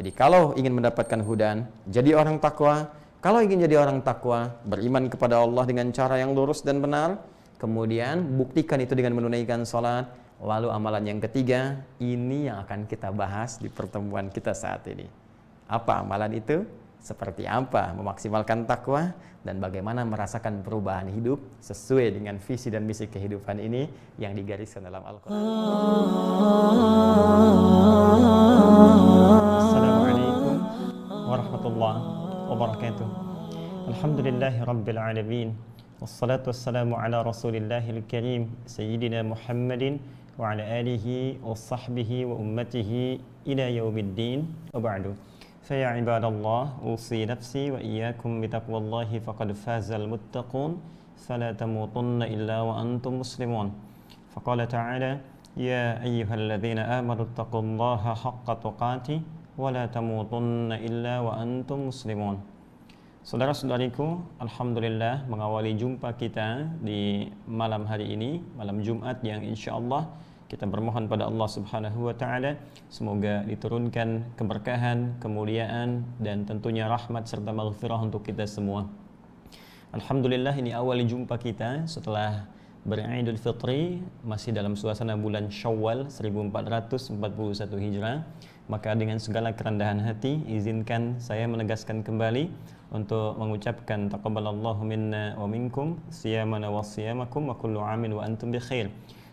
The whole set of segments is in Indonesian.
Jadi kalau ingin mendapatkan hudan, jadi orang takwa. Kalau ingin jadi orang takwa, beriman kepada Allah dengan cara yang lurus dan benar, kemudian buktikan itu dengan menunaikan sholat, Lalu amalan yang ketiga, ini yang akan kita bahas di pertemuan kita saat ini. Apa amalan itu? seperti apa memaksimalkan takwa dan bagaimana merasakan perubahan hidup sesuai dengan visi dan misi kehidupan ini yang digariskan dalam Al-Qur'an. Assalamualaikum warahmatullahi wabarakatuh. Alhamdulillahirabbil alamin. Wassalatu wassalamu ala Rasulillahil Karim Sayyidina Muhammadin wa ala alihi wa sahbihi wa ummatihi ila yaumiddin. Wa ba'du. فيا عباد الله أوصي نفسي وإياكم بتقوى الله فقد فاز المتقون فلا تموتن إلا وأنتم مسلمون فقال تعالى يا أيها الذين آمنوا اتقوا الله حق تقاته ولا تموتن إلا وأنتم مسلمون Saudara-saudariku, Alhamdulillah mengawali jumpa kita di malam hari ini, malam Jumat yang insya Allah kita bermohon pada Allah Subhanahu wa taala semoga diturunkan keberkahan, kemuliaan dan tentunya rahmat serta maghfirah untuk kita semua. Alhamdulillah ini awal jumpa kita setelah beridul fitri masih dalam suasana bulan Syawal 1441 Hijrah. Maka dengan segala kerendahan hati izinkan saya menegaskan kembali untuk mengucapkan taqabbalallahu minna wa minkum siyamana wa siyamakum wa kullu amin wa antum bi khair.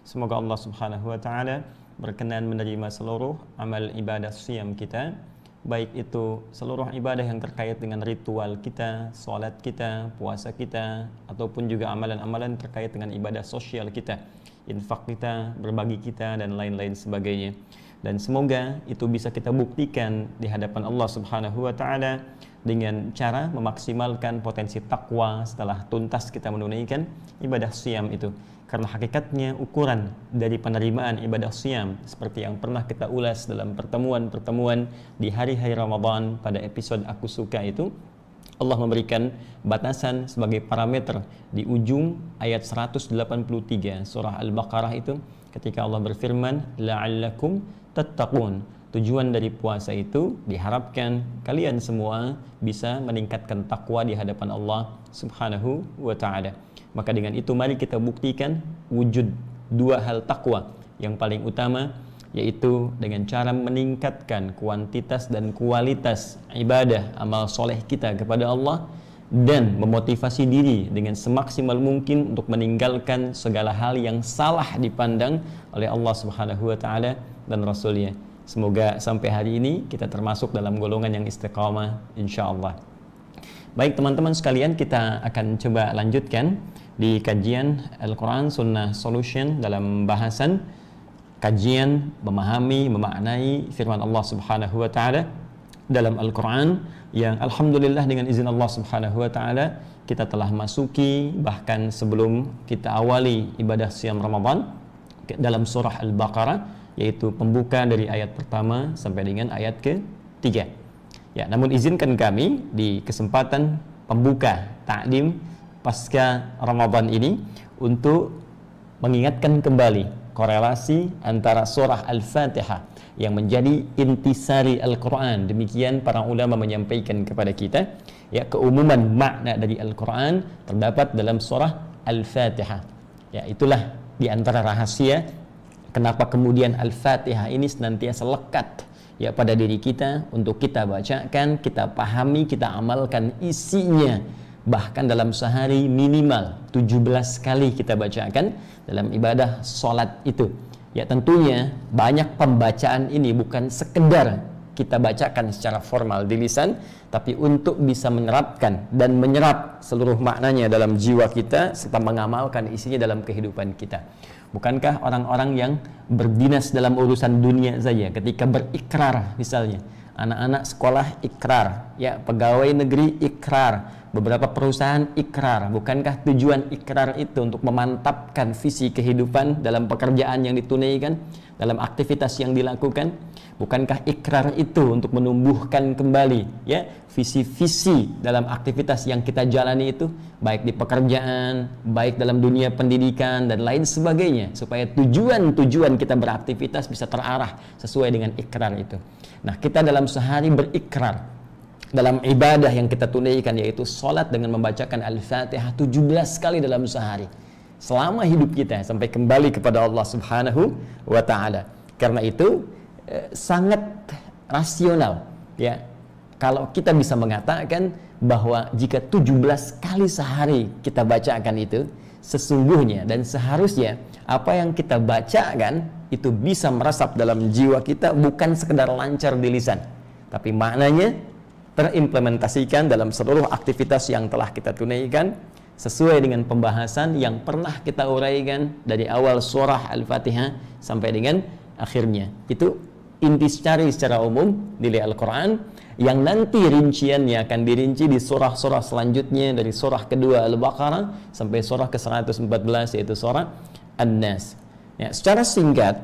Semoga Allah Subhanahu wa taala berkenan menerima seluruh amal ibadah siam kita, baik itu seluruh ibadah yang terkait dengan ritual kita, salat kita, puasa kita, ataupun juga amalan-amalan terkait dengan ibadah sosial kita, infak kita, berbagi kita dan lain-lain sebagainya. Dan semoga itu bisa kita buktikan di hadapan Allah Subhanahu wa taala dengan cara memaksimalkan potensi takwa setelah tuntas kita menunaikan ibadah siam itu karena hakikatnya ukuran dari penerimaan ibadah siam seperti yang pernah kita ulas dalam pertemuan-pertemuan di hari-hari Ramadan pada episode Aku Suka itu Allah memberikan batasan sebagai parameter di ujung ayat 183 surah Al-Baqarah itu ketika Allah berfirman la'allakum tattaqun tujuan dari puasa itu diharapkan kalian semua bisa meningkatkan takwa di hadapan Allah Subhanahu wa taala. Maka dengan itu mari kita buktikan wujud dua hal takwa yang paling utama yaitu dengan cara meningkatkan kuantitas dan kualitas ibadah amal soleh kita kepada Allah dan memotivasi diri dengan semaksimal mungkin untuk meninggalkan segala hal yang salah dipandang oleh Allah Subhanahu wa taala dan rasulnya. Semoga sampai hari ini kita termasuk dalam golongan yang istiqamah insyaallah. Baik teman-teman sekalian kita akan coba lanjutkan di kajian Al-Quran Sunnah Solution dalam bahasan kajian memahami memaknai firman Allah Subhanahu wa taala dalam Al-Quran yang Alhamdulillah dengan izin Allah Subhanahu wa taala kita telah masuki bahkan sebelum kita awali ibadah siam Ramadan dalam surah Al-Baqarah yaitu pembuka dari ayat pertama sampai dengan ayat ke-3. Ya, namun izinkan kami di kesempatan pembuka taklim pasca Ramadan ini untuk mengingatkan kembali korelasi antara surah Al-Fatihah yang menjadi intisari Al-Quran demikian para ulama menyampaikan kepada kita ya keumuman makna dari Al-Quran terdapat dalam surah Al-Fatihah ya itulah di antara rahasia kenapa kemudian Al-Fatihah ini senantiasa lekat ya pada diri kita untuk kita bacakan kita pahami kita amalkan isinya bahkan dalam sehari minimal 17 kali kita bacakan dalam ibadah sholat itu ya tentunya banyak pembacaan ini bukan sekedar kita bacakan secara formal di lisan tapi untuk bisa menerapkan dan menyerap seluruh maknanya dalam jiwa kita serta mengamalkan isinya dalam kehidupan kita bukankah orang-orang yang berdinas dalam urusan dunia saja ketika berikrar misalnya anak-anak sekolah ikrar ya pegawai negeri ikrar Beberapa perusahaan ikrar, bukankah tujuan ikrar itu untuk memantapkan visi kehidupan dalam pekerjaan yang ditunaikan, dalam aktivitas yang dilakukan? Bukankah ikrar itu untuk menumbuhkan kembali ya visi-visi dalam aktivitas yang kita jalani itu baik di pekerjaan, baik dalam dunia pendidikan dan lain sebagainya supaya tujuan-tujuan kita beraktivitas bisa terarah sesuai dengan ikrar itu. Nah, kita dalam sehari berikrar dalam ibadah yang kita tunaikan yaitu sholat dengan membacakan Al-Fatihah 17 kali dalam sehari selama hidup kita sampai kembali kepada Allah Subhanahu wa taala. Karena itu eh, sangat rasional ya. Kalau kita bisa mengatakan bahwa jika 17 kali sehari kita bacakan itu sesungguhnya dan seharusnya apa yang kita bacakan itu bisa meresap dalam jiwa kita bukan sekedar lancar di lisan tapi maknanya terimplementasikan dalam seluruh aktivitas yang telah kita tunaikan sesuai dengan pembahasan yang pernah kita uraikan dari awal surah Al-Fatihah sampai dengan akhirnya. Itu inti secara secara umum nilai Al-Quran yang nanti rinciannya akan dirinci di surah-surah selanjutnya dari surah kedua Al-Baqarah sampai surah ke-114 yaitu surah An-Nas. Ya, secara singkat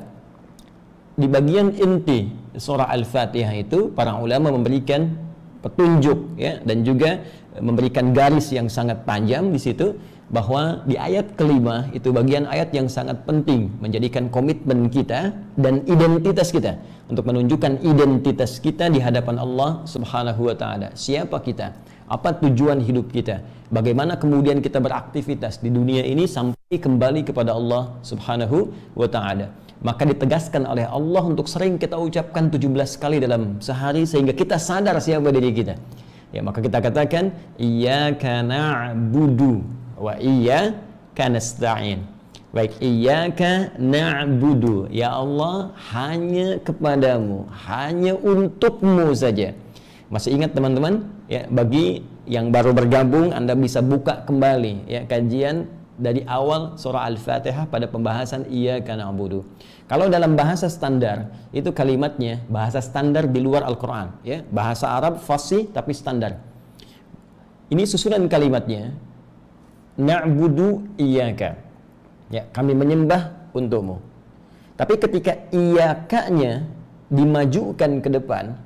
di bagian inti surah Al-Fatihah itu para ulama memberikan petunjuk ya dan juga memberikan garis yang sangat panjang di situ bahwa di ayat kelima itu bagian ayat yang sangat penting menjadikan komitmen kita dan identitas kita untuk menunjukkan identitas kita di hadapan Allah Subhanahu wa taala. Siapa kita? Apa tujuan hidup kita? Bagaimana kemudian kita beraktivitas di dunia ini sampai kembali kepada Allah Subhanahu wa taala. Maka ditegaskan oleh Allah untuk sering kita ucapkan 17 kali dalam sehari sehingga kita sadar siapa diri kita. Ya, maka kita katakan iya karena budu wa iyyaka nasta'in. Baik, karena na'budu. Ya Allah, hanya kepadamu, hanya untukmu saja. Masih ingat teman-teman? Ya, bagi yang baru bergabung Anda bisa buka kembali ya kajian dari awal surah Al-Fatihah pada pembahasan iya karena abudu. Kalau dalam bahasa standar itu kalimatnya bahasa standar di luar Al-Qur'an ya, bahasa Arab fasih tapi standar. Ini susunan kalimatnya na'budu iyyaka. Ya, kami menyembah untukmu. Tapi ketika iyakanya dimajukan ke depan,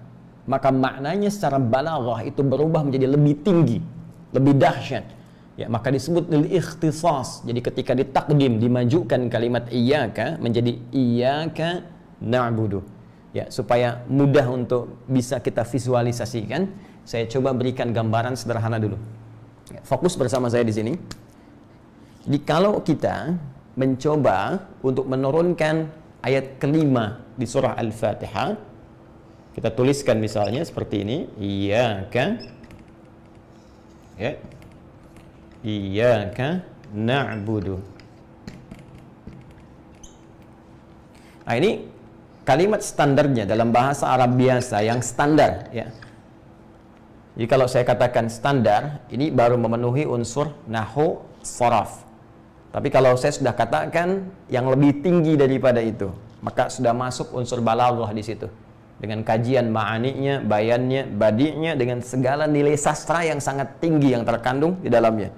maka maknanya secara balaghah itu berubah menjadi lebih tinggi, lebih dahsyat Ya, maka disebut lil ikhtisas. Jadi ketika ditakdim dimajukan kalimat iyyaka menjadi iyyaka na'budu. Ya, supaya mudah untuk bisa kita visualisasikan, saya coba berikan gambaran sederhana dulu. Ya, fokus bersama saya di sini. Jadi kalau kita mencoba untuk menurunkan ayat kelima di surah Al-Fatihah, kita tuliskan misalnya seperti ini, iyyaka ya Iyaka na'budu nah ini kalimat standarnya dalam bahasa Arab biasa yang standar ya jadi kalau saya katakan standar ini baru memenuhi unsur nahu soraf. tapi kalau saya sudah katakan yang lebih tinggi daripada itu, maka sudah masuk unsur balaghah di situ. Dengan kajian ma'aninya, bayannya, badinya dengan segala nilai sastra yang sangat tinggi yang terkandung di dalamnya.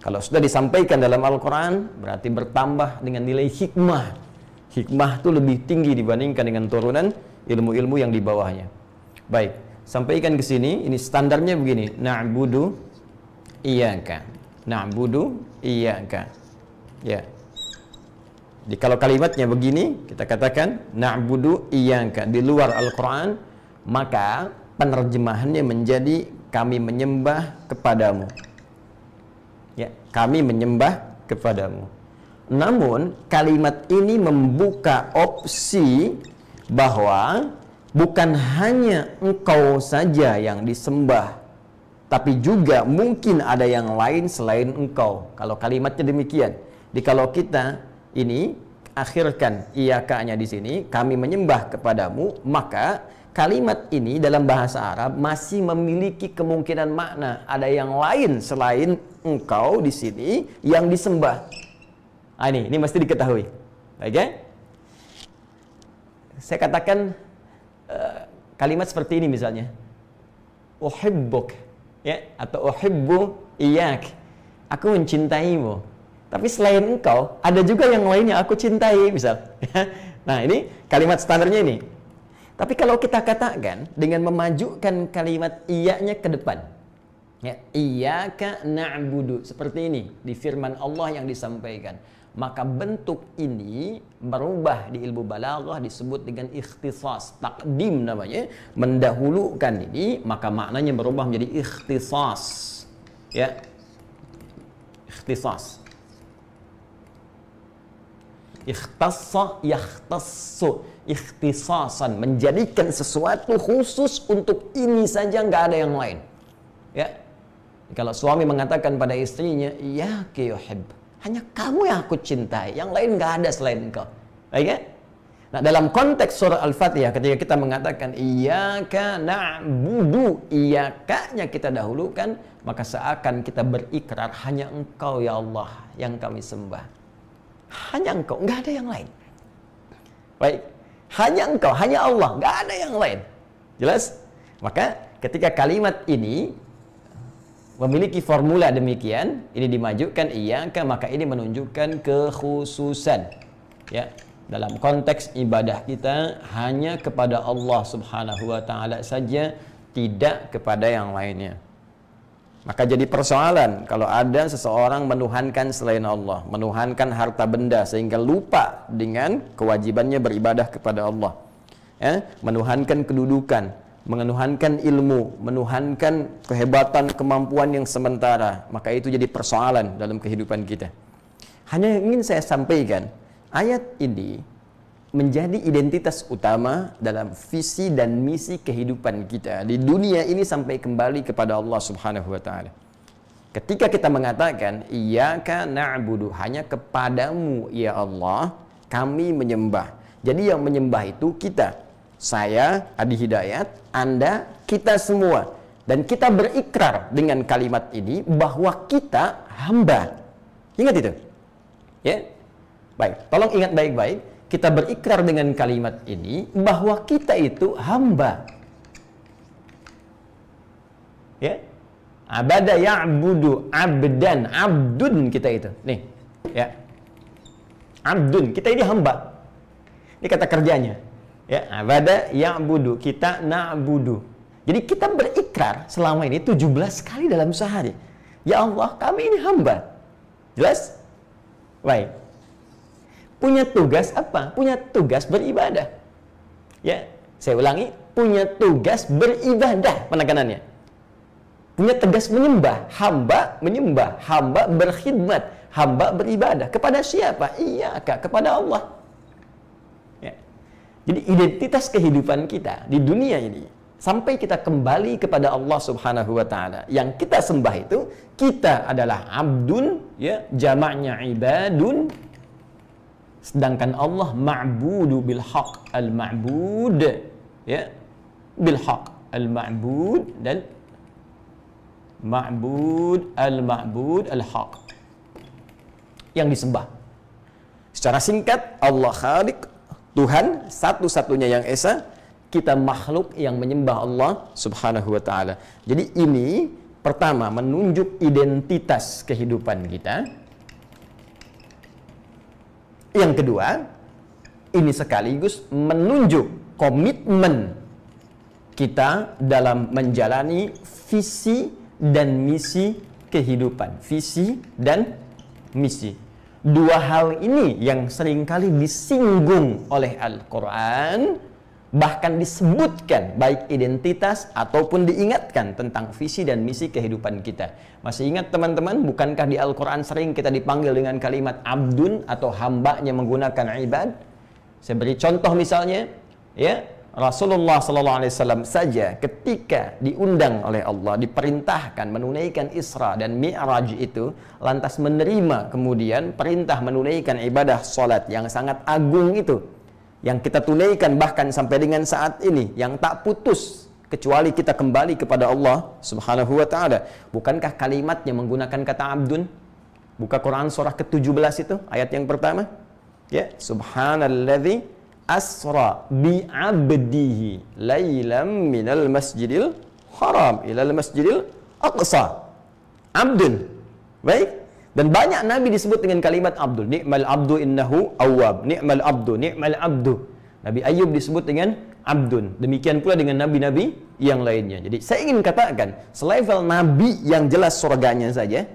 Kalau sudah disampaikan dalam Al-Quran, berarti bertambah dengan nilai hikmah. Hikmah itu lebih tinggi dibandingkan dengan turunan ilmu-ilmu yang di bawahnya. Baik, sampaikan ke sini. Ini standarnya begini. Na'budu iyaka. Na'budu iyaka. Ya. Jadi kalau kalimatnya begini, kita katakan na'budu iyaka. Di luar Al-Quran, maka penerjemahannya menjadi kami menyembah kepadamu kami menyembah kepadamu. Namun kalimat ini membuka opsi bahwa bukan hanya engkau saja yang disembah, tapi juga mungkin ada yang lain selain engkau. Kalau kalimatnya demikian. di kalau kita ini akhirkan iakanya di sini, kami menyembah kepadamu, maka kalimat ini dalam bahasa Arab masih memiliki kemungkinan makna ada yang lain selain engkau di sini yang disembah. Nah, ini ini mesti diketahui. Oke? Okay? Ya? Saya katakan uh, kalimat seperti ini misalnya. Uhibbuk ya atau uhibbu iyak. Aku mencintaimu. Tapi selain engkau ada juga yang lain yang aku cintai misal. nah, ini kalimat standarnya ini tapi kalau kita katakan dengan memajukan kalimat iya-nya ke depan. Ya, iyyaka na'budu seperti ini di firman Allah yang disampaikan. Maka bentuk ini berubah di ilmu balaghah disebut dengan ikhtisas, takdim namanya, mendahulukan ini maka maknanya berubah menjadi ikhtisas. Ya. Ikhtisas ikhtassa yahtassu ikhtisasan menjadikan sesuatu khusus untuk ini saja nggak ada yang lain ya kalau suami mengatakan pada istrinya ya kiyuhib hanya kamu yang aku cintai yang lain nggak ada selain engkau baik ya Nah, dalam konteks surah Al-Fatihah ketika kita mengatakan iyyaka na'budu, iyyakanya kita dahulukan, maka seakan kita berikrar hanya Engkau ya Allah yang kami sembah. Hanya engkau, nggak ada yang lain. Baik, hanya engkau, hanya Allah, nggak ada yang lain. Jelas? Maka ketika kalimat ini memiliki formula demikian, ini dimajukan iyyaka maka ini menunjukkan kekhususan. Ya, dalam konteks ibadah kita hanya kepada Allah Subhanahu wa taala saja, tidak kepada yang lainnya. Maka jadi persoalan kalau ada seseorang menuhankan selain Allah, menuhankan harta benda sehingga lupa dengan kewajibannya beribadah kepada Allah. Eh, menuhankan kedudukan, menuhankan ilmu, menuhankan kehebatan, kemampuan yang sementara, maka itu jadi persoalan dalam kehidupan kita. Hanya ingin saya sampaikan, ayat ini menjadi identitas utama dalam visi dan misi kehidupan kita di dunia ini sampai kembali kepada Allah Subhanahu wa taala. Ketika kita mengatakan iyyaka na'budu hanya kepadamu ya Allah kami menyembah. Jadi yang menyembah itu kita. Saya Adi Hidayat, Anda, kita semua. Dan kita berikrar dengan kalimat ini bahwa kita hamba. Ingat itu. Ya. Baik, tolong ingat baik-baik kita berikrar dengan kalimat ini bahwa kita itu hamba. Ya. Abada ya'budu abdan, abdun kita itu. Nih, ya. Abdun, kita ini hamba. Ini kata kerjanya. Ya, abada ya'budu, kita na'budu. Jadi kita berikrar selama ini 17 kali dalam sehari. Ya Allah, kami ini hamba. Jelas? Baik punya tugas apa? Punya tugas beribadah. Ya, saya ulangi, punya tugas beribadah penekanannya. Punya tugas menyembah, hamba menyembah, hamba berkhidmat, hamba beribadah. Kepada siapa? Iya, Kak, kepada Allah. Ya. Jadi identitas kehidupan kita di dunia ini sampai kita kembali kepada Allah Subhanahu wa taala. Yang kita sembah itu kita adalah abdun ya jamaknya ibadun Sedangkan Allah ma'budu bil haq al-ma'bud ya bil haq al-ma'bud dan ma'bud al-ma'bud al-haq yang disembah. Secara singkat Allah Khalik Tuhan satu-satunya yang esa kita makhluk yang menyembah Allah Subhanahu wa taala. Jadi ini pertama menunjuk identitas kehidupan kita yang kedua, ini sekaligus menunjuk komitmen kita dalam menjalani visi dan misi kehidupan. Visi dan misi. Dua hal ini yang seringkali disinggung oleh Al-Quran bahkan disebutkan baik identitas ataupun diingatkan tentang visi dan misi kehidupan kita. Masih ingat teman-teman, bukankah di Al-Quran sering kita dipanggil dengan kalimat abdun atau hambanya menggunakan ibad? Saya beri contoh misalnya, ya Rasulullah Alaihi Wasallam saja ketika diundang oleh Allah, diperintahkan menunaikan Isra dan Mi'raj itu, lantas menerima kemudian perintah menunaikan ibadah solat yang sangat agung itu yang kita tunaikan bahkan sampai dengan saat ini yang tak putus kecuali kita kembali kepada Allah Subhanahu wa taala. Bukankah kalimatnya menggunakan kata abdun? Buka Quran surah ke-17 itu ayat yang pertama. Ya, subhanalladzi asra bi 'abdihi lailam minal masjidil haram ila al masjidil aqsa. Abdun. Baik, dan banyak Nabi disebut dengan kalimat Abdul Ni'mal abdu innahu awab. Ni'mal abdu, ni'mal abdu. Nabi Ayub disebut dengan abdun. Demikian pula dengan nabi-nabi yang lainnya. Jadi saya ingin katakan, selevel nabi yang jelas surganya saja,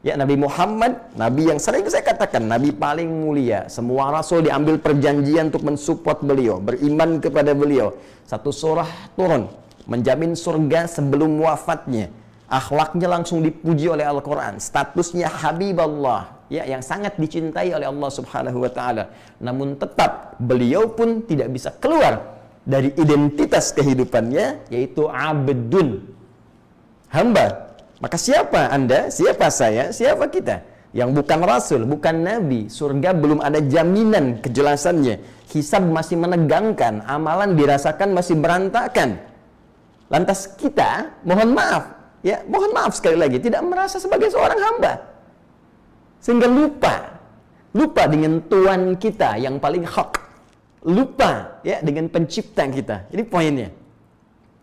ya Nabi Muhammad, nabi yang sering saya katakan, nabi paling mulia. Semua rasul diambil perjanjian untuk mensupport beliau, beriman kepada beliau. Satu surah turun, menjamin surga sebelum wafatnya akhlaknya langsung dipuji oleh Al-Quran statusnya Habiballah ya yang sangat dicintai oleh Allah Subhanahu wa taala namun tetap beliau pun tidak bisa keluar dari identitas kehidupannya yaitu abdun hamba maka siapa Anda siapa saya siapa kita yang bukan rasul bukan nabi surga belum ada jaminan kejelasannya hisab masih menegangkan amalan dirasakan masih berantakan lantas kita mohon maaf ya mohon maaf sekali lagi tidak merasa sebagai seorang hamba sehingga lupa lupa dengan tuan kita yang paling hak lupa ya dengan pencipta kita ini poinnya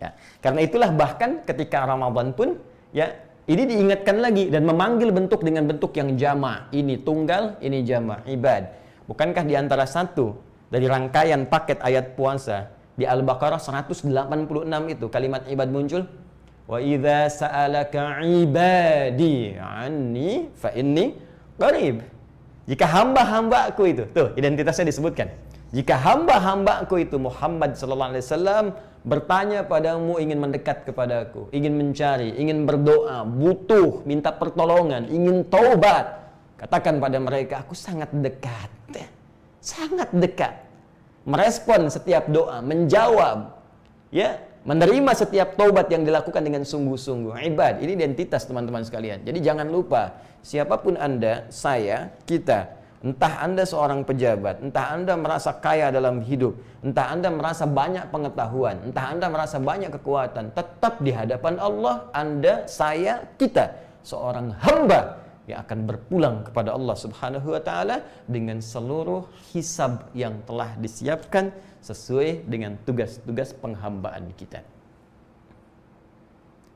ya karena itulah bahkan ketika Ramadan pun ya ini diingatkan lagi dan memanggil bentuk dengan bentuk yang jama ini tunggal ini jama ibad bukankah diantara satu dari rangkaian paket ayat puasa di Al-Baqarah 186 itu kalimat ibad muncul Wa idza sa'alaka ibadi anni fa inni qarib. Jika hamba-hambaku itu, tuh identitasnya disebutkan. Jika hamba-hambaku itu Muhammad sallallahu alaihi wasallam bertanya padamu ingin mendekat kepadaku, ingin mencari, ingin berdoa, butuh, minta pertolongan, ingin taubat. Katakan pada mereka, aku sangat dekat. Sangat dekat. Merespon setiap doa, menjawab. Ya, menerima setiap taubat yang dilakukan dengan sungguh-sungguh. Ibad, ini identitas teman-teman sekalian. Jadi jangan lupa, siapapun Anda, saya, kita, entah Anda seorang pejabat, entah Anda merasa kaya dalam hidup, entah Anda merasa banyak pengetahuan, entah Anda merasa banyak kekuatan, tetap di hadapan Allah, Anda, saya, kita, seorang hamba yang akan berpulang kepada Allah Subhanahu wa taala dengan seluruh hisab yang telah disiapkan sesuai dengan tugas-tugas penghambaan kita.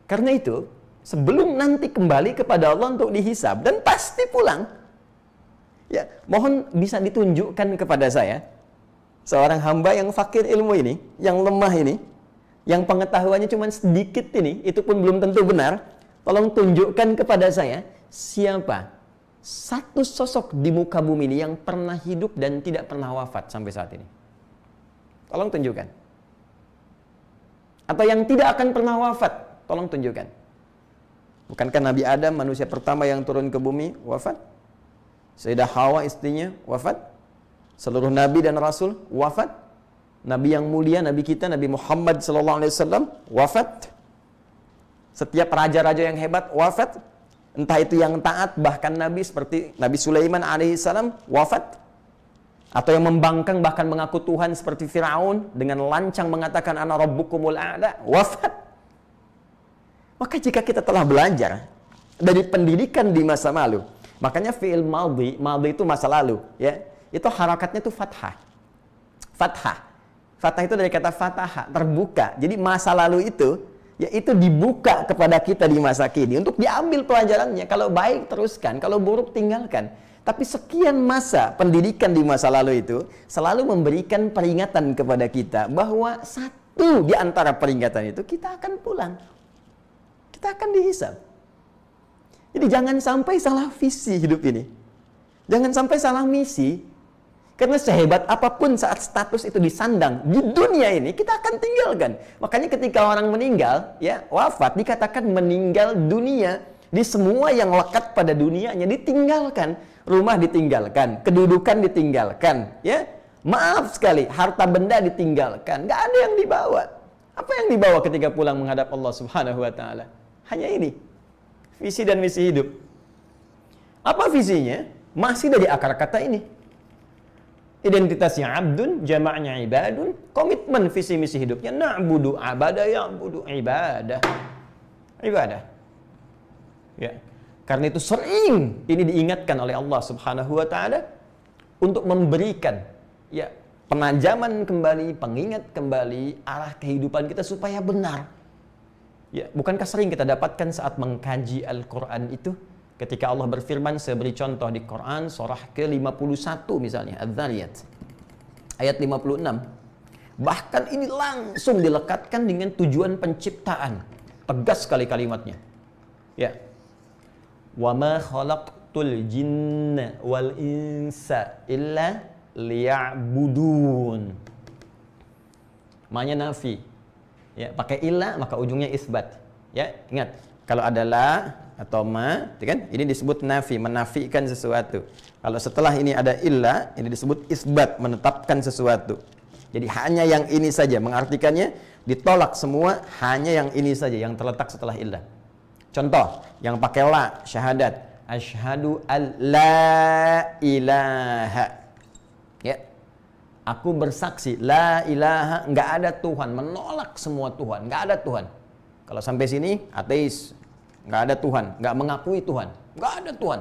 Karena itu, sebelum nanti kembali kepada Allah untuk dihisab dan pasti pulang. Ya, mohon bisa ditunjukkan kepada saya seorang hamba yang fakir ilmu ini, yang lemah ini, yang pengetahuannya cuma sedikit ini, itu pun belum tentu benar. Tolong tunjukkan kepada saya siapa satu sosok di muka bumi ini yang pernah hidup dan tidak pernah wafat sampai saat ini? Tolong tunjukkan. Atau yang tidak akan pernah wafat, tolong tunjukkan. Bukankah Nabi Adam manusia pertama yang turun ke bumi wafat? Sayyidah Hawa istrinya wafat? Seluruh nabi dan rasul wafat? Nabi yang mulia, nabi kita, Nabi Muhammad saw wafat? Setiap raja-raja yang hebat wafat? Entah itu yang taat, bahkan Nabi seperti Nabi Sulaiman alaihissalam wafat. Atau yang membangkang bahkan mengaku Tuhan seperti Fir'aun dengan lancang mengatakan ana rabbukumul a'la, wafat. Maka jika kita telah belajar dari pendidikan di masa lalu, makanya fi'il madhi, madhi itu masa lalu, ya. Itu harakatnya itu fathah. Fathah. Fathah itu dari kata fataha, terbuka. Jadi masa lalu itu ya itu dibuka kepada kita di masa kini untuk diambil pelajarannya. Kalau baik teruskan, kalau buruk tinggalkan. Tapi sekian masa pendidikan di masa lalu itu selalu memberikan peringatan kepada kita bahwa satu di antara peringatan itu kita akan pulang. Kita akan dihisab. Jadi jangan sampai salah visi hidup ini. Jangan sampai salah misi karena sehebat apapun saat status itu disandang di dunia ini, kita akan tinggalkan. Makanya ketika orang meninggal, ya wafat dikatakan meninggal dunia. Di semua yang lekat pada dunianya ditinggalkan, rumah ditinggalkan, kedudukan ditinggalkan, ya. Maaf sekali, harta benda ditinggalkan, Gak ada yang dibawa. Apa yang dibawa ketika pulang menghadap Allah Subhanahu wa taala? Hanya ini. Visi dan misi hidup. Apa visinya? Masih dari akar kata ini identitasnya abdun, jamaknya ibadun, komitmen visi misi hidupnya na'budu abada ya'budu ibadah. Ibadah. Ya. Karena itu sering ini diingatkan oleh Allah Subhanahu wa taala untuk memberikan ya penajaman kembali, pengingat kembali arah kehidupan kita supaya benar. Ya, bukankah sering kita dapatkan saat mengkaji Al-Qur'an itu ketika Allah berfirman saya beri contoh di Quran surah ke-51 misalnya Adz-Dzariyat ayat 56 bahkan ini langsung dilekatkan dengan tujuan penciptaan tegas sekali kalimatnya ya wa ma khalaqtul jinna wal insa illa liya'budun maknanya nafi ya pakai illa maka ujungnya isbat ya ingat kalau ada la atau ma, ya kan? Ini disebut nafi, menafikan sesuatu. Kalau setelah ini ada illa, ini disebut isbat, menetapkan sesuatu. Jadi hanya yang ini saja, mengartikannya ditolak semua hanya yang ini saja yang terletak setelah illa. Contoh, yang pakai la, syahadat. asyhadu an la ilaha. Ya. Aku bersaksi, la ilaha, nggak ada Tuhan, menolak semua Tuhan, enggak ada Tuhan. Kalau sampai sini, ateis, nggak ada Tuhan, nggak mengakui Tuhan, nggak ada Tuhan.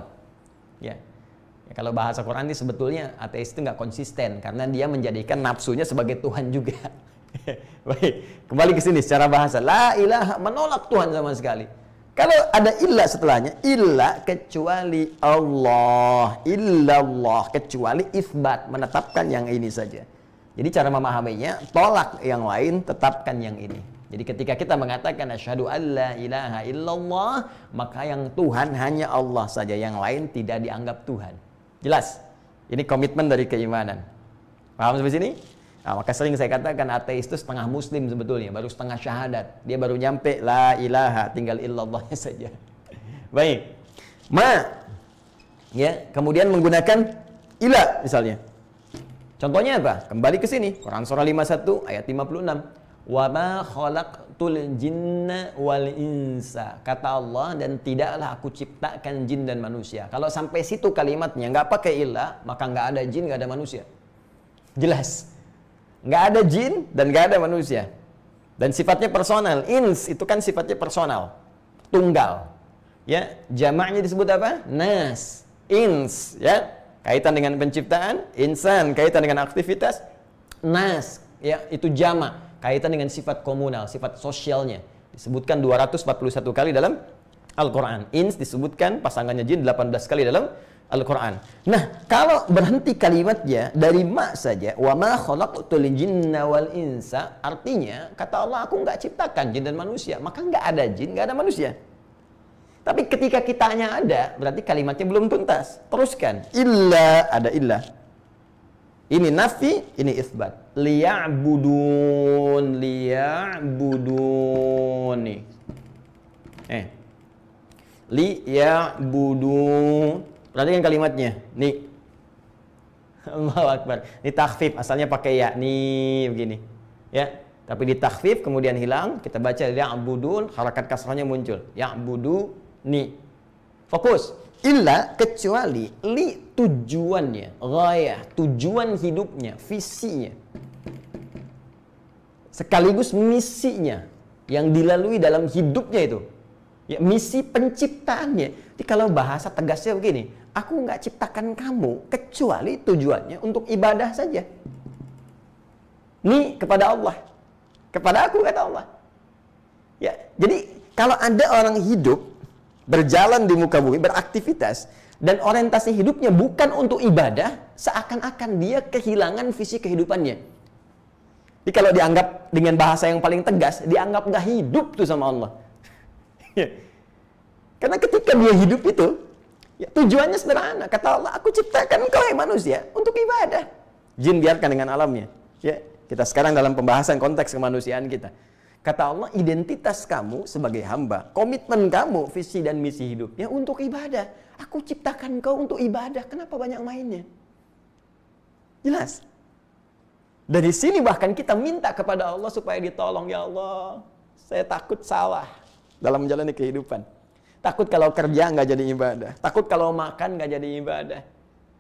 Ya. ya kalau bahasa Quran ini sebetulnya ateis itu nggak konsisten karena dia menjadikan nafsunya sebagai Tuhan juga. Baik, kembali ke sini secara bahasa la ilaha menolak Tuhan sama sekali. Kalau ada illa setelahnya, illa kecuali Allah, Allah kecuali isbat menetapkan yang ini saja. Jadi cara memahaminya, tolak yang lain, tetapkan yang ini. Jadi ketika kita mengatakan asyhadu alla ilaha illallah, maka yang Tuhan hanya Allah saja, yang lain tidak dianggap Tuhan. Jelas? Ini komitmen dari keimanan. Paham sampai sini? Nah, maka sering saya katakan ateis itu setengah muslim sebetulnya, baru setengah syahadat. Dia baru nyampe la ilaha, tinggal illallahnya saja. Baik. Ma ya, kemudian menggunakan ila misalnya. Contohnya apa? Kembali ke sini, Quran surah 51 ayat 56 wama kholak tul jinna wal insa kata Allah dan tidaklah aku ciptakan jin dan manusia kalau sampai situ kalimatnya nggak pakai ilah maka nggak ada jin nggak ada manusia jelas nggak ada jin dan nggak ada manusia dan sifatnya personal ins itu kan sifatnya personal tunggal ya jamaknya disebut apa nas ins ya kaitan dengan penciptaan insan kaitan dengan aktivitas nas ya itu jamak kaitan dengan sifat komunal, sifat sosialnya. Disebutkan 241 kali dalam Al-Quran. Ins disebutkan pasangannya jin 18 kali dalam Al-Quran. Nah, kalau berhenti kalimatnya dari ma saja, wa ma khalaqtul jinna wal insa, artinya kata Allah aku nggak ciptakan jin dan manusia, maka nggak ada jin, nggak ada manusia. Tapi ketika kitanya ada, berarti kalimatnya belum tuntas. Teruskan. Illa ada illa. Ini nafi, ini isbat. Liya'budun, liya'budun. Nih. Eh. Liya'budun. Perhatikan kalimatnya. Nih. Allahu Akbar. Ini takhfif, asalnya pakai ya. Nih, begini. Ya. Tapi di takhfif kemudian hilang, kita baca liya'budun, harakat kasrahnya muncul. Ya'budu nih. Fokus. Illa kecuali li tujuannya, raya tujuan hidupnya, visinya. Sekaligus misinya yang dilalui dalam hidupnya itu. Ya, misi penciptaannya. Jadi kalau bahasa tegasnya begini, aku nggak ciptakan kamu kecuali tujuannya untuk ibadah saja. Ini kepada Allah. Kepada aku kata Allah. Ya, jadi kalau ada orang hidup berjalan di muka bumi, beraktivitas, dan orientasi hidupnya bukan untuk ibadah, seakan-akan dia kehilangan visi kehidupannya. Jadi kalau dianggap dengan bahasa yang paling tegas, dianggap gak hidup tuh sama Allah. Karena ketika dia hidup itu, ya, tujuannya sederhana. Kata Allah, aku ciptakan kau yang manusia untuk ibadah. Jin biarkan dengan alamnya. Ya, kita sekarang dalam pembahasan konteks kemanusiaan kita. Kata Allah, identitas kamu sebagai hamba, komitmen kamu, visi dan misi hidupnya untuk ibadah. Aku ciptakan kau untuk ibadah, kenapa banyak mainnya? Jelas. Dari sini bahkan kita minta kepada Allah supaya ditolong, ya Allah, saya takut salah dalam menjalani kehidupan. Takut kalau kerja nggak jadi ibadah. Takut kalau makan nggak jadi ibadah.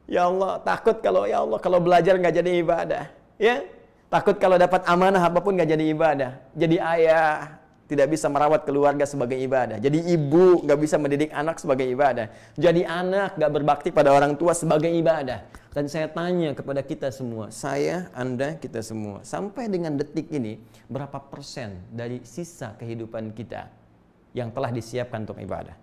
Ya Allah, takut kalau ya Allah kalau belajar nggak jadi ibadah. Ya, Takut kalau dapat amanah apapun nggak jadi ibadah. Jadi ayah tidak bisa merawat keluarga sebagai ibadah. Jadi ibu nggak bisa mendidik anak sebagai ibadah. Jadi anak nggak berbakti pada orang tua sebagai ibadah. Dan saya tanya kepada kita semua, saya, Anda, kita semua, sampai dengan detik ini berapa persen dari sisa kehidupan kita yang telah disiapkan untuk ibadah?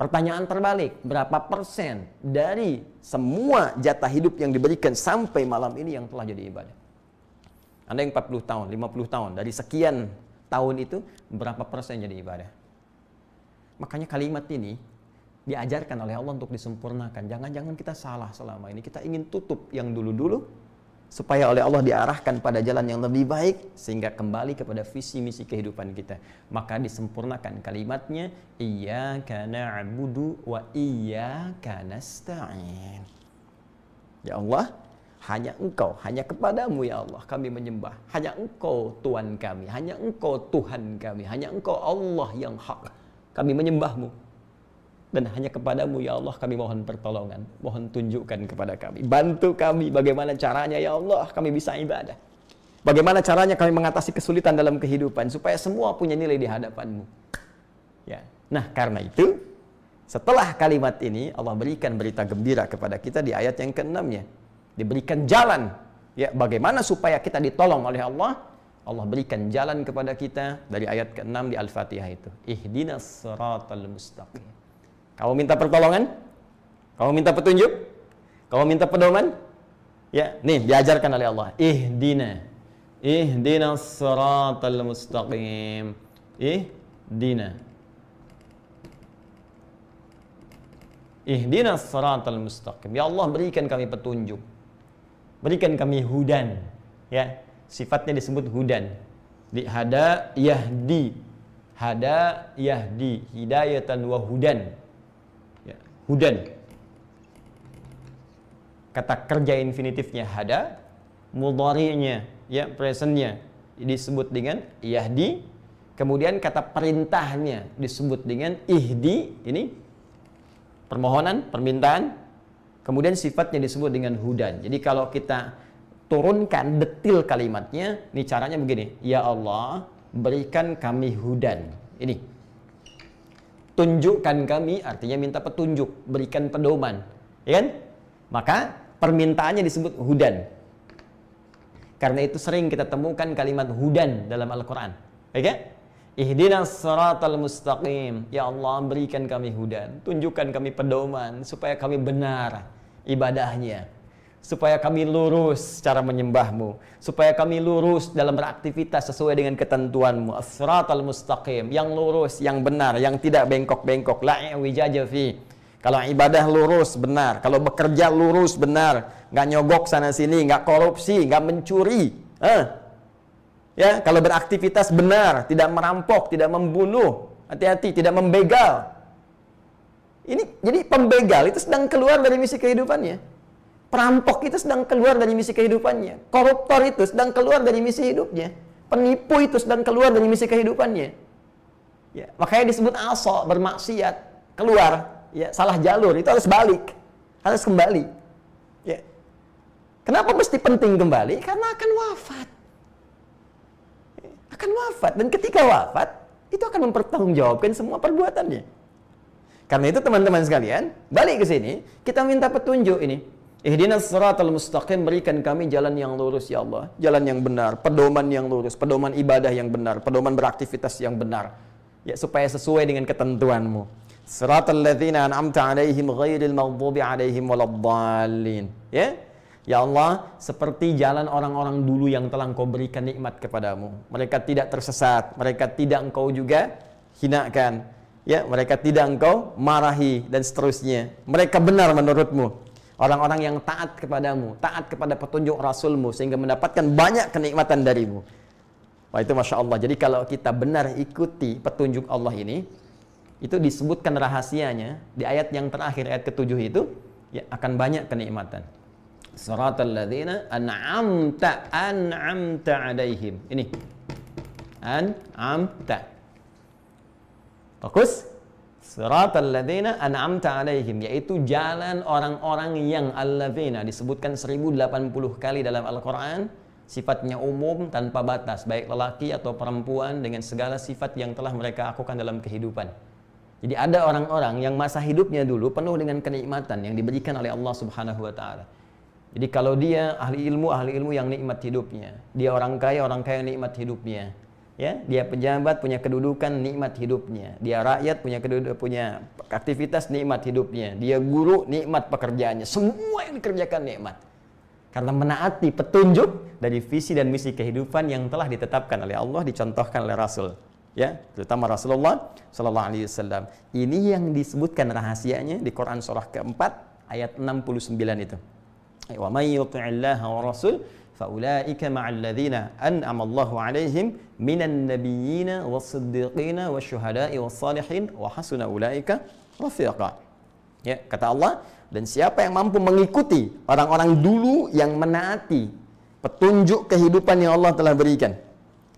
Pertanyaan terbalik, berapa persen dari semua jatah hidup yang diberikan sampai malam ini yang telah jadi ibadah? Anda yang 40 tahun, 50 tahun. Dari sekian tahun itu, berapa persen jadi ibadah? Makanya kalimat ini diajarkan oleh Allah untuk disempurnakan. Jangan-jangan kita salah selama ini. Kita ingin tutup yang dulu-dulu supaya oleh Allah diarahkan pada jalan yang lebih baik sehingga kembali kepada visi misi kehidupan kita. Maka disempurnakan kalimatnya iya iyyaka na'budu wa karena nasta'in. Ya Allah, hanya engkau, hanya kepadamu ya Allah kami menyembah. Hanya engkau Tuhan kami, hanya engkau Tuhan kami, hanya engkau Allah yang hak. Kami menyembahmu. Dan hanya kepadamu ya Allah kami mohon pertolongan. Mohon tunjukkan kepada kami. Bantu kami bagaimana caranya ya Allah kami bisa ibadah. Bagaimana caranya kami mengatasi kesulitan dalam kehidupan supaya semua punya nilai di hadapanmu. Ya. Nah karena itu setelah kalimat ini Allah berikan berita gembira kepada kita di ayat yang keenamnya diberikan jalan ya bagaimana supaya kita ditolong oleh Allah Allah berikan jalan kepada kita dari ayat ke-6 di Al-Fatihah itu ihdinas siratal mustaqim kamu minta pertolongan kamu minta petunjuk kamu minta pedoman ya nih diajarkan oleh Allah ihdina ihdinas siratal mustaqim ihdina ihdinas siratal mustaqim ya Allah berikan kami petunjuk berikan kami hudan ya sifatnya disebut hudan di hada yahdi hada yahdi hidayatan wa hudan ya, hudan kata kerja infinitifnya hada mudhari'nya ya presentnya disebut dengan yahdi kemudian kata perintahnya disebut dengan ihdi ini permohonan permintaan Kemudian sifatnya disebut dengan hudan. Jadi kalau kita turunkan detil kalimatnya, ini caranya begini. Ya Allah, berikan kami hudan. Ini. Tunjukkan kami artinya minta petunjuk, berikan pedoman. Ya kan? Maka permintaannya disebut hudan. Karena itu sering kita temukan kalimat hudan dalam Al-Qur'an. Oke? Ya okay? Ihdinas siratal mustaqim. Ya Allah, berikan kami hudan. Tunjukkan kami pedoman supaya kami benar ibadahnya. Supaya kami lurus cara menyembahmu. Supaya kami lurus dalam beraktivitas sesuai dengan ketentuanmu. As-siratal mustaqim. Yang lurus, yang benar, yang tidak bengkok-bengkok. La wijaja fi. Kalau ibadah lurus, benar. Kalau bekerja lurus, benar. Nggak nyogok sana-sini, nggak korupsi, nggak mencuri. Eh, Ya, kalau beraktivitas benar, tidak merampok, tidak membunuh, hati-hati, tidak membegal. Ini jadi pembegal itu sedang keluar dari misi kehidupannya. Perampok itu sedang keluar dari misi kehidupannya. Koruptor itu sedang keluar dari misi hidupnya. Penipu itu sedang keluar dari misi kehidupannya. Ya, makanya disebut aso, bermaksiat, keluar, ya salah jalur, itu harus balik. Harus kembali. Ya. Kenapa mesti penting kembali? Karena akan wafat akan wafat dan ketika wafat itu akan mempertanggungjawabkan semua perbuatannya. Karena itu teman-teman sekalian, balik ke sini, kita minta petunjuk ini. Ihdinas siratal mustaqim, berikan kami jalan yang lurus ya Allah, jalan yang benar, pedoman yang lurus, pedoman ibadah yang benar, pedoman beraktivitas yang benar. Ya supaya sesuai dengan ketentuanmu. Siratal ladzina an'amta alaihim ghairil maghdubi alaihim waladdallin. Ya? Ya Allah, seperti jalan orang-orang dulu yang telah engkau berikan nikmat kepadamu. Mereka tidak tersesat, mereka tidak engkau juga hinakan. Ya, mereka tidak engkau marahi dan seterusnya. Mereka benar menurutmu. Orang-orang yang taat kepadamu, taat kepada petunjuk Rasulmu sehingga mendapatkan banyak kenikmatan darimu. Wah itu Masya Allah. Jadi kalau kita benar ikuti petunjuk Allah ini, itu disebutkan rahasianya di ayat yang terakhir, ayat ketujuh itu, ya akan banyak kenikmatan. Suratul ladhina an'amta an'amta alaihim. Ini. An'amta. Fokus. Suratul ladhina an'amta alaihim yaitu jalan orang-orang yang al-ladhina. disebutkan 1080 kali dalam Al-Qur'an sifatnya umum tanpa batas baik lelaki atau perempuan dengan segala sifat yang telah mereka lakukan dalam kehidupan. Jadi ada orang-orang yang masa hidupnya dulu penuh dengan kenikmatan yang diberikan oleh Allah Subhanahu wa taala jadi kalau dia ahli ilmu, ahli ilmu yang nikmat hidupnya. Dia orang kaya, orang kaya yang nikmat hidupnya. Ya, dia pejabat punya kedudukan nikmat hidupnya. Dia rakyat punya kedudukan punya aktivitas nikmat hidupnya. Dia guru nikmat pekerjaannya. Semua yang dikerjakan nikmat. Karena menaati petunjuk dari visi dan misi kehidupan yang telah ditetapkan oleh Allah, dicontohkan oleh Rasul. Ya, terutama Rasulullah Shallallahu Alaihi Wasallam. Ini yang disebutkan rahasianya di Quran surah keempat ayat 69 itu. ومن يطع الله ورسول فأولئك مع الذين أنعم الله عليهم من النبيين والصديقين والشهداء والصالحين وحسن أولئك رفيقا Ya, kata Allah, dan siapa yang mampu mengikuti orang-orang dulu yang menaati petunjuk kehidupan yang Allah telah berikan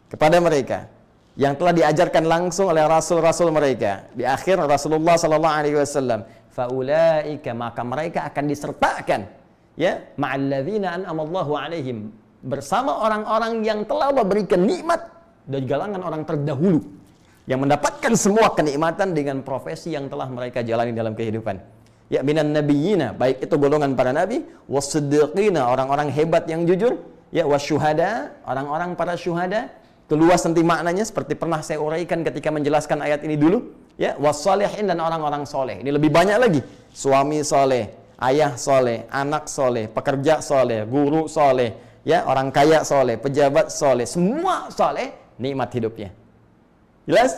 kepada mereka yang telah diajarkan langsung oleh rasul-rasul mereka di akhir Rasulullah sallallahu alaihi wasallam faulaika maka mereka akan disertakan ya ma'alladzina an'amallahu alaihim bersama orang-orang yang telah Allah berikan nikmat dari galangan orang terdahulu yang mendapatkan semua kenikmatan dengan profesi yang telah mereka jalani dalam kehidupan ya minan nabiyina baik itu golongan para nabi wasiddiqina orang-orang hebat yang jujur ya wasyuhada orang-orang para syuhada keluas nanti maknanya seperti pernah saya uraikan ketika menjelaskan ayat ini dulu ya wasalihin dan orang-orang soleh ini lebih banyak lagi suami soleh ayah soleh, anak soleh, pekerja soleh, guru soleh, ya orang kaya soleh, pejabat soleh, semua soleh, nikmat hidupnya. Jelas?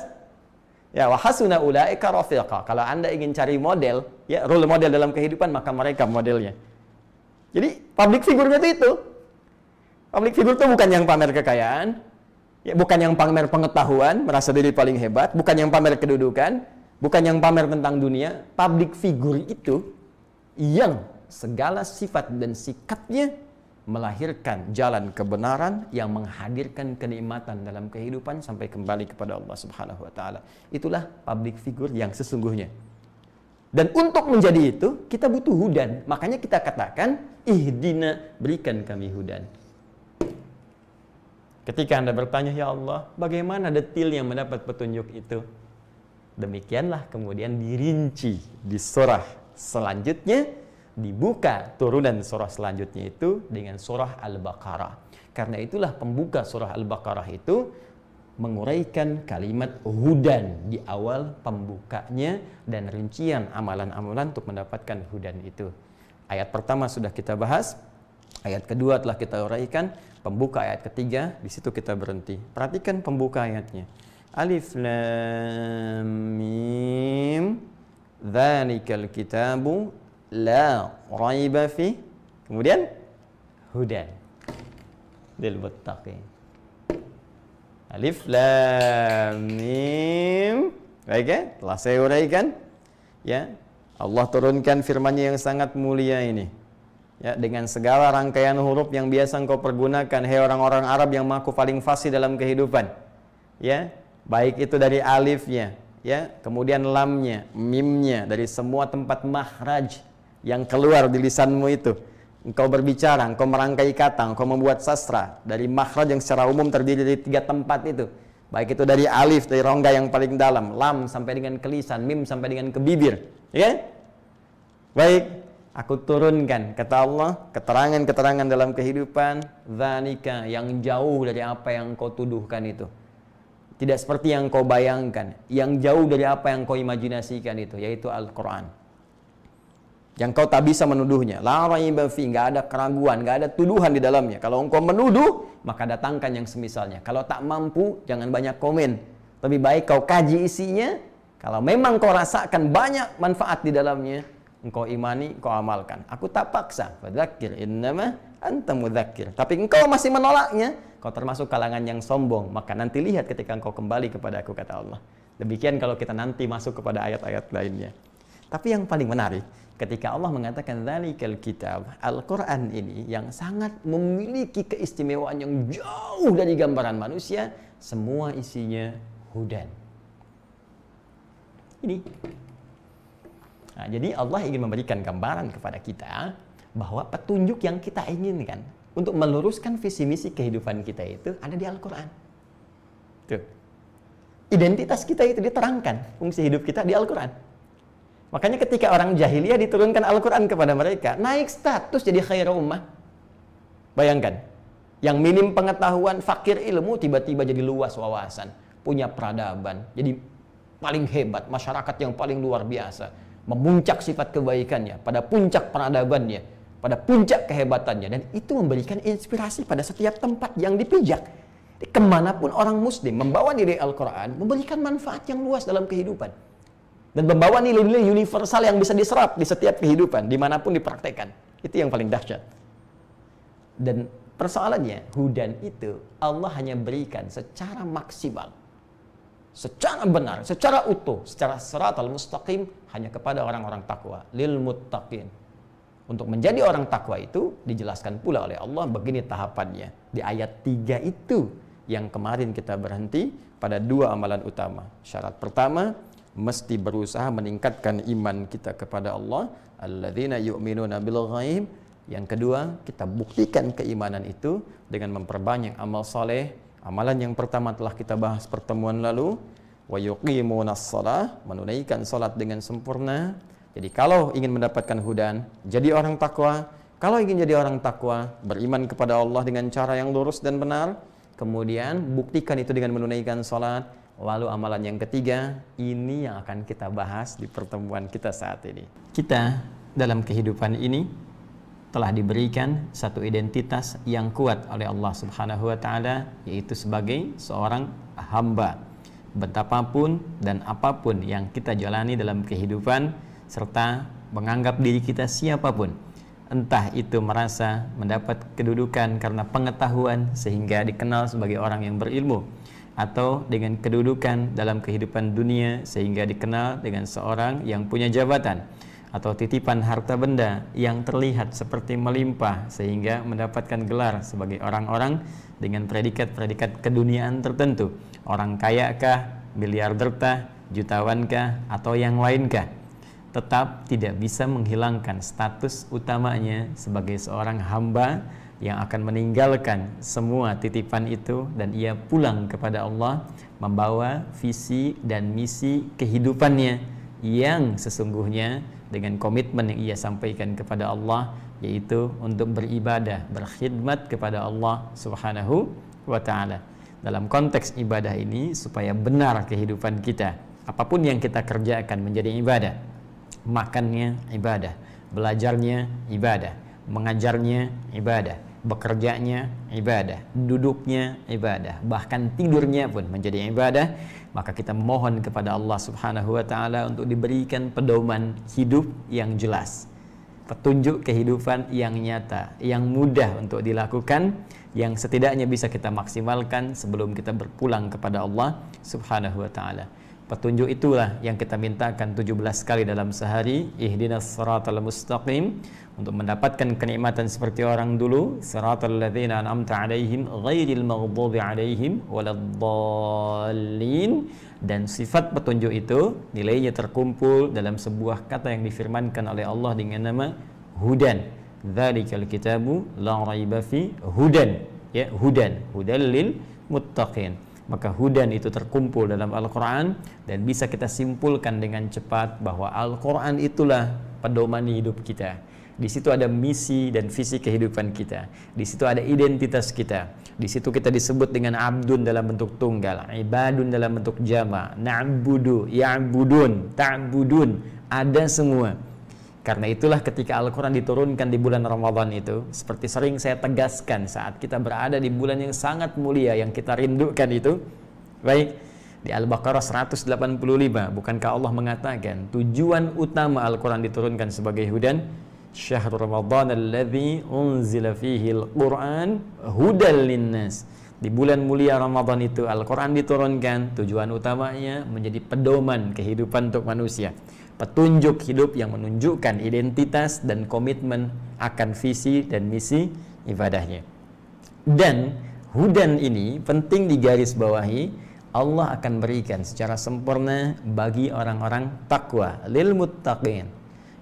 Ya wahasuna ulaika rafiqa. Kalau Anda ingin cari model, ya role model dalam kehidupan maka mereka modelnya. Jadi public figure itu itu. Public figure itu bukan yang pamer kekayaan, ya bukan yang pamer pengetahuan, merasa diri paling hebat, bukan yang pamer kedudukan, bukan yang pamer tentang dunia. Public figure itu yang segala sifat dan sikapnya melahirkan jalan kebenaran yang menghadirkan kenikmatan dalam kehidupan sampai kembali kepada Allah Subhanahu wa taala. Itulah public figure yang sesungguhnya. Dan untuk menjadi itu kita butuh hudan. Makanya kita katakan ihdina berikan kami hudan. Ketika Anda bertanya, "Ya Allah, bagaimana detil yang mendapat petunjuk itu?" Demikianlah kemudian dirinci di surah Selanjutnya dibuka turunan surah selanjutnya itu dengan surah Al-Baqarah. Karena itulah pembuka surah Al-Baqarah itu menguraikan kalimat hudan di awal pembukanya dan rincian amalan-amalan untuk mendapatkan hudan itu. Ayat pertama sudah kita bahas, ayat kedua telah kita uraikan, pembuka ayat ketiga di situ kita berhenti. Perhatikan pembuka ayatnya. Alif lam mim Dzalikal kitabu la raiba fi. Kemudian hudan lil muttaqin. Alif lam mim. Baik ya? Telah saya uraikan. Ya. Allah turunkan firman-Nya yang sangat mulia ini. Ya, dengan segala rangkaian huruf yang biasa engkau pergunakan, hei orang-orang Arab yang mengaku paling fasih dalam kehidupan. Ya, baik itu dari alifnya, ya kemudian lamnya mimnya dari semua tempat mahraj yang keluar di lisanmu itu engkau berbicara engkau merangkai kata engkau membuat sastra dari mahraj yang secara umum terdiri dari tiga tempat itu baik itu dari alif dari rongga yang paling dalam lam sampai dengan kelisan mim sampai dengan ke bibir ya kan? baik aku turunkan kata Allah keterangan-keterangan dalam kehidupan zanika yang jauh dari apa yang kau tuduhkan itu tidak seperti yang kau bayangkan, yang jauh dari apa yang kau imajinasikan itu, yaitu Al-Quran. Yang kau tak bisa menuduhnya. La raiba fi, nggak ada keraguan, nggak ada tuduhan di dalamnya. Kalau engkau menuduh, maka datangkan yang semisalnya. Kalau tak mampu, jangan banyak komen. Lebih baik kau kaji isinya. Kalau memang kau rasakan banyak manfaat di dalamnya, engkau imani, engkau amalkan. Aku tak paksa. Fadzakir innama anta mudzakir. Tapi engkau masih menolaknya, Kau termasuk kalangan yang sombong, maka nanti lihat ketika engkau kembali kepada aku, kata Allah. Demikian kalau kita nanti masuk kepada ayat-ayat lainnya. Tapi yang paling menarik, ketika Allah mengatakan dzalikal kitab, Al-Qur'an ini yang sangat memiliki keistimewaan yang jauh dari gambaran manusia, semua isinya hudan. Ini. Nah, jadi Allah ingin memberikan gambaran kepada kita bahwa petunjuk yang kita inginkan untuk meluruskan visi misi kehidupan kita itu ada di Al-Quran. Identitas kita itu diterangkan, fungsi hidup kita di Al-Quran. Makanya ketika orang jahiliyah diturunkan Al-Quran kepada mereka, naik status jadi khairul ummah. Bayangkan, yang minim pengetahuan, fakir ilmu, tiba-tiba jadi luas wawasan, punya peradaban, jadi paling hebat, masyarakat yang paling luar biasa, memuncak sifat kebaikannya, pada puncak peradabannya, pada puncak kehebatannya dan itu memberikan inspirasi pada setiap tempat yang dipijak kemanapun orang muslim membawa nilai Al-Quran memberikan manfaat yang luas dalam kehidupan dan membawa nilai-nilai universal yang bisa diserap di setiap kehidupan dimanapun dipraktekkan itu yang paling dahsyat dan persoalannya hudan itu Allah hanya berikan secara maksimal secara benar, secara utuh, secara serat al mustaqim hanya kepada orang-orang takwa lil muttaqin untuk menjadi orang takwa itu dijelaskan pula oleh Allah begini tahapannya. Di ayat 3 itu yang kemarin kita berhenti pada dua amalan utama. Syarat pertama, mesti berusaha meningkatkan iman kita kepada Allah. Alladzina yu'minuna bil ghaib. Yang kedua, kita buktikan keimanan itu dengan memperbanyak amal soleh. Amalan yang pertama telah kita bahas pertemuan lalu. Wa yuqimuna menunaikan salat dengan sempurna jadi kalau ingin mendapatkan hudan, jadi orang takwa. Kalau ingin jadi orang takwa, beriman kepada Allah dengan cara yang lurus dan benar, kemudian buktikan itu dengan menunaikan sholat, Lalu amalan yang ketiga, ini yang akan kita bahas di pertemuan kita saat ini. Kita dalam kehidupan ini telah diberikan satu identitas yang kuat oleh Allah Subhanahu wa taala yaitu sebagai seorang hamba. Betapapun dan apapun yang kita jalani dalam kehidupan, serta menganggap diri kita siapapun entah itu merasa mendapat kedudukan karena pengetahuan sehingga dikenal sebagai orang yang berilmu atau dengan kedudukan dalam kehidupan dunia sehingga dikenal dengan seorang yang punya jabatan atau titipan harta benda yang terlihat seperti melimpah sehingga mendapatkan gelar sebagai orang-orang dengan predikat-predikat keduniaan tertentu orang kaya kah, kayakah, jutawan kah, atau yang lainkah tetap tidak bisa menghilangkan status utamanya sebagai seorang hamba yang akan meninggalkan semua titipan itu dan ia pulang kepada Allah membawa visi dan misi kehidupannya yang sesungguhnya dengan komitmen yang ia sampaikan kepada Allah yaitu untuk beribadah, berkhidmat kepada Allah Subhanahu wa taala. Dalam konteks ibadah ini supaya benar kehidupan kita, apapun yang kita kerjakan menjadi ibadah makannya ibadah, belajarnya ibadah, mengajarnya ibadah, bekerjanya ibadah, duduknya ibadah, bahkan tidurnya pun menjadi ibadah, maka kita mohon kepada Allah Subhanahu wa taala untuk diberikan pedoman hidup yang jelas. Petunjuk kehidupan yang nyata, yang mudah untuk dilakukan, yang setidaknya bisa kita maksimalkan sebelum kita berpulang kepada Allah Subhanahu wa taala. Petunjuk itulah yang kita mintakan 17 kali dalam sehari Ihdinas siratal mustaqim Untuk mendapatkan kenikmatan seperti orang dulu Siratal ladzina an'amta alaihim Ghairil maghdubi alaihim Waladdallin Dan sifat petunjuk itu Nilainya terkumpul dalam sebuah kata yang difirmankan oleh Allah dengan nama Hudan dzalikal kitabu la raiba fi hudan Ya hudan Hudan lil muttaqin maka hudan itu terkumpul dalam Al-Quran dan bisa kita simpulkan dengan cepat bahwa Al-Quran itulah pedoman hidup kita. Di situ ada misi dan visi kehidupan kita. Di situ ada identitas kita. Di situ kita disebut dengan abdun dalam bentuk tunggal, ibadun dalam bentuk jama, na'budu, ya'budun, ta'budun, ada semua karena itulah ketika Al-Quran diturunkan di bulan Ramadan itu, seperti sering saya tegaskan saat kita berada di bulan yang sangat mulia yang kita rindukan itu, baik di Al-Baqarah 185, bukankah Allah mengatakan tujuan utama Al-Quran diturunkan sebagai hudan? Syahrul Ramadan alladhi unzila fihi Al-Quran hudal linnas. Di bulan mulia Ramadan itu Al-Quran diturunkan, tujuan utamanya menjadi pedoman kehidupan untuk manusia petunjuk hidup yang menunjukkan identitas dan komitmen akan visi dan misi ibadahnya. Dan hudan ini penting digarisbawahi Allah akan berikan secara sempurna bagi orang-orang takwa lil muttaqin.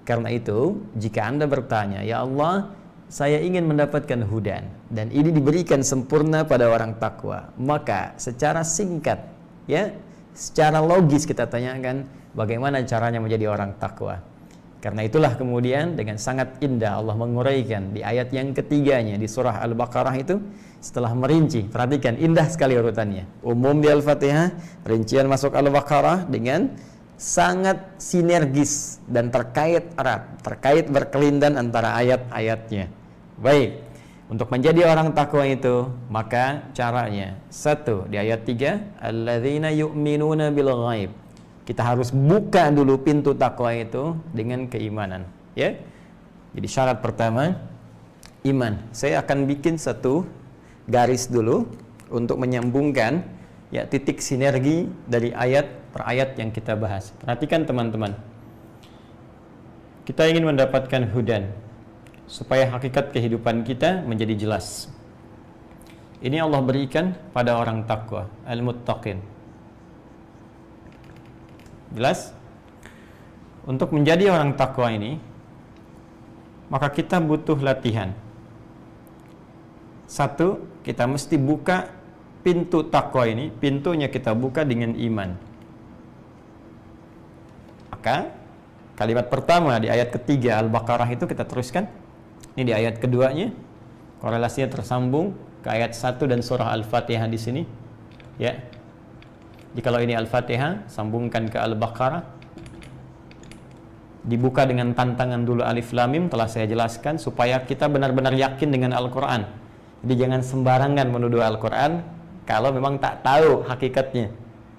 Karena itu, jika Anda bertanya, "Ya Allah, saya ingin mendapatkan hudan dan ini diberikan sempurna pada orang takwa." Maka secara singkat ya, secara logis kita tanyakan, bagaimana caranya menjadi orang takwa. Karena itulah kemudian dengan sangat indah Allah menguraikan di ayat yang ketiganya di surah Al-Baqarah itu setelah merinci, perhatikan indah sekali urutannya. Umum di Al-Fatihah, rincian masuk Al-Baqarah dengan sangat sinergis dan terkait erat, terkait berkelindan antara ayat-ayatnya. Baik, untuk menjadi orang takwa itu, maka caranya satu di ayat 3, alladzina yu'minuna bil ghaib kita harus buka dulu pintu takwa itu dengan keimanan ya jadi syarat pertama iman saya akan bikin satu garis dulu untuk menyambungkan ya titik sinergi dari ayat per ayat yang kita bahas perhatikan teman-teman kita ingin mendapatkan hudan supaya hakikat kehidupan kita menjadi jelas ini Allah berikan pada orang takwa al-muttaqin Jelas? Untuk menjadi orang takwa ini, maka kita butuh latihan. Satu, kita mesti buka pintu takwa ini, pintunya kita buka dengan iman. Maka kalimat pertama di ayat ketiga Al-Baqarah itu kita teruskan. Ini di ayat keduanya korelasinya tersambung ke ayat satu dan surah Al-Fatihah di sini. Ya. Jikalau ini Al-Fatihah, sambungkan ke Al-Baqarah. Dibuka dengan tantangan dulu alif lamim telah saya jelaskan supaya kita benar-benar yakin dengan Al-Qur'an. Jadi jangan sembarangan menuduh Al-Qur'an kalau memang tak tahu hakikatnya.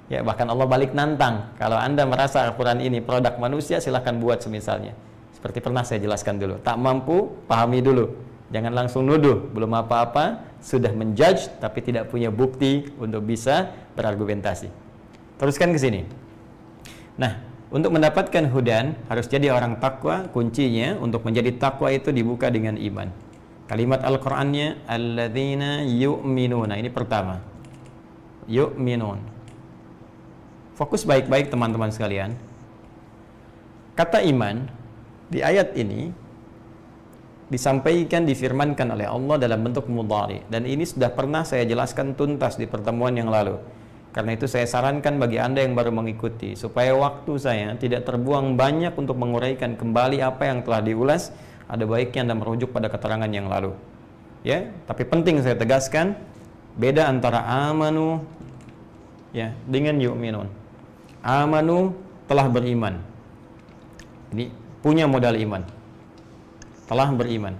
Ya, bahkan Allah balik nantang. Kalau Anda merasa Al-Qur'an ini produk manusia, silahkan buat semisalnya. Seperti pernah saya jelaskan dulu. Tak mampu, pahami dulu. Jangan langsung nuduh, belum apa-apa, sudah menjudge tapi tidak punya bukti untuk bisa berargumentasi. Teruskan ke sini. Nah, untuk mendapatkan hudan harus jadi orang takwa. Kuncinya untuk menjadi takwa itu dibuka dengan iman. Kalimat Al-Qur'annya alladzina Nah, Ini pertama. Yu'minun. Fokus baik-baik teman-teman sekalian. Kata iman di ayat ini disampaikan difirmankan oleh Allah dalam bentuk mudhari dan ini sudah pernah saya jelaskan tuntas di pertemuan yang lalu karena itu saya sarankan bagi Anda yang baru mengikuti supaya waktu saya tidak terbuang banyak untuk menguraikan kembali apa yang telah diulas, ada baiknya Anda merujuk pada keterangan yang lalu. Ya, tapi penting saya tegaskan beda antara amanu ya dengan yu'minun. Amanu telah beriman. Ini punya modal iman. Telah beriman.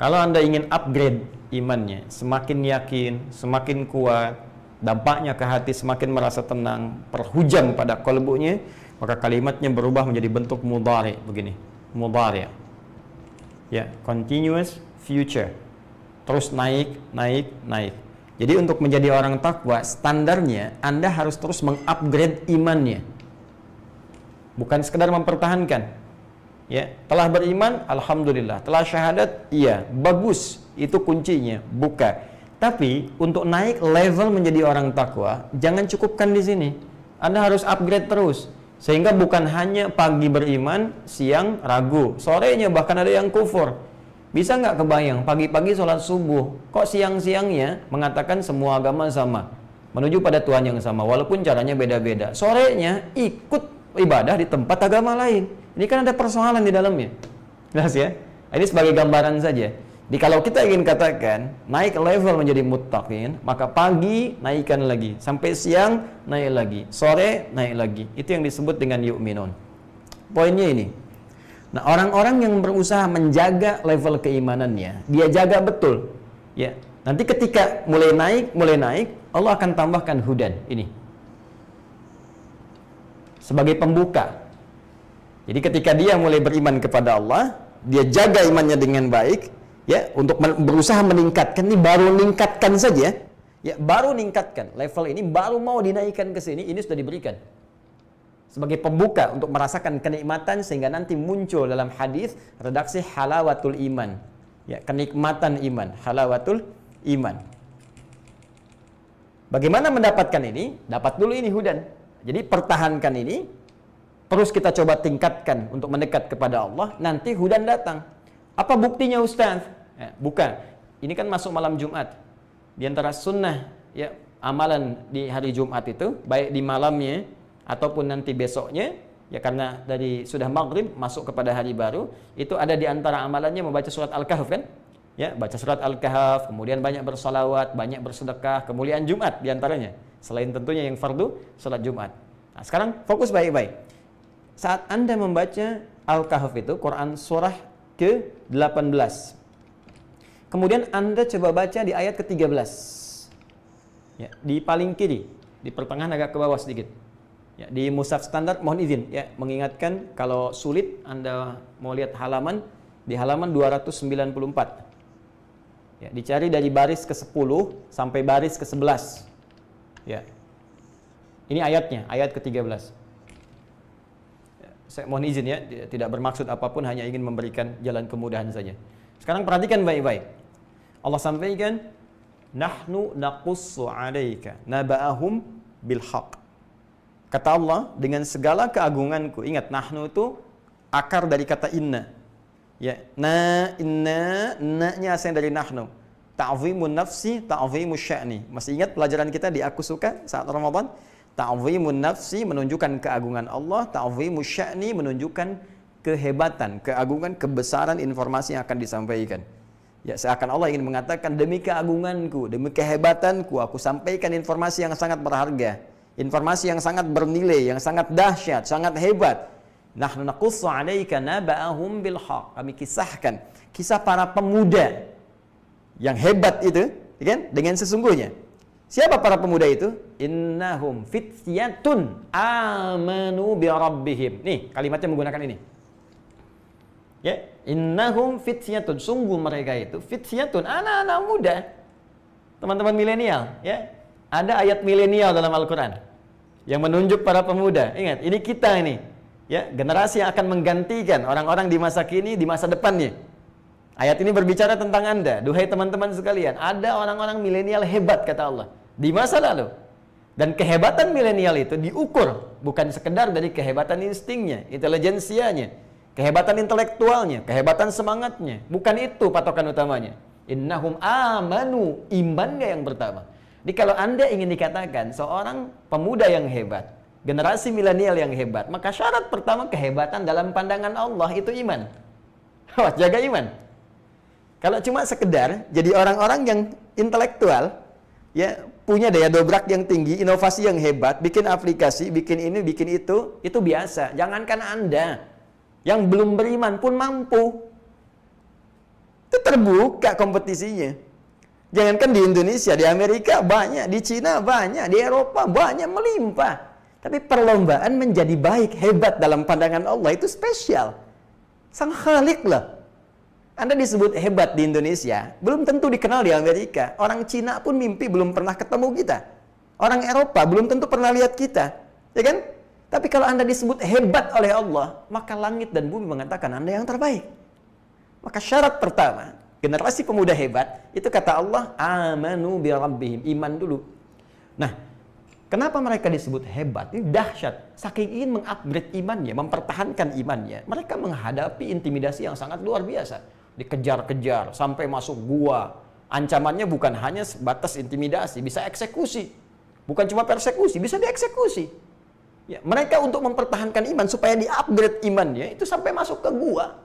Kalau Anda ingin upgrade imannya, semakin yakin, semakin kuat, dampaknya ke hati semakin merasa tenang perhujan pada kalbunya maka kalimatnya berubah menjadi bentuk mudhari begini mudhari ya continuous future terus naik naik naik jadi untuk menjadi orang takwa standarnya Anda harus terus mengupgrade imannya bukan sekedar mempertahankan ya telah beriman alhamdulillah telah syahadat iya bagus itu kuncinya buka tapi untuk naik level menjadi orang takwa, jangan cukupkan di sini. Anda harus upgrade terus. Sehingga bukan hanya pagi beriman, siang ragu, sorenya bahkan ada yang kufur. Bisa nggak kebayang pagi-pagi sholat subuh, kok siang-siangnya mengatakan semua agama sama, menuju pada Tuhan yang sama, walaupun caranya beda-beda. Sorenya ikut ibadah di tempat agama lain. Ini kan ada persoalan di dalamnya. Jelas ya? Ini sebagai gambaran saja. Jadi kalau kita ingin katakan naik level menjadi muttaqin, maka pagi naikkan lagi, sampai siang naik lagi, sore naik lagi. Itu yang disebut dengan yu'minun. Poinnya ini. Nah, orang-orang yang berusaha menjaga level keimanannya, dia jaga betul. Ya. Nanti ketika mulai naik, mulai naik, Allah akan tambahkan hudan ini. Sebagai pembuka. Jadi ketika dia mulai beriman kepada Allah, dia jaga imannya dengan baik, ya untuk berusaha meningkatkan ini baru meningkatkan saja ya baru meningkatkan level ini baru mau dinaikkan ke sini ini sudah diberikan sebagai pembuka untuk merasakan kenikmatan sehingga nanti muncul dalam hadis redaksi halawatul iman ya kenikmatan iman halawatul iman bagaimana mendapatkan ini dapat dulu ini hudan jadi pertahankan ini terus kita coba tingkatkan untuk mendekat kepada Allah nanti hudan datang apa buktinya Ustaz Ya, buka. Ini kan masuk malam Jumat. Di antara sunnah ya amalan di hari Jumat itu baik di malamnya ataupun nanti besoknya ya karena dari sudah maghrib masuk kepada hari baru itu ada di antara amalannya membaca surat al-kahf kan ya baca surat al-kahf kemudian banyak bersolawat banyak bersedekah kemuliaan Jumat di antaranya selain tentunya yang fardu salat Jumat nah, sekarang fokus baik-baik saat anda membaca al-kahf itu Quran surah ke 18 Kemudian Anda coba baca di ayat ke-13. Ya, di paling kiri, di pertengahan agak ke bawah sedikit. Ya, di musaf standar mohon izin ya mengingatkan kalau sulit Anda mau lihat halaman di halaman 294. Ya, dicari dari baris ke-10 sampai baris ke-11. Ya. Ini ayatnya, ayat ke-13. Ya, saya mohon izin ya, tidak bermaksud apapun hanya ingin memberikan jalan kemudahan saja. Sekarang perhatikan baik-baik. Allah sampaikan nahnu naqussu alaika naba'ahum bilhaq Kata Allah dengan segala keagunganku. Ingat nahnu itu akar dari kata inna. Ya, na inna na-nya asal dari nahnu. Ta'zimun nafsi, ta'zimus sya'ni. Masih ingat pelajaran kita di aku suka saat Ramadan? Ta'zimun nafsi menunjukkan keagungan Allah, ta'zimus sya'ni menunjukkan kehebatan, keagungan, kebesaran informasi yang akan disampaikan. Ya, seakan Allah ingin mengatakan demi keagunganku, demi kehebatanku, aku sampaikan informasi yang sangat berharga, informasi yang sangat bernilai, yang sangat dahsyat, sangat hebat. Nahnu naqussu 'alaika naba'ahum bil haq. Kami kisahkan kisah para pemuda yang hebat itu, kan? Dengan sesungguhnya. Siapa para pemuda itu? Innahum fityatun amanu bi Nih, kalimatnya menggunakan ini. Ya, Innahum fitsyatun. Sungguh mereka itu fitsyatun. Anak-anak muda. Teman-teman milenial. ya Ada ayat milenial dalam Al-Quran. Yang menunjuk para pemuda. Ingat, ini kita ini. Ya, generasi yang akan menggantikan orang-orang di masa kini, di masa depannya. Ayat ini berbicara tentang Anda. Duhai teman-teman sekalian, ada orang-orang milenial hebat kata Allah. Di masa lalu, dan kehebatan milenial itu diukur bukan sekedar dari kehebatan instingnya, intelijensianya, kehebatan intelektualnya, kehebatan semangatnya. Bukan itu patokan utamanya. Innahum amanu, iman gak yang pertama. Jadi kalau Anda ingin dikatakan seorang pemuda yang hebat, generasi milenial yang hebat, maka syarat pertama kehebatan dalam pandangan Allah itu iman. Oh, jaga iman. Kalau cuma sekedar jadi orang-orang yang intelektual, ya punya daya dobrak yang tinggi, inovasi yang hebat, bikin aplikasi, bikin ini, bikin itu, itu biasa. Jangankan Anda, yang belum beriman pun mampu. Itu terbuka kompetisinya. Jangankan di Indonesia, di Amerika banyak, di Cina banyak, di Eropa banyak melimpah. Tapi perlombaan menjadi baik, hebat dalam pandangan Allah itu spesial. Sang Khalik lah. Anda disebut hebat di Indonesia, belum tentu dikenal di Amerika. Orang Cina pun mimpi belum pernah ketemu kita. Orang Eropa belum tentu pernah lihat kita. Ya kan? Tapi kalau Anda disebut hebat oleh Allah, maka langit dan bumi mengatakan Anda yang terbaik. Maka syarat pertama, generasi pemuda hebat, itu kata Allah, amanu bi rabbihim, iman dulu. Nah, kenapa mereka disebut hebat? Ini dahsyat. Saking ingin mengupgrade imannya, mempertahankan imannya, mereka menghadapi intimidasi yang sangat luar biasa. Dikejar-kejar, sampai masuk gua. Ancamannya bukan hanya batas intimidasi, bisa eksekusi. Bukan cuma persekusi, bisa dieksekusi Ya, mereka untuk mempertahankan iman supaya di upgrade imannya itu sampai masuk ke gua.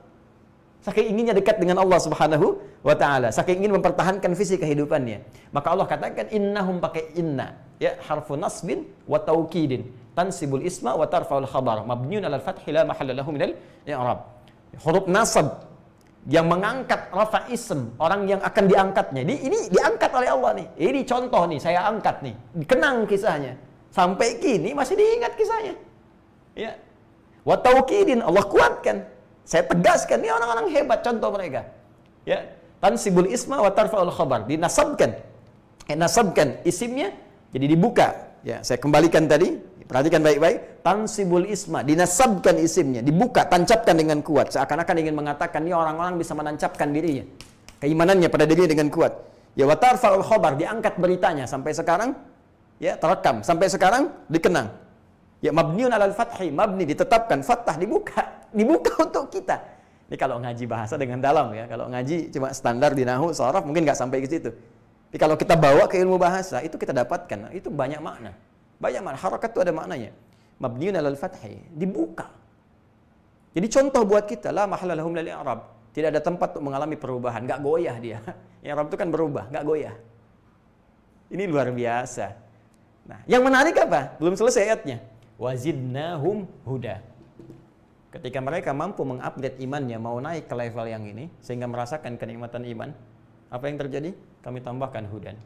Saking inginnya dekat dengan Allah Subhanahu wa taala, saking ingin mempertahankan visi kehidupannya. Maka Allah katakan innahum pakai inna, ya harfu nasbin wa taukidin. Tansibul isma wa tarfaul khabar. Mabniun alal fathi la mahalla lahu minal i'rab. Huruf nasab yang mengangkat rafa ism, orang yang akan diangkatnya. Ini, ini diangkat oleh Allah nih. Ini contoh nih, saya angkat nih. kenang kisahnya. Sampai kini masih diingat kisahnya. Ya. Wa tauqidin Allah kuatkan. Saya tegaskan ini orang-orang hebat contoh mereka. Ya. sibul isma wa tarfa'ul khabar. Dinasabkan. Eh, nasabkan isimnya jadi dibuka. Ya, saya kembalikan tadi. Perhatikan baik-baik. Tan sibul isma, dinasabkan isimnya, dibuka, tancapkan dengan kuat. Seakan-akan ingin mengatakan ini orang-orang bisa menancapkan dirinya. Keimanannya pada dirinya dengan kuat. Ya wa tarfa'ul khabar, diangkat beritanya sampai sekarang ya terekam sampai sekarang dikenang. Ya mabniun alal fathi, mabni ditetapkan, fathah dibuka, dibuka untuk kita. Ini kalau ngaji bahasa dengan dalam ya, kalau ngaji cuma standar di nahu, sorof mungkin nggak sampai ke situ. Tapi kalau kita bawa ke ilmu bahasa itu kita dapatkan, nah, itu banyak makna. Banyak makna, harokat itu ada maknanya. Mabniun alal fathi, dibuka. Jadi contoh buat kita, lah mahalalahum lil Arab. Tidak ada tempat untuk mengalami perubahan, nggak goyah dia. Arab itu kan berubah, nggak goyah. Ini luar biasa. Nah, yang menarik apa? Belum selesai ayatnya. Wazidnahum huda. Ketika mereka mampu mengupdate imannya, mau naik ke level yang ini, sehingga merasakan kenikmatan iman, apa yang terjadi? Kami tambahkan hudan.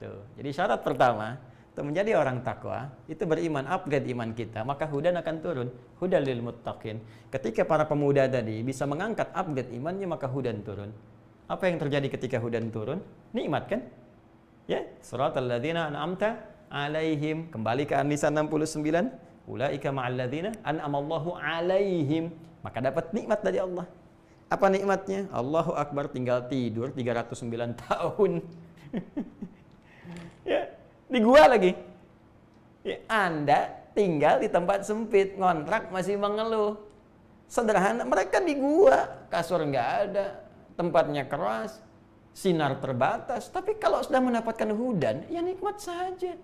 Tuh. Jadi syarat pertama, untuk menjadi orang takwa, itu beriman, upgrade iman kita, maka Huda akan turun. Huda lil muttaqin. Ketika para pemuda tadi bisa mengangkat upgrade imannya, maka Huda turun. Apa yang terjadi ketika Huda turun? Nikmat kan? Ya, surat al ladzina an'amta alaihim. Kembali ke An-Nisa 69. Ulaika ma'al ladzina an'amallahu alaihim. Maka dapat nikmat dari Allah. Apa nikmatnya? Allahu Akbar tinggal tidur 309 tahun. ya, di gua lagi. Ya, anda tinggal di tempat sempit, ngontrak masih mengeluh. Sederhana, mereka di gua, kasur nggak ada, tempatnya keras, sinar terbatas. Tapi kalau sudah mendapatkan hudan, ya nikmat saja.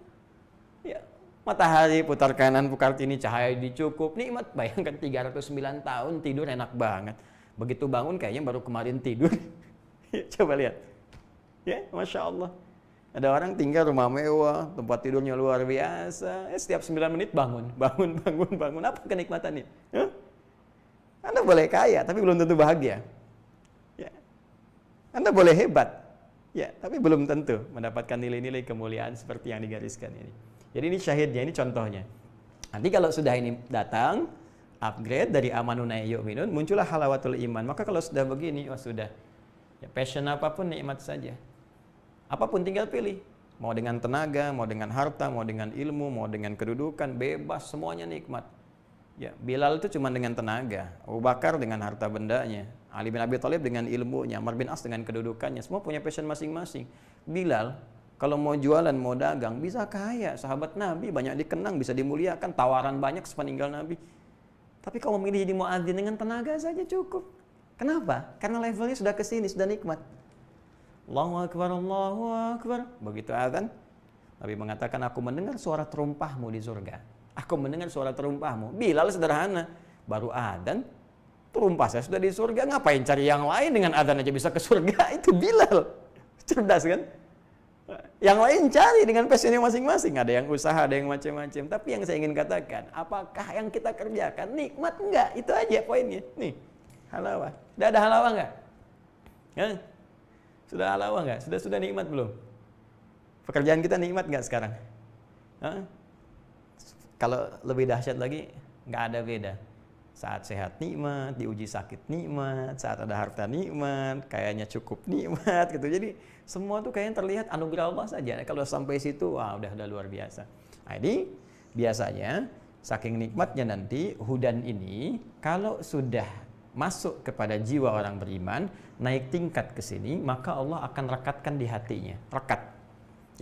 Ya, matahari putar kanan putar kiri cahaya dicukup nikmat bayangkan 309 tahun tidur enak banget begitu bangun kayaknya baru kemarin tidur ya, coba lihat ya masya Allah ada orang tinggal rumah mewah tempat tidurnya luar biasa Eh, setiap 9 menit bangun bangun bangun bangun apa kenikmatannya huh? Anda boleh kaya tapi belum tentu bahagia anda boleh hebat, ya, tapi belum tentu mendapatkan nilai-nilai kemuliaan seperti yang digariskan ini. Jadi ini syahidnya, ini contohnya. Nanti kalau sudah ini datang, upgrade dari amanuna minun muncullah halawatul iman. Maka kalau sudah begini, oh sudah. Ya, passion apapun nikmat saja. Apapun tinggal pilih. Mau dengan tenaga, mau dengan harta, mau dengan ilmu, mau dengan kedudukan, bebas, semuanya nikmat. Ya, Bilal itu cuma dengan tenaga, Abu Bakar dengan harta bendanya, Ali bin Abi Thalib dengan ilmunya, Amr bin As dengan kedudukannya, semua punya passion masing-masing. Bilal kalau mau jualan, mau dagang, bisa kaya. Sahabat Nabi banyak dikenang, bisa dimuliakan, tawaran banyak sepeninggal Nabi. Tapi kalau memilih jadi muadzin dengan tenaga saja cukup. Kenapa? Karena levelnya sudah ke sini, sudah nikmat. Allahu akbar, Allahu akbar. Begitu adhan. Nabi mengatakan, aku mendengar suara terumpahmu di surga. Aku mendengar suara terumpahmu. Bilal sederhana. Baru adan, ah, Perumpah saya sudah di surga, ngapain cari yang lain dengan adzan aja bisa ke surga? Itu Bilal. Cerdas kan? Yang lain cari dengan passionnya masing-masing. Ada yang usaha, ada yang macam-macam. Tapi yang saya ingin katakan, apakah yang kita kerjakan nikmat enggak? Itu aja poinnya. Nih, halawa Sudah ada halawa enggak? Ya? Sudah halawa enggak? Sudah sudah nikmat belum? Pekerjaan kita nikmat enggak sekarang? Hah? Kalau lebih dahsyat lagi, enggak ada beda saat sehat nikmat, diuji sakit nikmat, saat ada harta nikmat, kayaknya cukup nikmat gitu. Jadi semua tuh kayaknya terlihat anugerah Allah saja. Kalau sampai situ, wah udah udah luar biasa. Nah, ini biasanya saking nikmatnya nanti hudan ini kalau sudah masuk kepada jiwa orang beriman, naik tingkat ke sini, maka Allah akan rekatkan di hatinya. Rekat.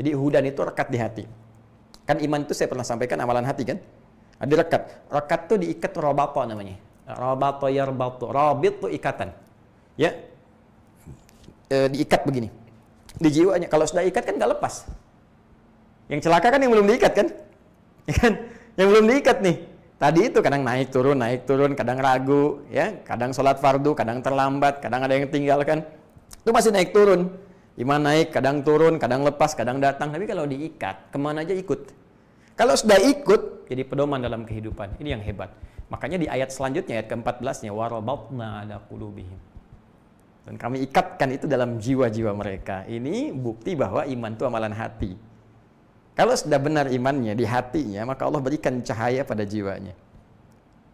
Jadi hudan itu rekat di hati. Kan iman itu saya pernah sampaikan amalan hati kan? Ada rekat. Rekat tuh diikat robato namanya. Robato robato. Robit tuh ikatan. Ya. E, diikat begini. Di jiwanya. Kalau sudah ikat kan nggak lepas. Yang celaka kan yang belum diikat kan? Ya kan? Yang belum diikat nih. Tadi itu kadang naik turun, naik turun, kadang ragu, ya, kadang sholat fardu, kadang terlambat, kadang ada yang tinggal kan. Itu masih naik turun. Iman naik, kadang turun, kadang lepas, kadang datang. Tapi kalau diikat, kemana aja ikut. Kalau sudah ikut, jadi pedoman dalam kehidupan. Ini yang hebat. Makanya di ayat selanjutnya, ayat ke-14-nya, وَرَبَطْنَا عَلَى قُلُوبِهِمْ Dan kami ikatkan itu dalam jiwa-jiwa mereka. Ini bukti bahwa iman itu amalan hati. Kalau sudah benar imannya di hatinya, maka Allah berikan cahaya pada jiwanya.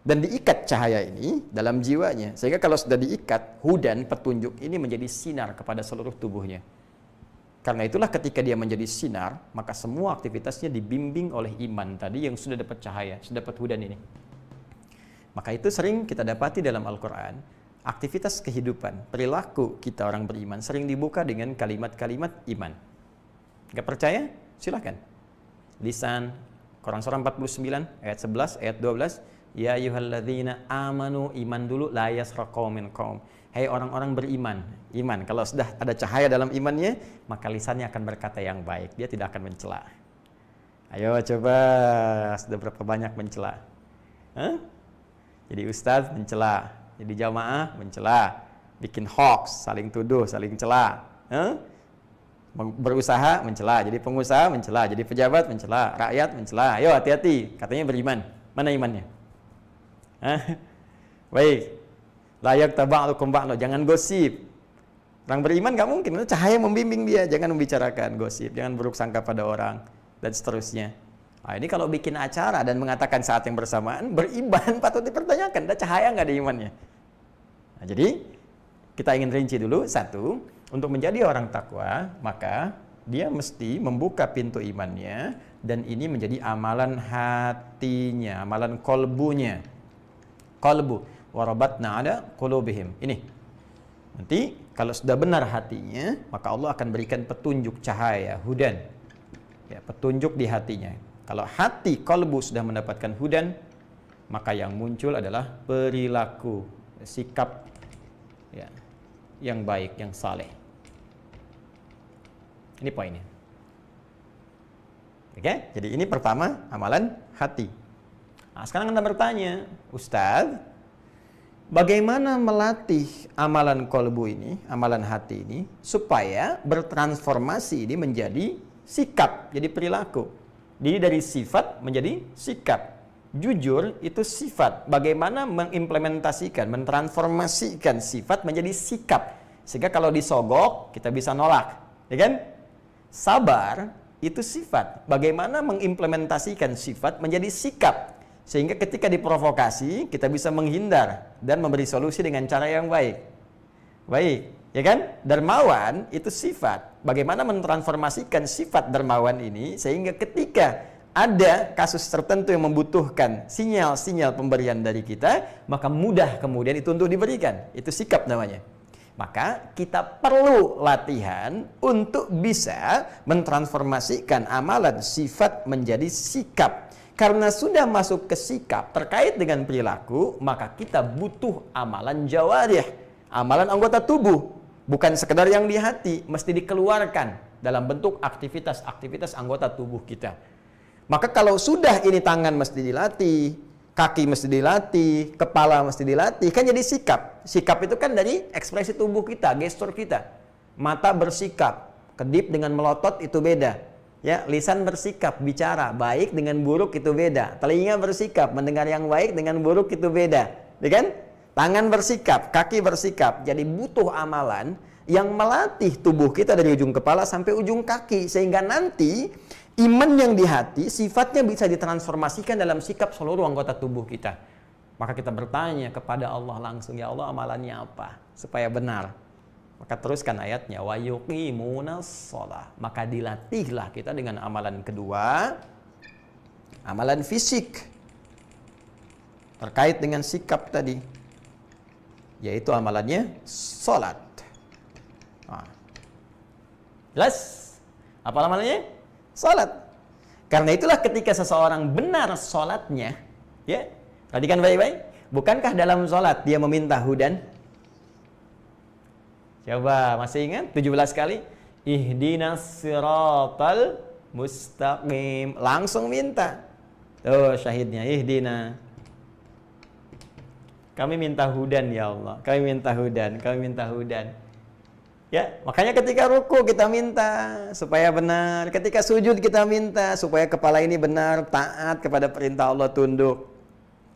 Dan diikat cahaya ini dalam jiwanya. Sehingga kalau sudah diikat, hudan, petunjuk ini menjadi sinar kepada seluruh tubuhnya. Karena itulah ketika dia menjadi sinar, maka semua aktivitasnya dibimbing oleh iman tadi yang sudah dapat cahaya, sudah dapat hudan ini. Maka itu sering kita dapati dalam Al-Quran, aktivitas kehidupan, perilaku kita orang beriman sering dibuka dengan kalimat-kalimat iman. Gak percaya? Silahkan. Lisan, Quran Surah 49, ayat 11, ayat 12, Ya ayuhalladzina amanu iman dulu la yasraqaw min qawm. Hai hey, orang-orang beriman, iman. Kalau sudah ada cahaya dalam imannya, maka lisannya akan berkata yang baik. Dia tidak akan mencela. Ayo coba, sudah berapa banyak mencela? Huh? Jadi ustadz mencela, jadi jamaah mencela, bikin hoax, saling tuduh, saling cela. Huh? Berusaha mencela, jadi pengusaha mencela, jadi pejabat mencela, rakyat mencela. Ayo hati-hati, katanya beriman. Mana imannya? Huh? Baik, Layak atau kembak lo Jangan gosip. Orang beriman nggak mungkin. Cahaya membimbing dia. Jangan membicarakan gosip. Jangan buruk sangka pada orang. Dan seterusnya. Nah, ini kalau bikin acara dan mengatakan saat yang bersamaan, beriman patut dipertanyakan. Ada cahaya nggak di imannya? Nah, jadi, kita ingin rinci dulu. Satu, untuk menjadi orang takwa, maka dia mesti membuka pintu imannya dan ini menjadi amalan hatinya, amalan kolbunya. Kolbu warabatna ala qulubihim. Ini. Nanti kalau sudah benar hatinya, maka Allah akan berikan petunjuk cahaya, hudan. Ya, petunjuk di hatinya. Kalau hati kalbu sudah mendapatkan hudan, maka yang muncul adalah perilaku, sikap ya, yang baik, yang saleh. Ini poinnya. Oke, jadi ini pertama amalan hati. Nah, sekarang Anda bertanya, Ustadz, Bagaimana melatih amalan kolbu ini, amalan hati ini, supaya bertransformasi ini menjadi sikap, jadi perilaku. Jadi dari sifat menjadi sikap. Jujur itu sifat. Bagaimana mengimplementasikan, mentransformasikan sifat menjadi sikap. Sehingga kalau disogok, kita bisa nolak. Ya kan? Sabar itu sifat. Bagaimana mengimplementasikan sifat menjadi sikap sehingga ketika diprovokasi, kita bisa menghindar dan memberi solusi dengan cara yang baik. Baik, ya kan? Dermawan itu sifat. Bagaimana mentransformasikan sifat dermawan ini sehingga ketika ada kasus tertentu yang membutuhkan sinyal-sinyal pemberian dari kita, maka mudah kemudian itu untuk diberikan. Itu sikap namanya. Maka kita perlu latihan untuk bisa mentransformasikan amalan sifat menjadi sikap karena sudah masuk ke sikap terkait dengan perilaku, maka kita butuh amalan jawarih, amalan anggota tubuh, bukan sekedar yang di hati, mesti dikeluarkan dalam bentuk aktivitas-aktivitas anggota tubuh kita. Maka kalau sudah ini tangan mesti dilatih, kaki mesti dilatih, kepala mesti dilatih, kan jadi sikap. Sikap itu kan dari ekspresi tubuh kita, gestur kita. Mata bersikap, kedip dengan melotot itu beda. Ya, lisan bersikap, bicara, baik dengan buruk itu beda. Telinga bersikap, mendengar yang baik dengan buruk itu beda. Ya kan? Tangan bersikap, kaki bersikap. Jadi butuh amalan yang melatih tubuh kita dari ujung kepala sampai ujung kaki sehingga nanti iman yang di hati sifatnya bisa ditransformasikan dalam sikap seluruh anggota tubuh kita. Maka kita bertanya kepada Allah langsung, ya Allah amalannya apa supaya benar. Maka teruskan ayatnya wa yuqimunas shalah. Maka dilatihlah kita dengan amalan kedua, amalan fisik terkait dengan sikap tadi yaitu amalannya salat. Nah. Jelas? Apa amalannya? Salat. Karena itulah ketika seseorang benar salatnya, ya, kan baik-baik, bukankah dalam salat dia meminta hudan? Coba, masih ingat? 17 kali. Ihdinas siratal mustaqim. Langsung minta. Tuh syahidnya, ihdina. Kami minta hudan ya Allah. Kami minta hudan, kami minta hudan. Ya, makanya ketika ruku kita minta supaya benar, ketika sujud kita minta supaya kepala ini benar, taat kepada perintah Allah tunduk.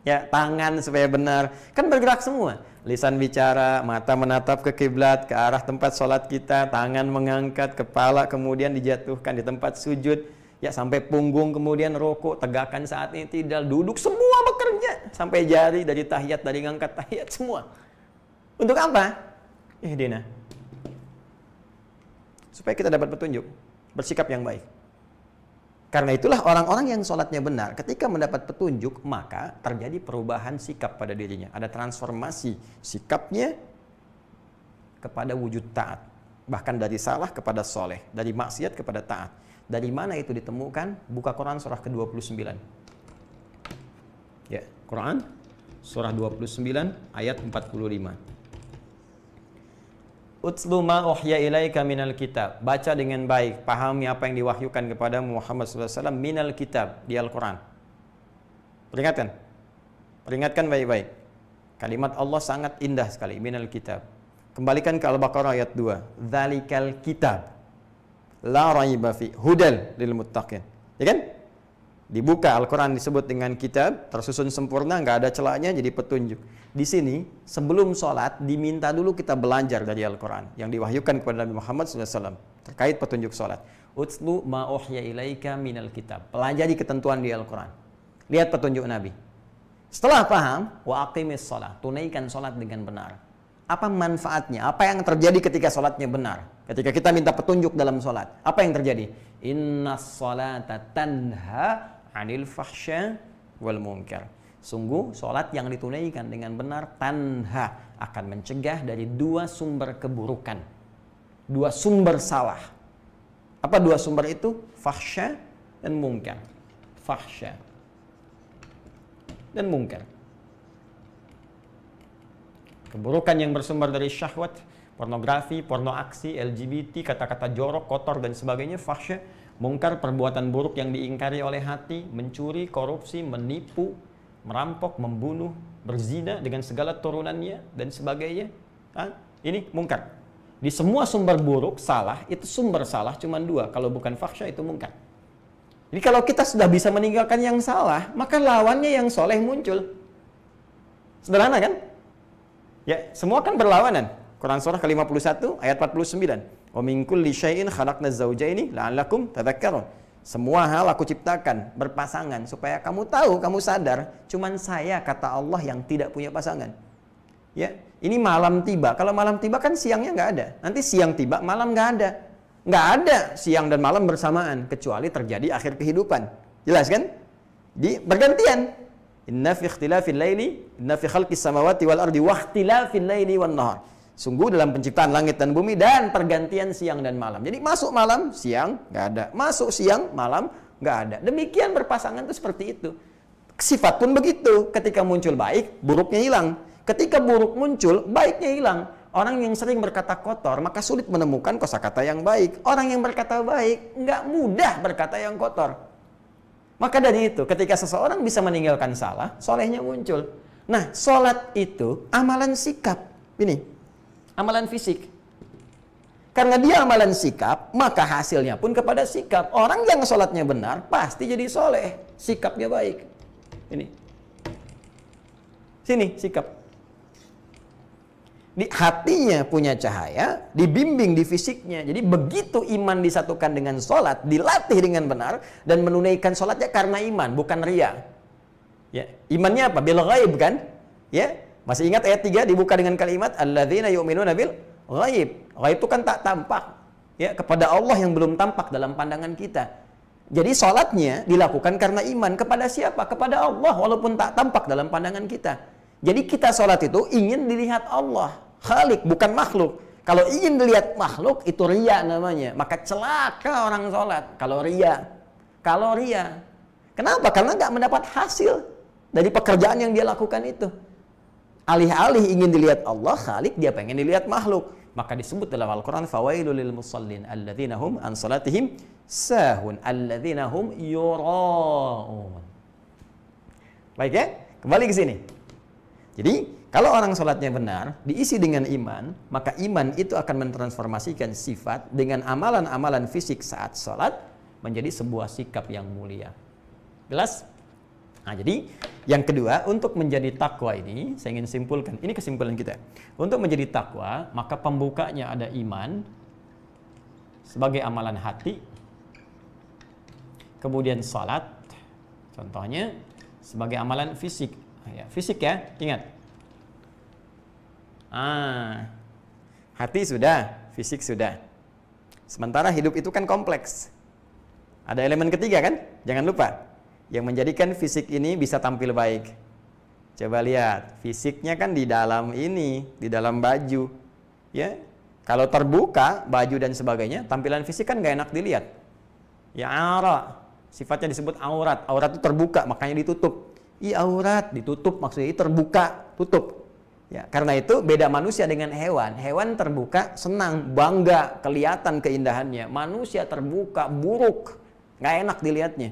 Ya, tangan supaya benar. Kan bergerak semua lisan bicara, mata menatap ke kiblat, ke arah tempat sholat kita, tangan mengangkat, kepala kemudian dijatuhkan di tempat sujud, ya sampai punggung kemudian rokok, tegakkan saat ini tidak, duduk semua bekerja, sampai jari dari tahiyat, dari ngangkat tahiyat semua. Untuk apa? Eh Dina, supaya kita dapat petunjuk, bersikap yang baik. Karena itulah orang-orang yang sholatnya benar, ketika mendapat petunjuk, maka terjadi perubahan sikap pada dirinya. Ada transformasi sikapnya kepada wujud taat. Bahkan dari salah kepada soleh, dari maksiat kepada taat. Dari mana itu ditemukan? Buka Quran surah ke-29. Ya, Quran surah 29 ayat 45. Utslu ma uhya ilaika minal kitab. Baca dengan baik, pahami apa yang diwahyukan kepada Muhammad SAW minal kitab di Al-Quran. Peringatkan. Peringatkan baik-baik. Kalimat Allah sangat indah sekali, minal kitab. Kembalikan ke Al-Baqarah ayat 2. Zalikal kitab. La raiba fi hudal lil muttaqin. Ya kan? dibuka Al-Quran disebut dengan kitab tersusun sempurna nggak ada celahnya jadi petunjuk di sini sebelum sholat diminta dulu kita belajar dari Al-Quran yang diwahyukan kepada Nabi Muhammad SAW terkait petunjuk sholat utslu ma'uhya ilaika minal kitab pelajari ketentuan di Al-Quran lihat petunjuk Nabi setelah paham wa aqimis sholat tunaikan sholat dengan benar apa manfaatnya apa yang terjadi ketika sholatnya benar ketika kita minta petunjuk dalam sholat apa yang terjadi inna sholata tanha anil fahsya wal munkar. Sungguh salat yang ditunaikan dengan benar tanha akan mencegah dari dua sumber keburukan. Dua sumber salah. Apa dua sumber itu? Fahsya dan munkar. Fahsya dan munkar. Keburukan yang bersumber dari syahwat, pornografi, porno aksi, LGBT, kata-kata jorok, kotor dan sebagainya fahsya Mungkar perbuatan buruk yang diingkari oleh hati, mencuri, korupsi, menipu, merampok, membunuh, berzina dengan segala turunannya dan sebagainya. Ha? Ini mungkar. Di semua sumber buruk salah, itu sumber salah cuma dua. Kalau bukan faksa itu mungkar. Jadi kalau kita sudah bisa meninggalkan yang salah, maka lawannya yang soleh muncul. Sederhana kan? Ya, semua kan berlawanan. Quran Surah ke-51 ayat 49. Wa min kulli syai'in khalaqna zawjaini la'allakum tadhakkarun. Semua hal aku ciptakan berpasangan supaya kamu tahu, kamu sadar, cuman saya kata Allah yang tidak punya pasangan. Ya, ini malam tiba. Kalau malam tiba kan siangnya nggak ada. Nanti siang tiba, malam nggak ada. Nggak ada siang dan malam bersamaan kecuali terjadi akhir kehidupan. Jelas kan? Di bergantian. Inna fi ikhtilafil laili, inna fi khalqis samawati wal ardi wa ikhtilafil laili wan nahar. Sungguh dalam penciptaan langit dan bumi dan pergantian siang dan malam. Jadi masuk malam, siang, nggak ada. Masuk siang, malam, nggak ada. Demikian berpasangan itu seperti itu. Sifat pun begitu. Ketika muncul baik, buruknya hilang. Ketika buruk muncul, baiknya hilang. Orang yang sering berkata kotor, maka sulit menemukan kosakata yang baik. Orang yang berkata baik, nggak mudah berkata yang kotor. Maka dari itu, ketika seseorang bisa meninggalkan salah, solehnya muncul. Nah, sholat itu amalan sikap. Ini, Amalan fisik. Karena dia amalan sikap, maka hasilnya pun kepada sikap. Orang yang sholatnya benar pasti jadi soleh. Sikapnya baik. Ini. Sini, sikap. Di hatinya punya cahaya, dibimbing di fisiknya. Jadi begitu iman disatukan dengan sholat, dilatih dengan benar, dan menunaikan sholatnya karena iman, bukan ria. Ya, imannya apa? bela gaib kan? Ya, masih ingat ayat 3 dibuka dengan kalimat alladzina yu'minuna bil ghaib. Ghaib itu kan tak tampak. Ya, kepada Allah yang belum tampak dalam pandangan kita. Jadi sholatnya dilakukan karena iman kepada siapa? Kepada Allah walaupun tak tampak dalam pandangan kita. Jadi kita sholat itu ingin dilihat Allah, Khalik bukan makhluk. Kalau ingin dilihat makhluk itu ria namanya. Maka celaka orang sholat kalau ria. Kalau ria. Kenapa? Karena nggak mendapat hasil dari pekerjaan yang dia lakukan itu alih-alih ingin dilihat Allah, Khalik dia pengen dilihat makhluk. Maka disebut dalam Al-Quran, فَوَيْلُ لِلْمُصَلِّينَ الَّذِينَ هُمْ an salatihim sahun الَّذِينَ هُمْ Baik ya? Kembali ke sini. Jadi, kalau orang sholatnya benar, diisi dengan iman, maka iman itu akan mentransformasikan sifat dengan amalan-amalan fisik saat sholat menjadi sebuah sikap yang mulia. Jelas? Nah, jadi yang kedua, untuk menjadi takwa ini, saya ingin simpulkan, ini kesimpulan kita. Untuk menjadi takwa, maka pembukanya ada iman sebagai amalan hati, kemudian salat, contohnya sebagai amalan fisik. Ah, ya, fisik ya, ingat. Ah, hati sudah, fisik sudah. Sementara hidup itu kan kompleks. Ada elemen ketiga kan? Jangan lupa yang menjadikan fisik ini bisa tampil baik. Coba lihat, fisiknya kan di dalam ini, di dalam baju. Ya. Kalau terbuka baju dan sebagainya, tampilan fisik kan gak enak dilihat. Ya aura, sifatnya disebut aurat. Aurat itu terbuka, makanya ditutup. I aurat ditutup maksudnya i terbuka, tutup. Ya, karena itu beda manusia dengan hewan. Hewan terbuka senang, bangga, kelihatan keindahannya. Manusia terbuka buruk, Gak enak dilihatnya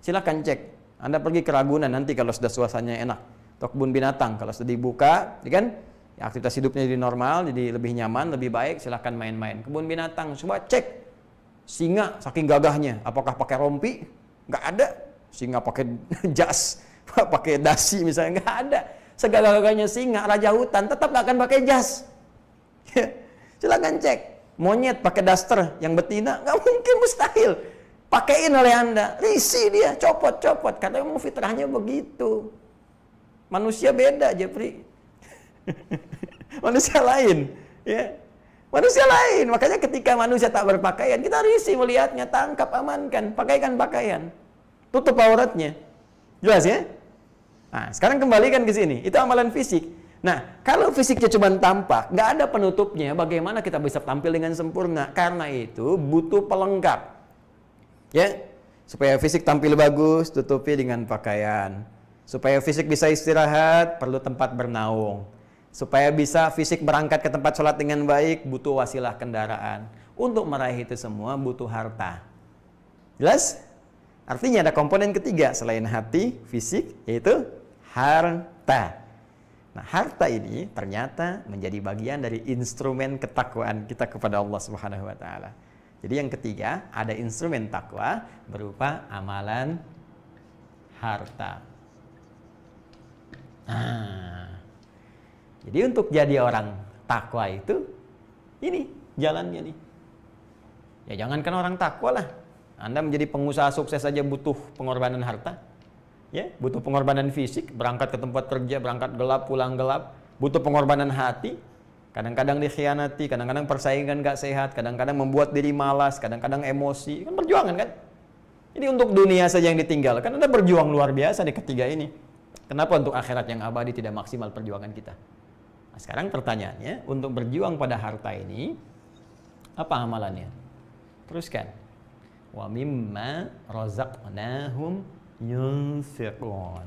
silahkan cek. Anda pergi ke Ragunan nanti kalau sudah suasananya enak. Atau kebun binatang kalau sudah dibuka, ya kan? Ya, aktivitas hidupnya jadi normal, jadi lebih nyaman, lebih baik, silahkan main-main. Kebun binatang, coba cek. Singa saking gagahnya, apakah pakai rompi? Nggak ada. Singa pakai jas, pakai dasi misalnya, nggak ada. segala gagahnya singa, raja hutan, tetap nggak akan pakai jas. silahkan cek. Monyet pakai daster, yang betina, nggak mungkin, mustahil pakaiin oleh Anda. Risi dia, copot-copot. Karena mau fitrahnya begitu. Manusia beda, Jepri. manusia lain. Ya. Manusia lain. Makanya ketika manusia tak berpakaian, kita risi melihatnya, tangkap, amankan, pakaikan pakaian. Tutup auratnya. Jelas ya? Nah, sekarang kembalikan ke sini. Itu amalan fisik. Nah, kalau fisiknya cuma tampak, nggak ada penutupnya, bagaimana kita bisa tampil dengan sempurna? Karena itu butuh pelengkap. Ya, supaya fisik tampil bagus, tutupi dengan pakaian. Supaya fisik bisa istirahat, perlu tempat bernaung. Supaya bisa fisik berangkat ke tempat sholat dengan baik, butuh wasilah kendaraan. Untuk meraih itu semua butuh harta. Jelas? Artinya ada komponen ketiga selain hati, fisik, yaitu harta. Nah, harta ini ternyata menjadi bagian dari instrumen ketakwaan kita kepada Allah Subhanahu wa taala. Jadi yang ketiga, ada instrumen takwa berupa amalan harta. Nah, jadi untuk jadi orang takwa itu ini jalannya nih. Ya jangankan orang takwa lah. Anda menjadi pengusaha sukses saja butuh pengorbanan harta. Ya, butuh pengorbanan fisik, berangkat ke tempat kerja, berangkat gelap, pulang gelap, butuh pengorbanan hati, Kadang-kadang dikhianati, kadang-kadang persaingan gak sehat, kadang-kadang membuat diri malas, kadang-kadang emosi. Kan perjuangan kan? Ini untuk dunia saja yang ditinggalkan. ada berjuang luar biasa di ketiga ini. Kenapa untuk akhirat yang abadi tidak maksimal perjuangan kita? Nah, sekarang pertanyaannya, untuk berjuang pada harta ini, apa amalannya? Teruskan. Wa mimma razaqnahum yunfiqun.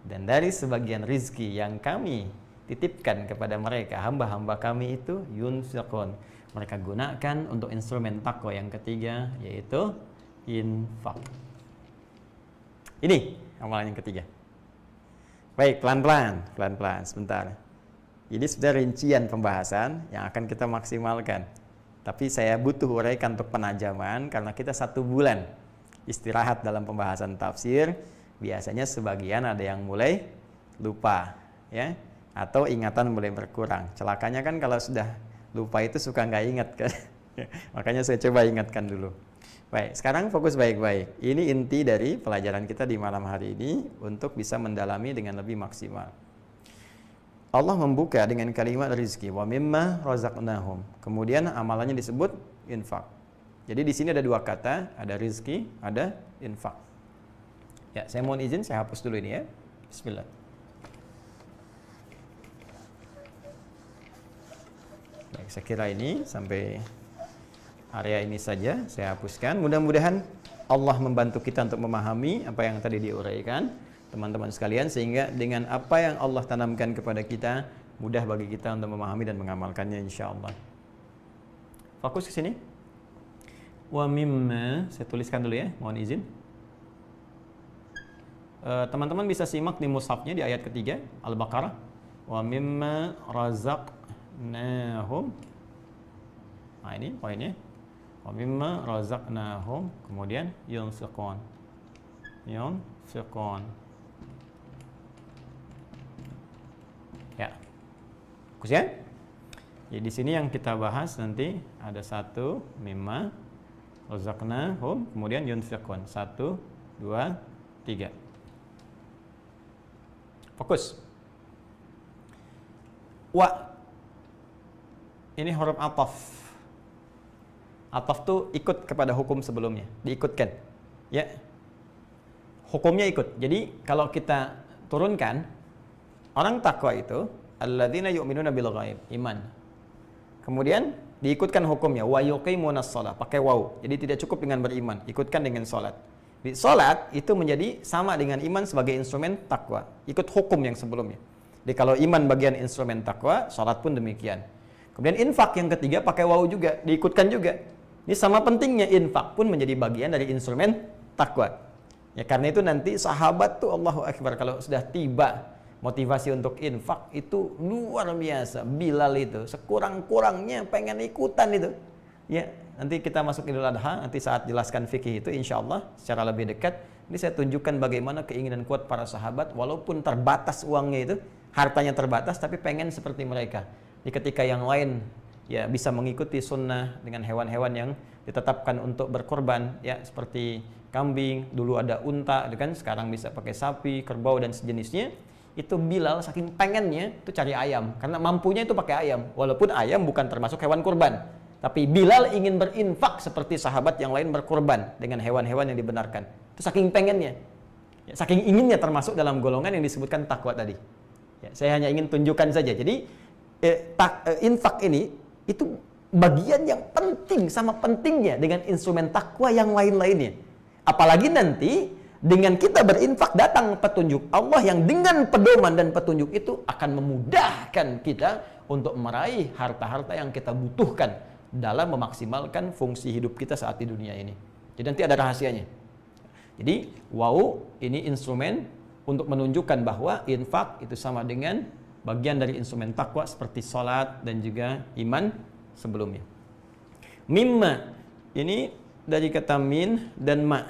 Dan dari sebagian rizki yang kami titipkan kepada mereka hamba-hamba kami itu yunfiqun mereka gunakan untuk instrumen takwa yang ketiga yaitu infak ini amalan yang ketiga baik pelan-pelan pelan-pelan sebentar ini sudah rincian pembahasan yang akan kita maksimalkan tapi saya butuh uraikan untuk penajaman karena kita satu bulan istirahat dalam pembahasan tafsir biasanya sebagian ada yang mulai lupa ya atau ingatan mulai berkurang. Celakanya kan kalau sudah lupa itu suka nggak ingat kan. Makanya saya coba ingatkan dulu. Baik, sekarang fokus baik-baik. Ini inti dari pelajaran kita di malam hari ini untuk bisa mendalami dengan lebih maksimal. Allah membuka dengan kalimat rizki wa mimma razaqnahum. Kemudian amalannya disebut infak. Jadi di sini ada dua kata, ada rizki, ada infak. Ya, saya mohon izin saya hapus dulu ini ya. Bismillah. Baik, saya kira ini sampai area ini saja saya hapuskan. Mudah-mudahan Allah membantu kita untuk memahami apa yang tadi diuraikan teman-teman sekalian sehingga dengan apa yang Allah tanamkan kepada kita mudah bagi kita untuk memahami dan mengamalkannya insya Allah Fokus ke sini. Wa mimma saya tuliskan dulu ya, mohon izin. Eh, teman-teman bisa simak di mushafnya di ayat ketiga Al-Baqarah. Wa mimma razaq razaqnahum nah ini poinnya wa mimma razaqnahum kemudian yunfiqun yunfiqun ya fokus ya jadi di sini yang kita bahas nanti ada satu mimma razaqnahum kemudian yunfiqun satu dua tiga fokus wa ini huruf ataf. Ataf itu ikut kepada hukum sebelumnya, diikutkan. Ya. Hukumnya ikut. Jadi kalau kita turunkan orang takwa itu alladzina yu'minuna bil ghaib, iman. Kemudian diikutkan hukumnya wa yuqimuna shalah, pakai wau. Jadi tidak cukup dengan beriman, ikutkan dengan salat. Di salat itu menjadi sama dengan iman sebagai instrumen takwa, ikut hukum yang sebelumnya. Jadi kalau iman bagian instrumen takwa, salat pun demikian. Kemudian infak yang ketiga pakai wau juga, diikutkan juga. Ini sama pentingnya infak pun menjadi bagian dari instrumen takwa. Ya karena itu nanti sahabat tuh Allahu Akbar kalau sudah tiba motivasi untuk infak itu luar biasa. Bilal itu sekurang-kurangnya pengen ikutan itu. Ya, nanti kita masuk Idul Adha, nanti saat jelaskan fikih itu insya Allah secara lebih dekat. Ini saya tunjukkan bagaimana keinginan kuat para sahabat walaupun terbatas uangnya itu, hartanya terbatas tapi pengen seperti mereka di ketika yang lain ya bisa mengikuti sunnah dengan hewan-hewan yang ditetapkan untuk berkorban ya seperti kambing dulu ada unta gitu kan sekarang bisa pakai sapi kerbau dan sejenisnya itu Bilal saking pengennya itu cari ayam karena mampunya itu pakai ayam walaupun ayam bukan termasuk hewan kurban tapi Bilal ingin berinfak seperti sahabat yang lain berkorban dengan hewan-hewan yang dibenarkan itu saking pengennya ya, saking inginnya termasuk dalam golongan yang disebutkan takwa tadi ya, saya hanya ingin tunjukkan saja jadi Eh, eh, infak ini itu bagian yang penting sama pentingnya dengan instrumen takwa yang lain-lainnya. Apalagi nanti dengan kita berinfak datang petunjuk Allah yang dengan pedoman dan petunjuk itu akan memudahkan kita untuk meraih harta-harta yang kita butuhkan dalam memaksimalkan fungsi hidup kita saat di dunia ini. Jadi nanti ada rahasianya. Jadi wow ini instrumen untuk menunjukkan bahwa infak itu sama dengan bagian dari instrumen takwa seperti salat dan juga iman sebelumnya. Mimma ini dari kata min dan ma.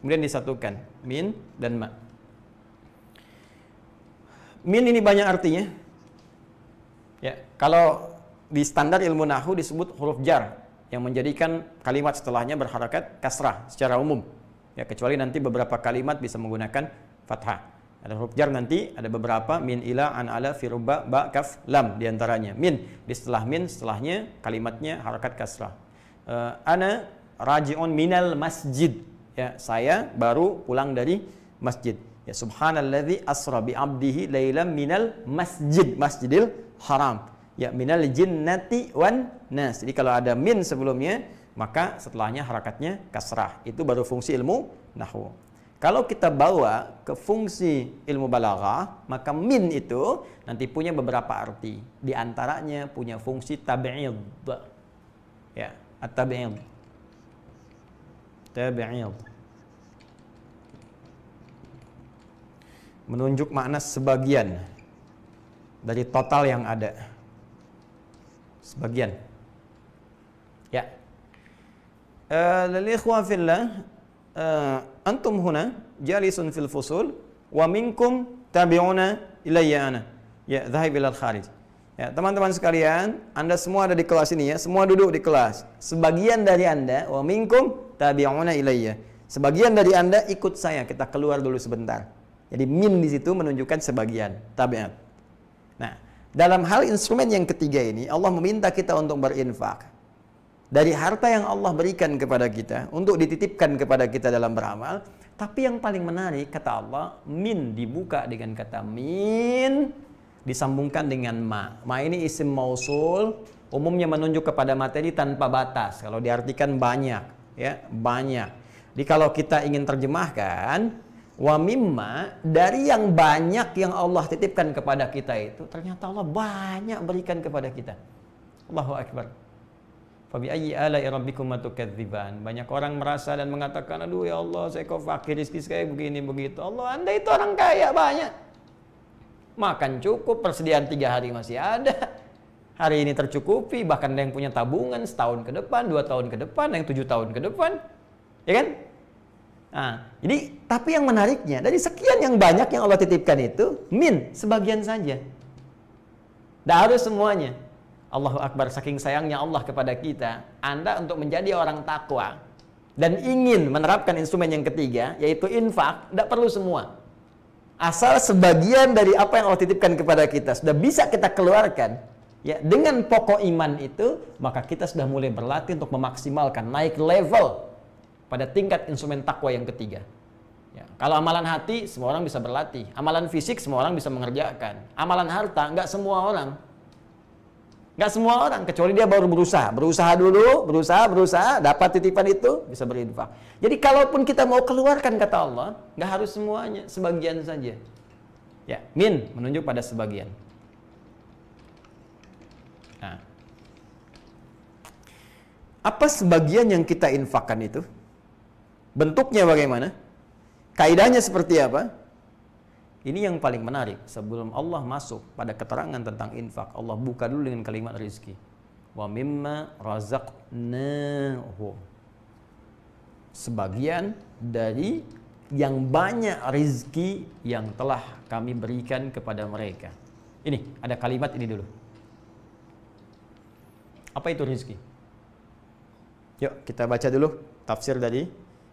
Kemudian disatukan min dan ma. Min ini banyak artinya. Ya, kalau di standar ilmu nahu disebut huruf jar yang menjadikan kalimat setelahnya berharakat kasrah secara umum. Ya, kecuali nanti beberapa kalimat bisa menggunakan fathah. Ada huruf jar nanti ada beberapa min ila an ala fi ruba ba kaf lam diantaranya min di setelah min setelahnya kalimatnya harakat kasrah. Uh, ana rajiun minal masjid ya saya baru pulang dari masjid. Ya subhanallazi asra bi abdihi lailan minal masjid masjidil haram. Ya minal jinnati wan nas. Jadi kalau ada min sebelumnya maka setelahnya harakatnya kasrah. Itu baru fungsi ilmu nahwu. Kalau kita bawa ke fungsi ilmu balaghah, maka min itu nanti punya beberapa arti. Di antaranya punya fungsi tab'id. Ya, at-tab'id. Tab'id. Menunjuk makna sebagian dari total yang ada. Sebagian. Ya. Uh, eh, lil ikhwan fillah eh, antum huna jalisun fil fusul wa minkum tabi'una ilayya ana. Ya, dhahib ilal kharij. Ya, teman-teman sekalian, Anda semua ada di kelas ini ya, semua duduk di kelas. Sebagian dari Anda, wa minkum tabi'una ilayya. Sebagian dari Anda ikut saya, kita keluar dulu sebentar. Jadi min di situ menunjukkan sebagian, tabi'at. Nah, dalam hal instrumen yang ketiga ini, Allah meminta kita untuk berinfak dari harta yang Allah berikan kepada kita untuk dititipkan kepada kita dalam beramal. Tapi yang paling menarik kata Allah, min dibuka dengan kata min disambungkan dengan ma. Ma ini isim mausul, umumnya menunjuk kepada materi tanpa batas. Kalau diartikan banyak, ya, banyak. Jadi kalau kita ingin terjemahkan, wa mimma dari yang banyak yang Allah titipkan kepada kita itu ternyata Allah banyak berikan kepada kita. Allahu akbar ala matukadziban. Banyak orang merasa dan mengatakan, aduh ya Allah, saya kok fakir rezeki saya begini begitu. Allah, Anda itu orang kaya banyak. Makan cukup, persediaan tiga hari masih ada. Hari ini tercukupi, bahkan ada yang punya tabungan setahun ke depan, dua tahun ke depan, yang tujuh tahun ke depan. Ya kan? Nah, jadi tapi yang menariknya dari sekian yang banyak yang Allah titipkan itu min sebagian saja. Tidak harus semuanya. Allahu Akbar saking sayangnya Allah kepada kita Anda untuk menjadi orang takwa dan ingin menerapkan instrumen yang ketiga yaitu infak tidak perlu semua asal sebagian dari apa yang Allah titipkan kepada kita sudah bisa kita keluarkan ya dengan pokok iman itu maka kita sudah mulai berlatih untuk memaksimalkan naik level pada tingkat instrumen takwa yang ketiga Ya. Kalau amalan hati, semua orang bisa berlatih. Amalan fisik, semua orang bisa mengerjakan. Amalan harta, nggak semua orang. Nggak semua orang, kecuali dia baru berusaha. Berusaha dulu, berusaha, berusaha, dapat titipan itu, bisa berinfak. Jadi kalaupun kita mau keluarkan kata Allah, nggak harus semuanya, sebagian saja. Ya, min menunjuk pada sebagian. Nah. Apa sebagian yang kita infakkan itu? Bentuknya bagaimana? Kaidahnya seperti apa? Ini yang paling menarik. Sebelum Allah masuk pada keterangan tentang infak, Allah buka dulu dengan kalimat rizki. Wa mimma razaqnahu. Sebagian dari yang banyak rizki yang telah kami berikan kepada mereka. Ini, ada kalimat ini dulu. Apa itu rizki? Yuk, kita baca dulu tafsir dari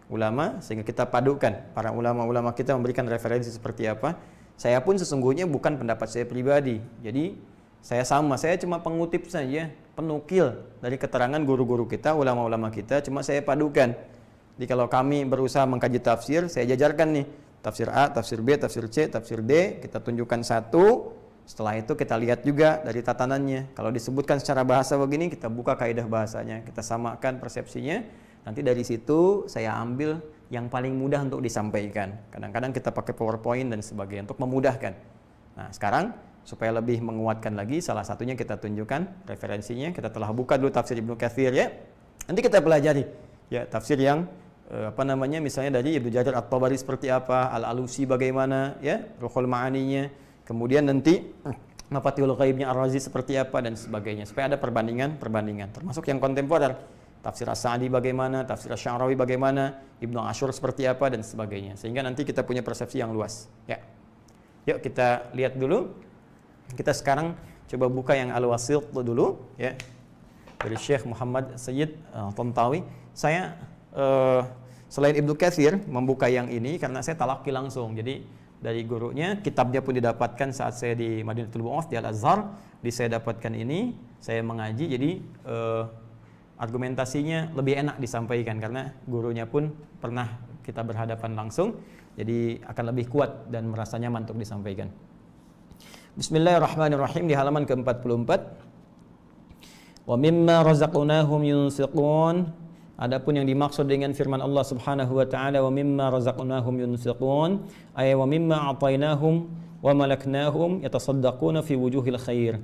ulama sehingga kita padukan para ulama-ulama kita memberikan referensi seperti apa. Saya pun sesungguhnya bukan pendapat saya pribadi. Jadi saya sama, saya cuma pengutip saja, penukil dari keterangan guru-guru kita, ulama-ulama kita, cuma saya padukan. Jadi kalau kami berusaha mengkaji tafsir, saya jajarkan nih, tafsir A, tafsir B, tafsir C, tafsir D, kita tunjukkan satu, setelah itu kita lihat juga dari tatanannya. Kalau disebutkan secara bahasa begini, kita buka kaidah bahasanya, kita samakan persepsinya, Nanti dari situ saya ambil yang paling mudah untuk disampaikan. Kadang-kadang kita pakai PowerPoint dan sebagainya untuk memudahkan. Nah, sekarang supaya lebih menguatkan lagi, salah satunya kita tunjukkan referensinya. Kita telah buka dulu tafsir Ibnu kathir ya. Nanti kita pelajari ya tafsir yang eh, apa namanya misalnya dari Ibnu Jajar At-Tabari seperti apa, Al-Alusi bagaimana ya, Ruhul Ma'aninya. Kemudian nanti Mafatihul Ghaibnya Ar-Razi seperti apa dan sebagainya. Supaya ada perbandingan-perbandingan termasuk yang kontemporer tafsir As-Sa'di bagaimana, tafsir Syarawi bagaimana, Ibnu Asyur seperti apa dan sebagainya. Sehingga nanti kita punya persepsi yang luas. Ya. Yuk kita lihat dulu. Kita sekarang coba buka yang Al-Wasil dulu ya. Dari Syekh Muhammad Sayyid uh, Tantawi. Saya uh, selain Ibnu Katsir membuka yang ini karena saya talaki langsung. Jadi dari gurunya, kitabnya pun didapatkan saat saya di Madinatul Bu'ath di Al-Azhar, di saya dapatkan ini, saya mengaji jadi uh, argumentasinya lebih enak disampaikan karena gurunya pun pernah kita berhadapan langsung jadi akan lebih kuat dan merasa nyaman untuk disampaikan Bismillahirrahmanirrahim di halaman ke-44 Wa mimma razaqnahum yunfiqun Adapun yang dimaksud dengan firman Allah Subhanahu wa taala wa mimma razaqnahum yunfiqun ay wa mimma atainahum wa malaknahum yatasaddaquna fi wujuhil khair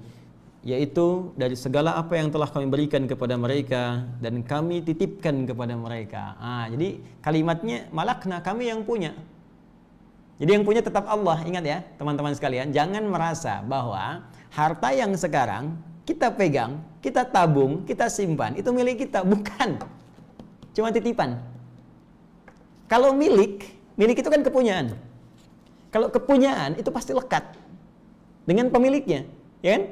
yaitu dari segala apa yang telah kami berikan kepada mereka dan kami titipkan kepada mereka. Ah, jadi kalimatnya malakna kami yang punya. Jadi yang punya tetap Allah, ingat ya teman-teman sekalian, jangan merasa bahwa harta yang sekarang kita pegang, kita tabung, kita simpan, itu milik kita, bukan. Cuma titipan. Kalau milik, milik itu kan kepunyaan. Kalau kepunyaan itu pasti lekat dengan pemiliknya, ya kan?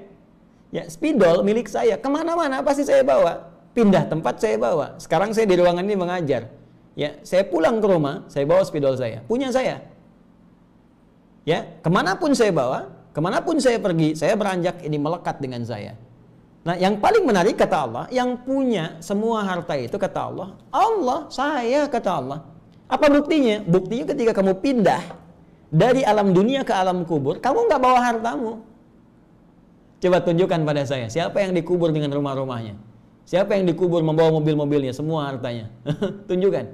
Ya, spidol milik saya. Kemana-mana pasti saya bawa. Pindah tempat saya bawa. Sekarang saya di ruangan ini mengajar. Ya, saya pulang ke rumah, saya bawa spidol saya. Punya saya. Ya, kemanapun saya bawa, kemanapun saya pergi, saya beranjak ini melekat dengan saya. Nah, yang paling menarik kata Allah, yang punya semua harta itu kata Allah, Allah saya kata Allah. Apa buktinya? Buktinya ketika kamu pindah dari alam dunia ke alam kubur, kamu nggak bawa hartamu, Coba tunjukkan pada saya, siapa yang dikubur dengan rumah-rumahnya? Siapa yang dikubur membawa mobil-mobilnya, semua hartanya? tunjukkan.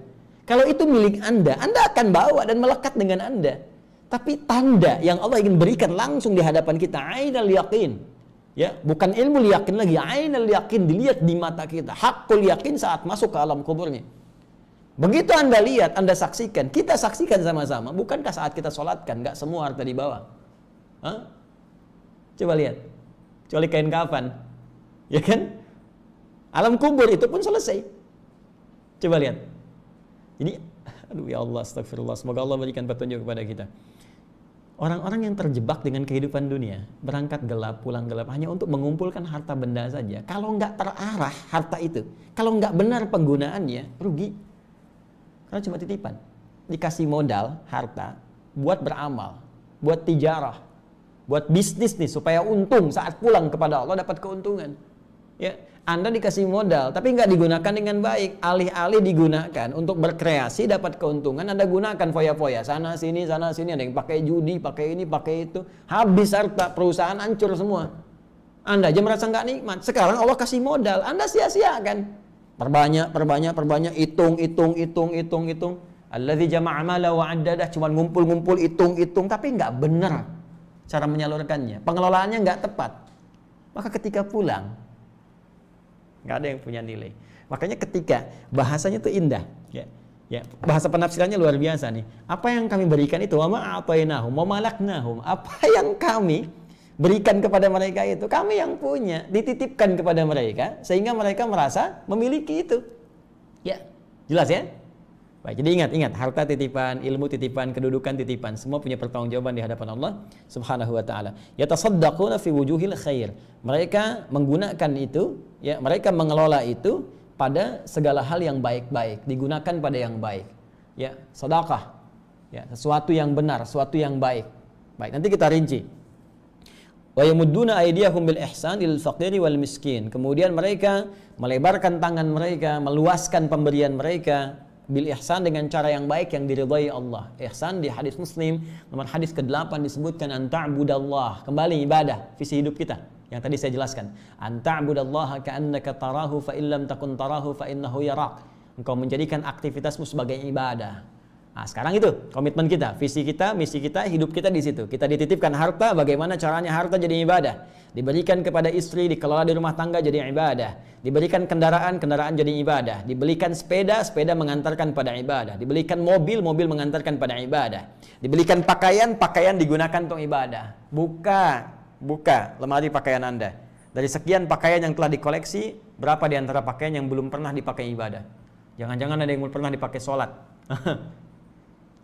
Kalau itu milik Anda, Anda akan bawa dan melekat dengan Anda. Tapi tanda yang Allah ingin berikan langsung di hadapan kita, aina yakin. Ya, bukan ilmu yakin lagi, ainal yakin dilihat di mata kita. Hakul yakin saat masuk ke alam kuburnya. Begitu Anda lihat, Anda saksikan, kita saksikan sama-sama. Bukankah saat kita sholatkan, nggak semua harta dibawa? Hah? Coba lihat, kecuali kain kafan. Ya kan? Alam kubur itu pun selesai. Coba lihat. Jadi, aduh ya Allah, astagfirullah. Semoga Allah berikan petunjuk kepada kita. Orang-orang yang terjebak dengan kehidupan dunia, berangkat gelap, pulang gelap, hanya untuk mengumpulkan harta benda saja. Kalau nggak terarah harta itu, kalau nggak benar penggunaannya, rugi. Karena cuma titipan. Dikasih modal, harta, buat beramal, buat tijarah, buat bisnis nih supaya untung saat pulang kepada Allah dapat keuntungan. Ya, Anda dikasih modal tapi nggak digunakan dengan baik, alih-alih digunakan untuk berkreasi dapat keuntungan, Anda gunakan foya-foya sana sini sana sini ada yang pakai judi, pakai ini, pakai itu, habis harta perusahaan hancur semua. Anda aja merasa nggak nikmat. Sekarang Allah kasih modal, Anda sia-siakan. Perbanyak, perbanyak, perbanyak, hitung, hitung, hitung, hitung, hitung. Allah jama'a wah wa dah cuma ngumpul-ngumpul, hitung, hitung, tapi nggak benar cara menyalurkannya. Pengelolaannya nggak tepat. Maka ketika pulang, nggak ada yang punya nilai. Makanya ketika bahasanya itu indah. Ya. Ya, bahasa penafsirannya luar biasa nih. Apa yang kami berikan itu wa ma'apainahum wa malaknahum. Apa yang kami berikan kepada mereka itu kami yang punya, dititipkan kepada mereka sehingga mereka merasa memiliki itu. Ya, jelas ya? Baik, jadi ingat, ingat, harta titipan, ilmu titipan, kedudukan titipan, semua punya pertanggungjawaban di hadapan Allah Subhanahu wa taala. Yatasaddaquna fi wujuhil khair. Mereka menggunakan itu, ya, mereka mengelola itu pada segala hal yang baik-baik, digunakan pada yang baik. Ya, sedekah. Ya, sesuatu yang benar, sesuatu yang baik. Baik, nanti kita rinci. Wa yamudduna aydiyahum bil ihsan lil faqiri wal miskin. Kemudian mereka melebarkan tangan mereka, meluaskan pemberian mereka bil ihsan dengan cara yang baik yang diridhai Allah. Ihsan di hadis Muslim nomor hadis ke-8 disebutkan anta'budallah. Kembali ibadah visi hidup kita yang tadi saya jelaskan. Anta'budallaha ka'annaka tarahu fa illam takun tarahu fa innahu yarak. Engkau menjadikan aktivitasmu sebagai ibadah Nah, sekarang itu komitmen kita, visi kita, misi kita, hidup kita di situ. Kita dititipkan harta, bagaimana caranya harta jadi ibadah. Diberikan kepada istri, dikelola di rumah tangga jadi ibadah. Diberikan kendaraan, kendaraan jadi ibadah. diberikan sepeda, sepeda mengantarkan pada ibadah. diberikan mobil, mobil mengantarkan pada ibadah. diberikan pakaian, pakaian digunakan untuk ibadah. Buka, buka lemari pakaian Anda. Dari sekian pakaian yang telah dikoleksi, berapa di antara pakaian yang belum pernah dipakai ibadah? Jangan-jangan ada yang belum pernah dipakai sholat.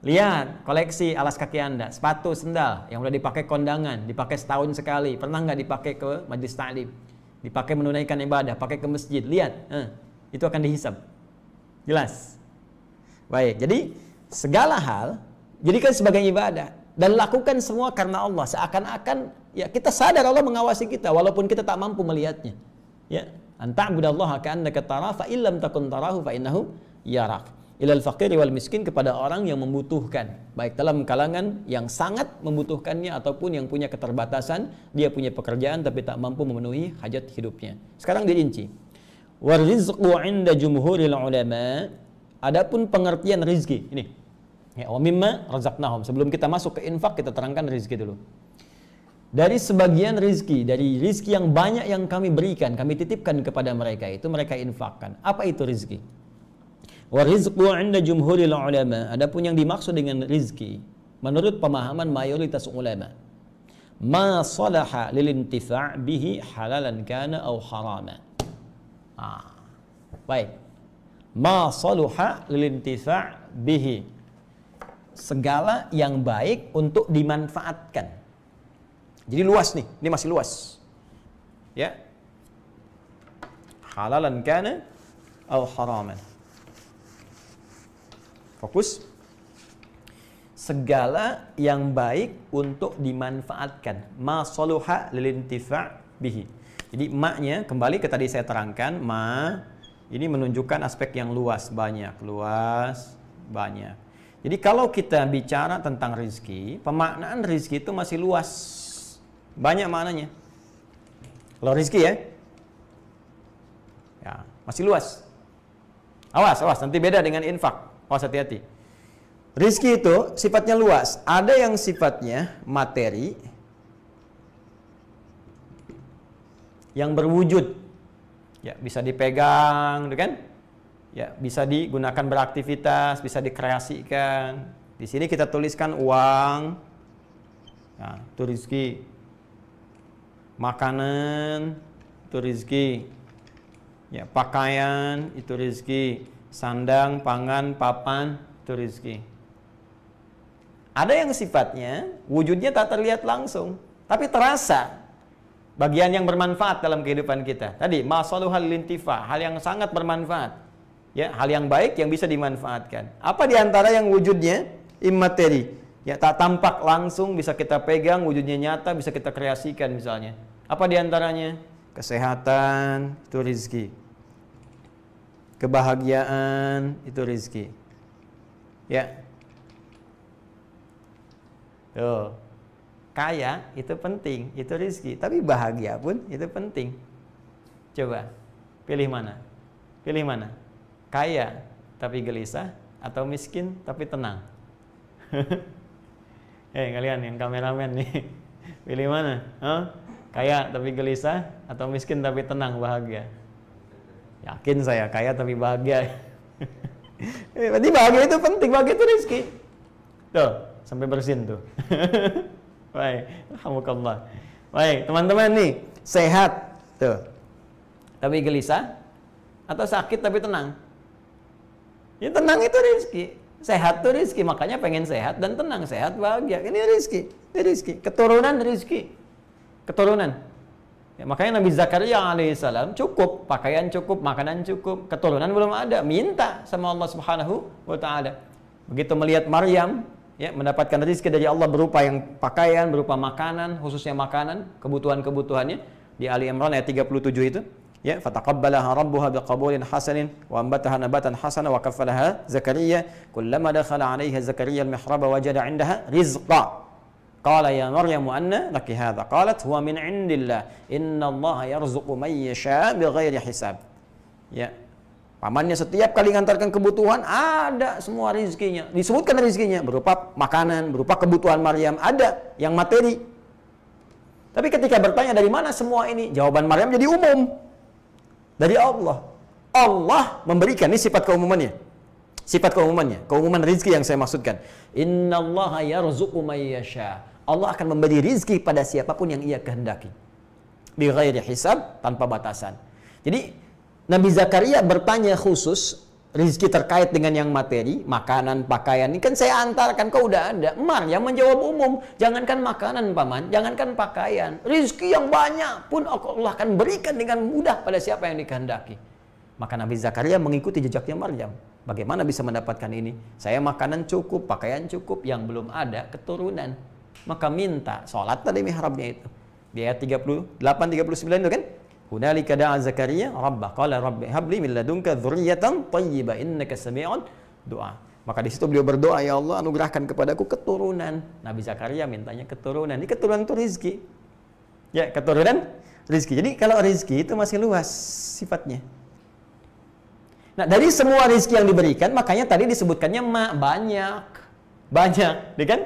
Lihat koleksi alas kaki Anda, sepatu, sendal yang sudah dipakai kondangan, dipakai setahun sekali, pernah nggak dipakai ke majlis taklim, dipakai menunaikan ibadah, pakai ke masjid. Lihat, eh, itu akan dihisap. Jelas. Baik, jadi segala hal jadikan sebagai ibadah dan lakukan semua karena Allah seakan-akan ya kita sadar Allah mengawasi kita walaupun kita tak mampu melihatnya. Ya, anta budallaha ka'annaka tara fa illam takun tarahu fa innahu yarak ilal fakir, wal miskin kepada orang yang membutuhkan baik dalam kalangan yang sangat membutuhkannya ataupun yang punya keterbatasan dia punya pekerjaan tapi tak mampu memenuhi hajat hidupnya sekarang dirinci warizqu inda jumhuril ulama adapun pengertian rizki ini ya wa mimma razaqnahum sebelum kita masuk ke infak kita terangkan rizki dulu dari sebagian rizki, dari rizki yang banyak yang kami berikan, kami titipkan kepada mereka itu mereka infakkan. Apa itu rizki? Wa rizqu 'inda jumhuril ulama. Adapun yang dimaksud dengan rizki menurut pemahaman mayoritas ulama. Ma salaha lil intifa' bihi halalan kana au harama. Ah. Baik. Ma saluha lil intifa' bihi. Segala yang baik untuk dimanfaatkan. Jadi luas nih, ini masih luas. Ya. Halalan kana atau haraman. Fokus. Segala yang baik untuk dimanfaatkan. Ma soluha lilintifa' bihi. Jadi maknya kembali ke tadi saya terangkan ma ini menunjukkan aspek yang luas banyak luas banyak. Jadi kalau kita bicara tentang rizki, pemaknaan rizki itu masih luas banyak maknanya. Kalau rizki ya, ya masih luas. Awas awas nanti beda dengan infak. Oh, Awas hati-hati. Rizki itu sifatnya luas. Ada yang sifatnya materi yang berwujud. Ya, bisa dipegang, gitu kan? Ya, bisa digunakan beraktivitas, bisa dikreasikan. Di sini kita tuliskan uang. Nah, itu rizki. Makanan, itu rizki. Ya, pakaian, itu rizki sandang, pangan, papan, itu rezeki. Ada yang sifatnya wujudnya tak terlihat langsung, tapi terasa bagian yang bermanfaat dalam kehidupan kita. Tadi masaluhal lintifa, hal yang sangat bermanfaat. Ya, hal yang baik yang bisa dimanfaatkan. Apa di antara yang wujudnya immateri? Ya, tak tampak langsung bisa kita pegang, wujudnya nyata bisa kita kreasikan misalnya. Apa di antaranya? Kesehatan, itu kebahagiaan itu rizki ya tuh kaya itu penting itu rizki tapi bahagia pun itu penting coba pilih mana pilih mana kaya tapi gelisah atau miskin tapi tenang eh hey, kalian yang kameramen nih pilih mana huh? kaya tapi gelisah atau miskin tapi tenang bahagia Yakin saya kaya tapi bahagia. Eh, berarti bahagia itu penting, bahagia itu rezeki. Tuh, sampai bersin tuh. Baik, alhamdulillah. Baik, teman-teman nih, sehat tuh. Tapi gelisah atau sakit tapi tenang. Ya tenang itu rezeki. Sehat tuh rezeki, makanya pengen sehat dan tenang, sehat bahagia. Ini rezeki, ini rezeki. Keturunan rezeki. Keturunan Ya, makanya Nabi Zakaria alaihissalam cukup, pakaian cukup, makanan cukup, keturunan belum ada, minta sama Allah Subhanahu wa taala. Begitu melihat Maryam ya mendapatkan rezeki dari Allah berupa yang pakaian, berupa makanan, khususnya makanan, kebutuhan-kebutuhannya di Ali Imran ayat 37 itu ya fataqabbalaha rabbuha biqabulin hasanin wa ambataha nabatan hasana wa kaffalaha zakaria kullama dakhala 'alayha zakaria al-mihraba wajada 'indaha rizqa Qala ya Maryamu anna laki قالت Qalat huwa min indillah. إن الله yarzuqu man yasha bighairi hisab. Ya. Pamannya setiap kali ngantarkan kebutuhan ada semua rezekinya. Disebutkan rezekinya berupa makanan, berupa kebutuhan Maryam, ada yang materi. Tapi ketika bertanya dari mana semua ini, jawaban Maryam jadi umum. Dari Allah. Allah memberikan ini sifat keumumannya sifat keumumannya, keumuman rezeki yang saya maksudkan. Innallaha yarzuqu may yasha. Allah akan memberi rizki pada siapapun yang ia kehendaki. Di ghairi hisab, tanpa batasan. Jadi Nabi Zakaria bertanya khusus rizki terkait dengan yang materi, makanan, pakaian. Ini kan saya antarkan, kau udah ada. Mar yang menjawab umum, jangankan makanan paman, jangankan pakaian. Rizki yang banyak pun Allah akan berikan dengan mudah pada siapa yang dikehendaki. Maka Nabi Zakaria mengikuti jejaknya Maryam. Bagaimana bisa mendapatkan ini? Saya makanan cukup, pakaian cukup, yang belum ada keturunan maka minta salat tadi mihrabnya itu di ayat 38 39 itu kan hunalika da'a zakaria rabba qala rabbi habli min ladunka dzurriyyatan thayyibah innaka samii'un doa maka di situ beliau berdoa ya Allah anugerahkan kepadaku keturunan Nabi Zakaria mintanya keturunan ini keturunan itu rizki ya keturunan rizki jadi kalau rizki itu masih luas sifatnya Nah, dari semua rizki yang diberikan, makanya tadi disebutkannya ma banyak. Banyak, ya kan?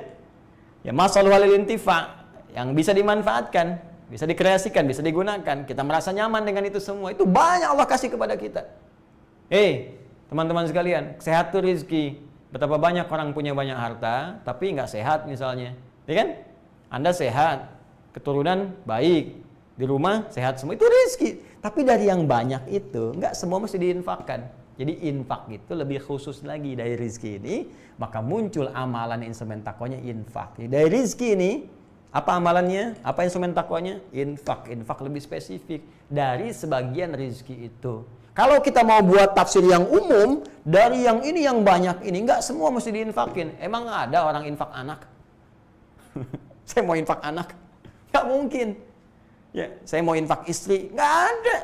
ya masal walil intifa yang bisa dimanfaatkan, bisa dikreasikan, bisa digunakan. Kita merasa nyaman dengan itu semua. Itu banyak Allah kasih kepada kita. Eh, teman-teman sekalian, sehat tuh rizki. Betapa banyak orang punya banyak harta, tapi nggak sehat misalnya. Ya kan? Anda sehat, keturunan baik, di rumah sehat semua. Itu rizki. Tapi dari yang banyak itu, nggak semua mesti diinfakkan. Jadi infak itu lebih khusus lagi dari rizki ini, maka muncul amalan instrumen takwanya infak. dari rizki ini, apa amalannya? Apa instrumen takwanya? Infak. Infak lebih spesifik dari sebagian rizki itu. Kalau kita mau buat tafsir yang umum, dari yang ini yang banyak ini, nggak semua mesti diinfakin. Emang ada orang infak anak? saya mau infak anak? Nggak mungkin. Ya, saya mau infak istri? Nggak ada.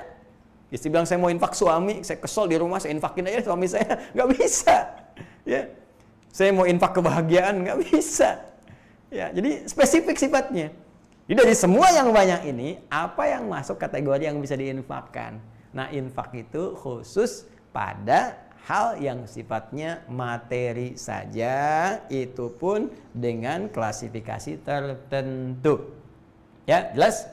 Istri bilang saya mau infak suami, saya kesel di rumah, saya infakin aja suami saya. Nggak bisa. Ya. Saya mau infak kebahagiaan, nggak bisa. Ya, jadi spesifik sifatnya. Jadi dari semua yang banyak ini, apa yang masuk kategori yang bisa diinfakkan? Nah, infak itu khusus pada hal yang sifatnya materi saja, itu pun dengan klasifikasi tertentu. Ya, jelas?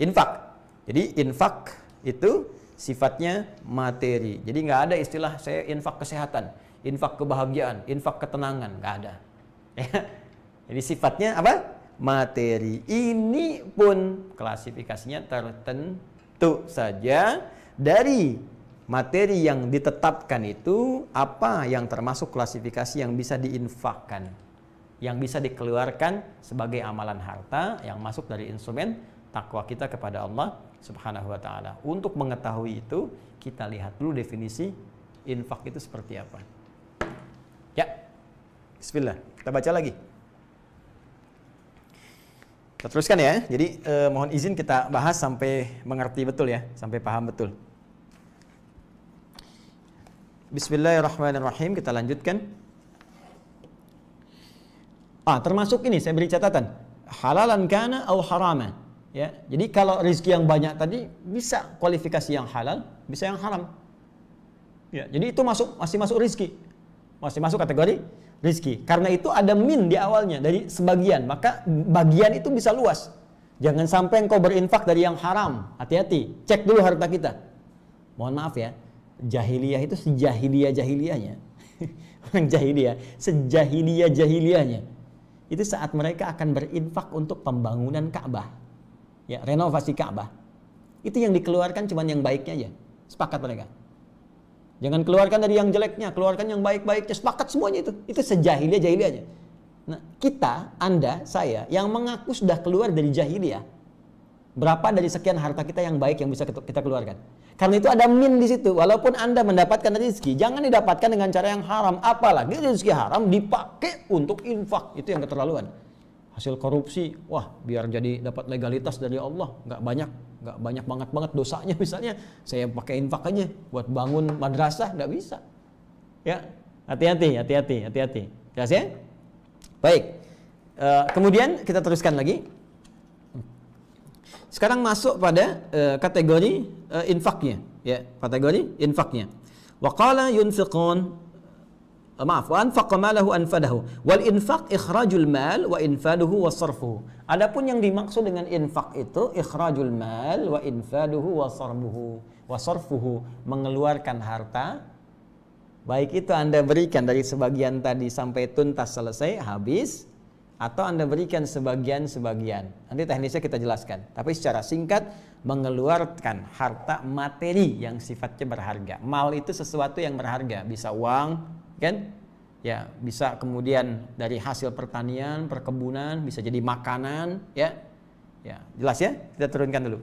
Infak. Jadi infak itu sifatnya materi. Jadi nggak ada istilah saya infak kesehatan, infak kebahagiaan, infak ketenangan, nggak ada. Ya. Jadi sifatnya apa? Materi. Ini pun klasifikasinya tertentu saja dari materi yang ditetapkan itu apa yang termasuk klasifikasi yang bisa diinfakkan, yang bisa dikeluarkan sebagai amalan harta yang masuk dari instrumen takwa kita kepada Allah Subhanahu wa taala. Untuk mengetahui itu, kita lihat dulu definisi infak itu seperti apa. Ya. Bismillah. Kita baca lagi. Kita teruskan ya. Jadi eh, mohon izin kita bahas sampai mengerti betul ya, sampai paham betul. Bismillahirrahmanirrahim. Kita lanjutkan. Ah, termasuk ini saya beri catatan. Halalan kana atau haraman? Ya, jadi kalau rezeki yang banyak tadi bisa kualifikasi yang halal, bisa yang haram. Ya, jadi itu masuk masih masuk rezeki. Masih masuk kategori rezeki. Karena itu ada min di awalnya dari sebagian, maka bagian itu bisa luas. Jangan sampai engkau berinfak dari yang haram. Hati-hati, cek dulu harta kita. Mohon maaf ya, jahiliyah itu sejahiliyah-jahiliyahnya. Orang jahiliyah, sejahiliyah-jahiliyahnya. Itu saat mereka akan berinfak untuk pembangunan Ka'bah ya renovasi Ka'bah. Itu yang dikeluarkan cuma yang baiknya aja. Sepakat mereka. Jangan keluarkan dari yang jeleknya, keluarkan yang baik-baiknya. Sepakat semuanya itu. Itu sejahiliyah jahiliyah aja. Nah, kita, Anda, saya yang mengaku sudah keluar dari jahiliyah. Berapa dari sekian harta kita yang baik yang bisa kita keluarkan? Karena itu ada min di situ. Walaupun Anda mendapatkan rezeki, jangan didapatkan dengan cara yang haram. Apalagi rezeki haram dipakai untuk infak. Itu yang keterlaluan hasil korupsi wah biar jadi dapat legalitas dari Allah nggak banyak nggak banyak banget banget dosanya misalnya saya pakai infak aja buat bangun madrasah nggak bisa ya hati-hati hati-hati hati-hati jelas ya baik e, kemudian kita teruskan lagi sekarang masuk pada e, kategori e, infaknya ya kategori infaknya wakala yunfiqun Eh, maaf wa anfaqa malahu anfadahu wal infaq ikhrajul mal wa infaduhu wa sarfuhu adapun yang dimaksud dengan infak itu ikhrajul mal wa infaduhu wa sarfuhu wa sarfuhu mengeluarkan harta baik itu Anda berikan dari sebagian tadi sampai tuntas selesai habis atau Anda berikan sebagian-sebagian. Nanti teknisnya kita jelaskan. Tapi secara singkat mengeluarkan harta materi yang sifatnya berharga. Mal itu sesuatu yang berharga, bisa uang, kan? Ya, bisa kemudian dari hasil pertanian, perkebunan bisa jadi makanan, ya. Ya, jelas ya? Kita turunkan dulu.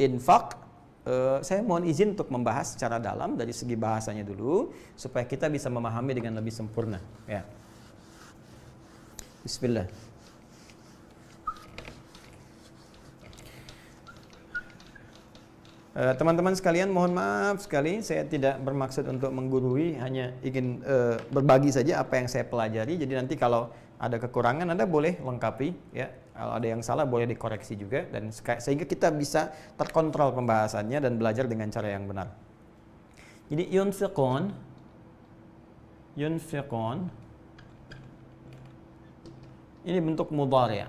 Infak Uh, saya mohon izin untuk membahas secara dalam dari segi bahasanya dulu supaya kita bisa memahami dengan lebih sempurna ya Bismillah Eh, teman-teman sekalian, mohon maaf sekali, saya tidak bermaksud untuk menggurui, hanya ingin uh, berbagi saja apa yang saya pelajari. Jadi nanti kalau ada kekurangan, anda boleh lengkapi, ya. Kalau ada yang salah, boleh dikoreksi juga, dan sehingga kita bisa terkontrol pembahasannya dan belajar dengan cara yang benar. Jadi yunfiqun, yunfiqun, ini bentuk mudhari' ya.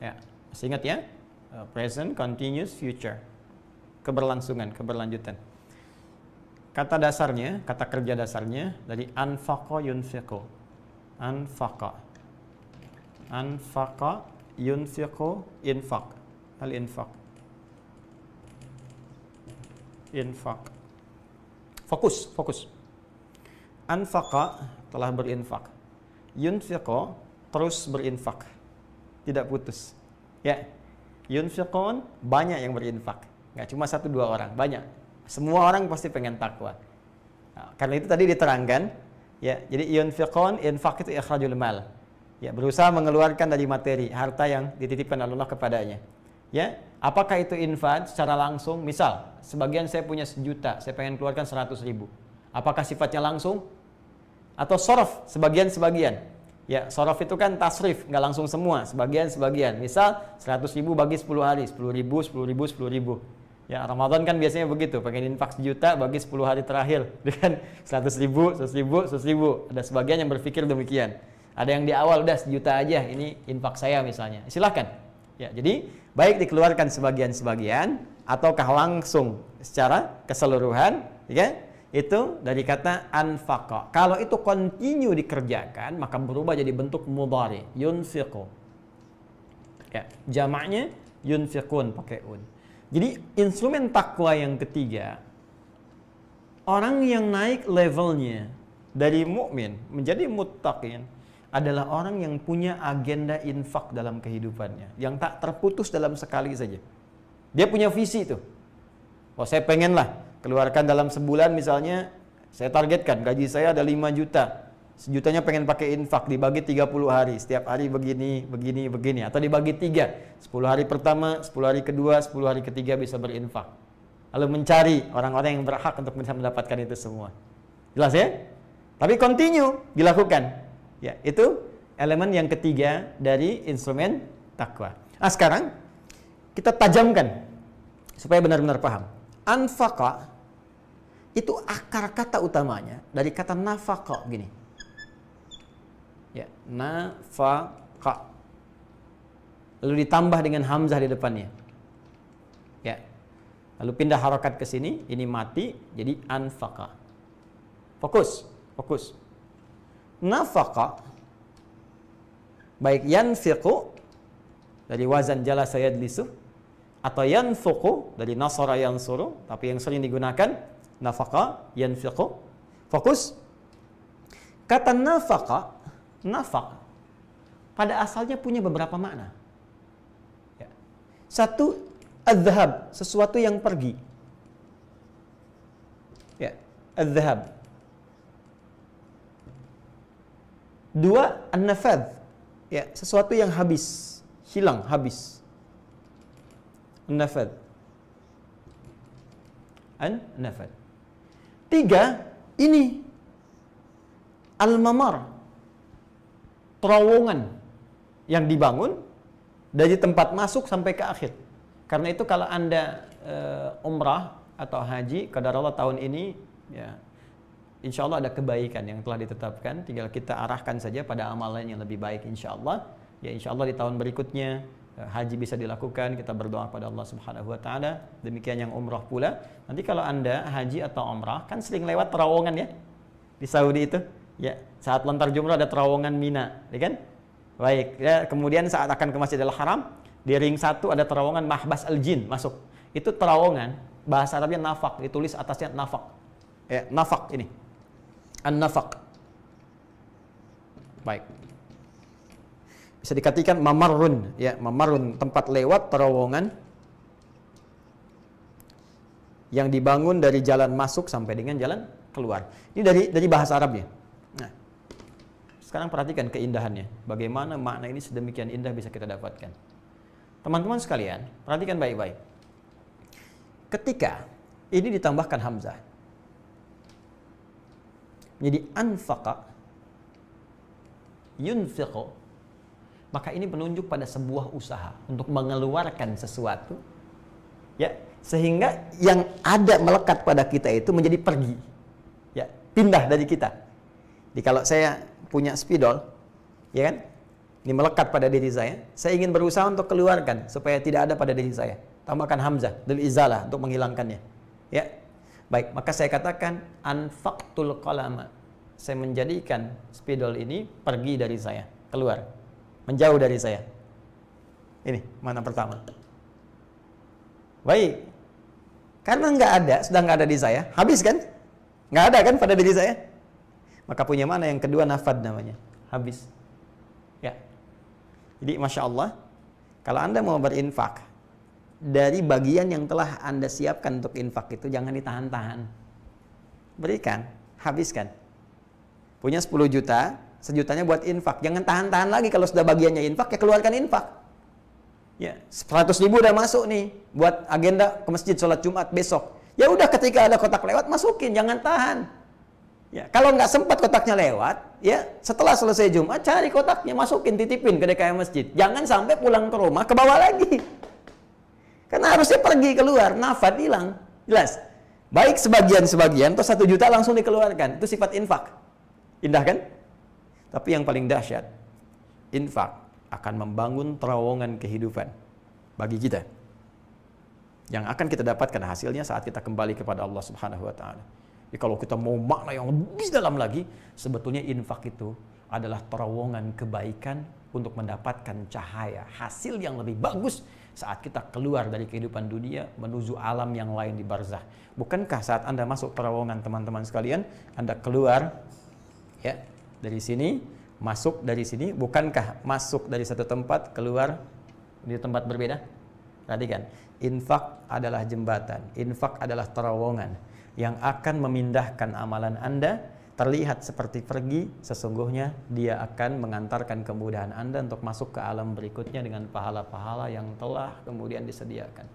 Ya, ingat ya. Uh, present, continuous, future. Keberlangsungan, keberlanjutan. Kata dasarnya, kata kerja dasarnya dari anfaqa yunfiqo. Anfaqa. Anfaqa yunfiqo infaq. Al infaq. Infaq. Fokus, fokus. Anfaqa telah berinfak. Yunfiqo terus berinfak. Tidak putus. Ya yunfiqun banyak yang berinfak nggak cuma satu dua orang banyak semua orang pasti pengen takwa nah, karena itu tadi diterangkan ya jadi yunfiqun infak itu ikhrajul mal ya berusaha mengeluarkan dari materi harta yang dititipkan Allah kepadanya ya apakah itu infak secara langsung misal sebagian saya punya sejuta saya pengen keluarkan seratus ribu apakah sifatnya langsung atau sorof sebagian sebagian Ya, sorof itu kan tasrif, nggak langsung semua, sebagian-sebagian. Misal 100 ribu bagi 10 hari, 10 ribu, 10 ribu, 10 ribu. Ya, Ramadan kan biasanya begitu, pengen infak sejuta bagi 10 hari terakhir. Dengan gitu 100 ribu, 100 ribu, 100 ribu. Ada sebagian yang berpikir demikian. Ada yang di awal, udah sejuta aja, ini infak saya misalnya. Silahkan. Ya, jadi baik dikeluarkan sebagian-sebagian, ataukah langsung secara keseluruhan, ya kan? itu dari kata anfaqa. Kalau itu continue dikerjakan, maka berubah jadi bentuk mudhari, yunfiqu. Ya, jamaknya yunfiqun pakai un. Jadi instrumen takwa yang ketiga orang yang naik levelnya dari mukmin menjadi muttaqin adalah orang yang punya agenda infak dalam kehidupannya yang tak terputus dalam sekali saja. Dia punya visi itu. Oh, saya pengen lah keluarkan dalam sebulan misalnya saya targetkan gaji saya ada 5 juta sejutanya pengen pakai infak dibagi 30 hari setiap hari begini begini begini atau dibagi tiga 10 hari pertama 10 hari kedua 10 hari ketiga bisa berinfak lalu mencari orang-orang yang berhak untuk bisa mendapatkan itu semua jelas ya tapi continue dilakukan ya itu elemen yang ketiga dari instrumen takwa nah sekarang kita tajamkan supaya benar-benar paham anfaqa itu akar kata utamanya dari kata nafaqa gini. Ya, nafaqa. Lalu ditambah dengan hamzah di depannya. Ya. Lalu pindah harokat ke sini, ini mati jadi anfaqa. Fokus, fokus. Nafaqa baik yanfiqu dari wazan jala sayadlisu atau yanfuqu dari nasara yansuru tapi yang sering digunakan nafaka yanfiqu fokus kata nafaka nafak pada asalnya punya beberapa makna ya. satu adzhab sesuatu yang pergi ya adzhab dua an ya sesuatu yang habis hilang habis nafad an nafad tiga ini al-mamar terowongan yang dibangun dari tempat masuk sampai ke akhir karena itu kalau anda e, umrah atau haji kadar Allah tahun ini ya insya Allah ada kebaikan yang telah ditetapkan tinggal kita arahkan saja pada amalan yang lebih baik insya Allah ya insya Allah di tahun berikutnya Eh, haji bisa dilakukan, kita berdoa kepada Allah Subhanahu wa taala. Demikian yang umrah pula. Nanti kalau Anda haji atau umrah kan sering lewat terowongan ya di Saudi itu. Ya, saat lontar jumrah ada terowongan Mina, ya kan? Baik, ya, kemudian saat akan ke Masjidil Haram, di ring satu ada terowongan Mahbas Al-Jin masuk. Itu terowongan bahasa Arabnya nafak, ditulis atasnya nafak. Ya, nafak ini. An-nafak. Baik bisa dikatakan mamarun ya mamarun tempat lewat terowongan yang dibangun dari jalan masuk sampai dengan jalan keluar ini dari dari bahasa Arabnya nah sekarang perhatikan keindahannya bagaimana makna ini sedemikian indah bisa kita dapatkan teman-teman sekalian perhatikan baik-baik ketika ini ditambahkan hamzah menjadi anfaqa yunfiqo maka ini menunjuk pada sebuah usaha untuk mengeluarkan sesuatu ya sehingga yang ada melekat pada kita itu menjadi pergi ya pindah dari kita jadi kalau saya punya spidol ya kan ini melekat pada diri saya saya ingin berusaha untuk keluarkan supaya tidak ada pada diri saya tambahkan hamzah dul izalah untuk menghilangkannya ya baik maka saya katakan anfaqtul qalama saya menjadikan spidol ini pergi dari saya keluar menjauh dari saya. Ini mana pertama. Baik. Karena nggak ada, sudah nggak ada di saya, habis kan? Nggak ada kan pada diri saya? Maka punya mana yang kedua nafad namanya, habis. Ya. Jadi masya Allah, kalau anda mau berinfak dari bagian yang telah anda siapkan untuk infak itu jangan ditahan-tahan. Berikan, habiskan. Punya 10 juta, Sejutanya buat infak. Jangan tahan-tahan lagi kalau sudah bagiannya infak, ya keluarkan infak. Ya, 100 ribu udah masuk nih buat agenda ke masjid sholat Jumat besok. Ya udah ketika ada kotak lewat masukin, jangan tahan. Ya, kalau nggak sempat kotaknya lewat, ya setelah selesai Jumat cari kotaknya masukin titipin ke DKM masjid. Jangan sampai pulang ke rumah ke bawah lagi. Karena harusnya pergi keluar, nafat hilang. Jelas. Baik sebagian-sebagian atau satu juta langsung dikeluarkan. Itu sifat infak. Indah kan? Tapi yang paling dahsyat, infak akan membangun terowongan kehidupan bagi kita. Yang akan kita dapatkan hasilnya saat kita kembali kepada Allah Subhanahu wa taala. Jadi kalau kita mau makna yang lebih dalam lagi, sebetulnya infak itu adalah terowongan kebaikan untuk mendapatkan cahaya, hasil yang lebih bagus saat kita keluar dari kehidupan dunia menuju alam yang lain di barzah. Bukankah saat Anda masuk terowongan teman-teman sekalian, Anda keluar ya dari sini, masuk dari sini, bukankah masuk dari satu tempat keluar di tempat berbeda? Perhatikan, infak adalah jembatan, infak adalah terowongan yang akan memindahkan amalan Anda terlihat seperti pergi, sesungguhnya dia akan mengantarkan kemudahan Anda untuk masuk ke alam berikutnya dengan pahala-pahala yang telah kemudian disediakan.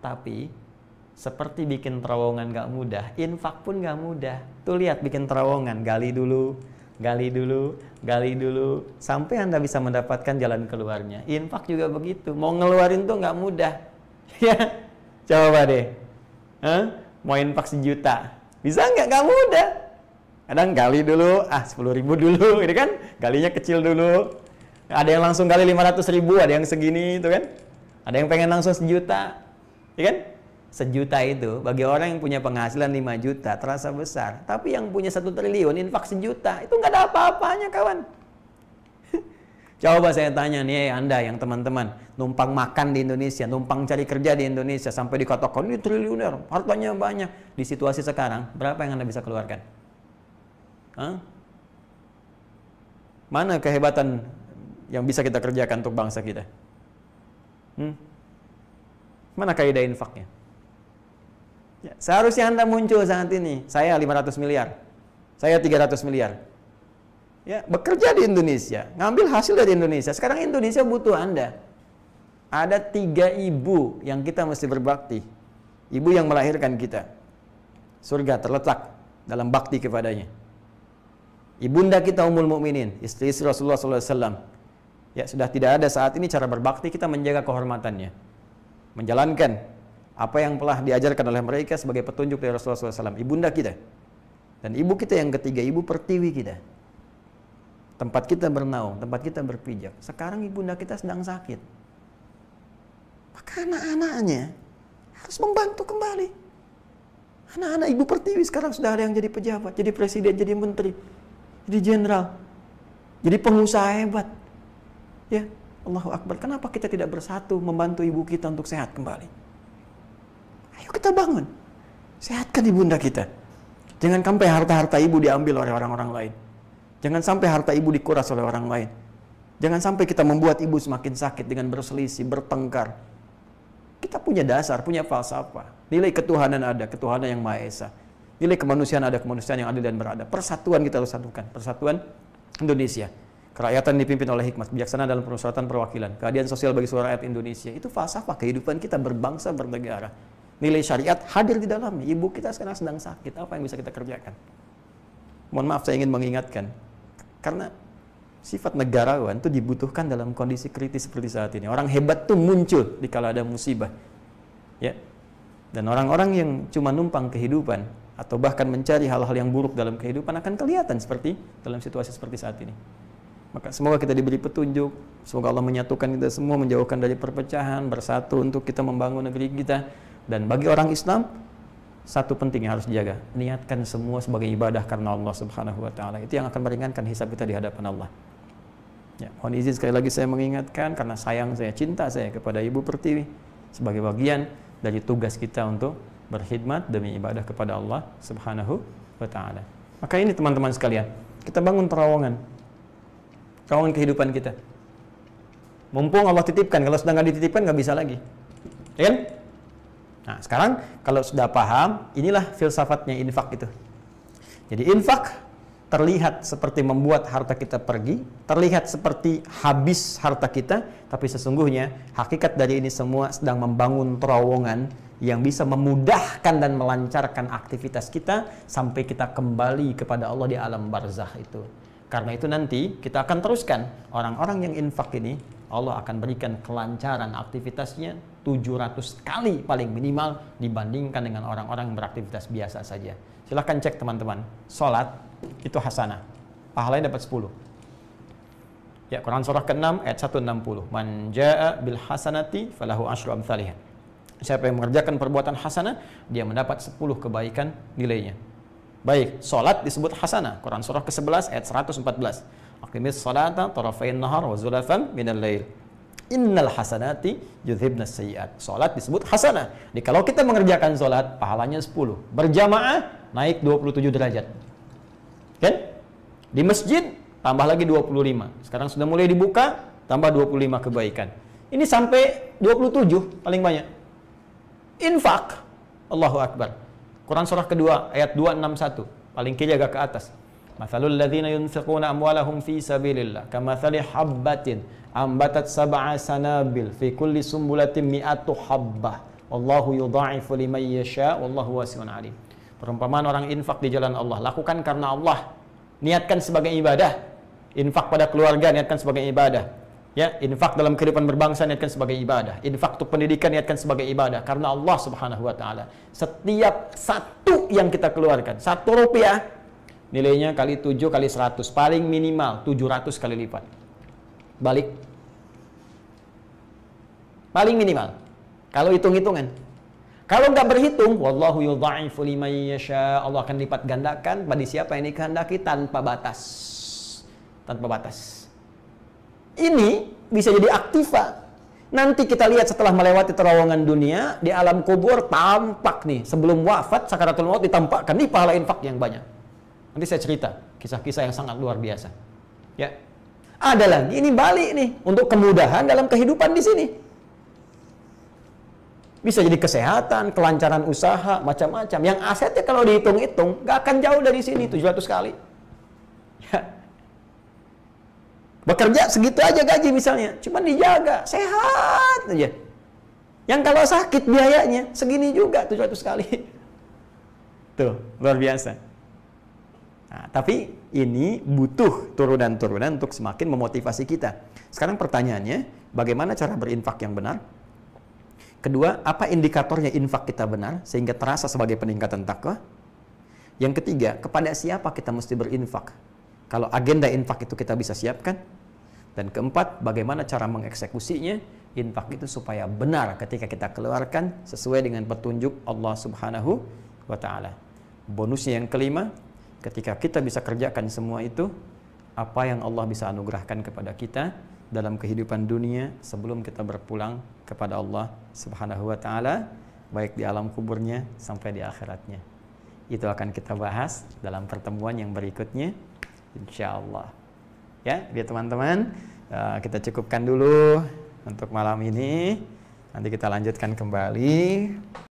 Tapi seperti bikin terowongan gak mudah, infak pun gak mudah. Tuh lihat bikin terowongan, gali dulu, gali dulu, gali dulu, sampai Anda bisa mendapatkan jalan keluarnya. Infak juga begitu, mau ngeluarin tuh nggak mudah. ya, coba deh. Huh? Mau infak sejuta, bisa nggak? Nggak mudah. Kadang gali dulu, ah sepuluh ribu dulu, ini kan galinya kecil dulu. Ada yang langsung gali lima ratus ribu, ada yang segini, itu kan. Ada yang pengen langsung sejuta, ya kan? sejuta itu bagi orang yang punya penghasilan 5 juta terasa besar tapi yang punya satu triliun infak sejuta itu nggak ada apa-apanya kawan coba saya tanya nih eh, anda yang teman-teman numpang makan di Indonesia numpang cari kerja di Indonesia sampai di kota-kota ini triliuner hartanya banyak di situasi sekarang berapa yang anda bisa keluarkan Hah? mana kehebatan yang bisa kita kerjakan untuk bangsa kita hmm? mana kaidah infaknya Ya, seharusnya Anda muncul saat ini. Saya 500 miliar. Saya 300 miliar. Ya, bekerja di Indonesia, ngambil hasil dari Indonesia. Sekarang Indonesia butuh Anda. Ada tiga ibu yang kita mesti berbakti. Ibu yang melahirkan kita. Surga terletak dalam bakti kepadanya. Ibunda kita umul mukminin, istri, istri Rasulullah SAW. Ya, sudah tidak ada saat ini cara berbakti kita menjaga kehormatannya. Menjalankan apa yang telah diajarkan oleh mereka sebagai petunjuk dari Rasulullah SAW. Ibunda kita. Dan ibu kita yang ketiga, ibu pertiwi kita. Tempat kita bernaung, tempat kita berpijak. Sekarang ibunda kita sedang sakit. Maka anak-anaknya harus membantu kembali. Anak-anak ibu pertiwi sekarang sudah ada yang jadi pejabat, jadi presiden, jadi menteri, jadi jenderal, jadi pengusaha hebat. Ya, Allahu Akbar. Kenapa kita tidak bersatu membantu ibu kita untuk sehat kembali? Ayo kita bangun. Sehatkan ibunda kita. Jangan sampai harta-harta ibu diambil oleh orang-orang lain. Jangan sampai harta ibu dikuras oleh orang lain. Jangan sampai kita membuat ibu semakin sakit dengan berselisih, bertengkar. Kita punya dasar, punya falsafah. Nilai ketuhanan ada, ketuhanan yang Maha Esa. Nilai kemanusiaan ada, kemanusiaan yang adil dan berada. Persatuan kita harus satukan. Persatuan Indonesia. Kerakyatan dipimpin oleh hikmat, bijaksana dalam perusahaan perwakilan. Keadilan sosial bagi seluruh rakyat Indonesia. Itu falsafah kehidupan kita berbangsa, bernegara nilai syariat hadir di dalamnya. Ibu kita sekarang sedang sakit, apa yang bisa kita kerjakan? Mohon maaf saya ingin mengingatkan. Karena sifat negarawan itu dibutuhkan dalam kondisi kritis seperti saat ini. Orang hebat tuh muncul di kala ada musibah. Ya. Dan orang-orang yang cuma numpang kehidupan atau bahkan mencari hal-hal yang buruk dalam kehidupan akan kelihatan seperti dalam situasi seperti saat ini. Maka semoga kita diberi petunjuk, semoga Allah menyatukan kita semua, menjauhkan dari perpecahan, bersatu untuk kita membangun negeri kita dan bagi orang Islam, satu penting yang harus dijaga, niatkan semua sebagai ibadah karena Allah Subhanahu wa taala. Itu yang akan meringankan hisab kita di hadapan Allah. Ya, mohon izin sekali lagi saya mengingatkan karena sayang saya, cinta saya kepada Ibu Pertiwi sebagai bagian dari tugas kita untuk berkhidmat demi ibadah kepada Allah Subhanahu wa taala. Maka ini teman-teman sekalian, kita bangun terowongan. Terowongan kehidupan kita. Mumpung Allah titipkan, kalau sedang nggak dititipkan nggak bisa lagi. Ya kan? Nah, sekarang kalau sudah paham, inilah filsafatnya infak itu. Jadi infak terlihat seperti membuat harta kita pergi, terlihat seperti habis harta kita, tapi sesungguhnya hakikat dari ini semua sedang membangun terowongan yang bisa memudahkan dan melancarkan aktivitas kita sampai kita kembali kepada Allah di alam barzah itu. Karena itu nanti kita akan teruskan orang-orang yang infak ini Allah akan berikan kelancaran aktivitasnya 700 kali paling minimal dibandingkan dengan orang-orang beraktivitas biasa saja. Silahkan cek teman-teman, sholat itu hasanah, pahalanya dapat 10. Ya, Quran surah ke-6 ayat 160. Man jaa bil hasanati falahu asyru amsalih. Siapa yang mengerjakan perbuatan hasanah, dia mendapat 10 kebaikan nilainya. Baik, salat disebut hasanah. Quran surah ke-11 ayat 114. Aqimis salata tarafain nahar wa zulafan minal lail. Innal hasanati yudhibna sayyiat. Salat disebut hasanah. Jadi kalau kita mengerjakan salat, pahalanya 10. Berjamaah naik 27 derajat. Kan? Di masjid tambah lagi 25. Sekarang sudah mulai dibuka, tambah 25 kebaikan. Ini sampai 27 paling banyak. Infak. Allahu Akbar. Quran surah kedua ayat 261. Paling kiri agak ke atas. Mathalul ladzina yunfiquna amwalahum fi sabilillah kamathali habbatin ambatat sab'a sanabil fi kulli sumbulatin mi'atu habbah wallahu yudha'ifu liman yasha wallahu wasi'un alim. Perumpamaan orang infak di jalan Allah lakukan karena Allah. Niatkan sebagai ibadah. Infak pada keluarga niatkan sebagai ibadah. Ya, infak dalam kehidupan berbangsa niatkan sebagai ibadah. Infak untuk pendidikan niatkan sebagai ibadah karena Allah Subhanahu wa taala. Setiap satu yang kita keluarkan, satu rupiah nilainya kali 7 kali 100 paling minimal 700 kali lipat balik paling minimal kalau hitung-hitungan kalau nggak berhitung wallahu yudha'ifu liman yasha Allah akan lipat gandakan pada siapa yang dikehendaki tanpa batas tanpa batas ini bisa jadi aktiva Nanti kita lihat setelah melewati terowongan dunia, di alam kubur tampak nih, sebelum wafat, sakaratul maut ditampakkan nih pahala infak yang banyak. Nanti saya cerita kisah-kisah yang sangat luar biasa. Ya. Ada lagi ini balik nih untuk kemudahan dalam kehidupan di sini. Bisa jadi kesehatan, kelancaran usaha, macam-macam. Yang asetnya kalau dihitung-hitung gak akan jauh dari sini 700 kali. Ya. Bekerja segitu aja gaji misalnya, cuma dijaga, sehat aja. Yang kalau sakit biayanya segini juga 700 kali. Tuh, luar biasa. Nah, tapi ini butuh turunan-turunan untuk semakin memotivasi kita. Sekarang pertanyaannya, bagaimana cara berinfak yang benar? Kedua, apa indikatornya infak kita benar sehingga terasa sebagai peningkatan takwa? Yang ketiga, kepada siapa kita mesti berinfak? Kalau agenda infak itu kita bisa siapkan. Dan keempat, bagaimana cara mengeksekusinya infak itu supaya benar ketika kita keluarkan sesuai dengan petunjuk Allah Subhanahu wa taala. Bonusnya yang kelima, Ketika kita bisa kerjakan semua itu, apa yang Allah bisa anugerahkan kepada kita dalam kehidupan dunia sebelum kita berpulang kepada Allah Subhanahu wa taala, baik di alam kuburnya sampai di akhiratnya. Itu akan kita bahas dalam pertemuan yang berikutnya insya Allah Ya, biar teman-teman eh, kita cukupkan dulu untuk malam ini. Nanti kita lanjutkan kembali.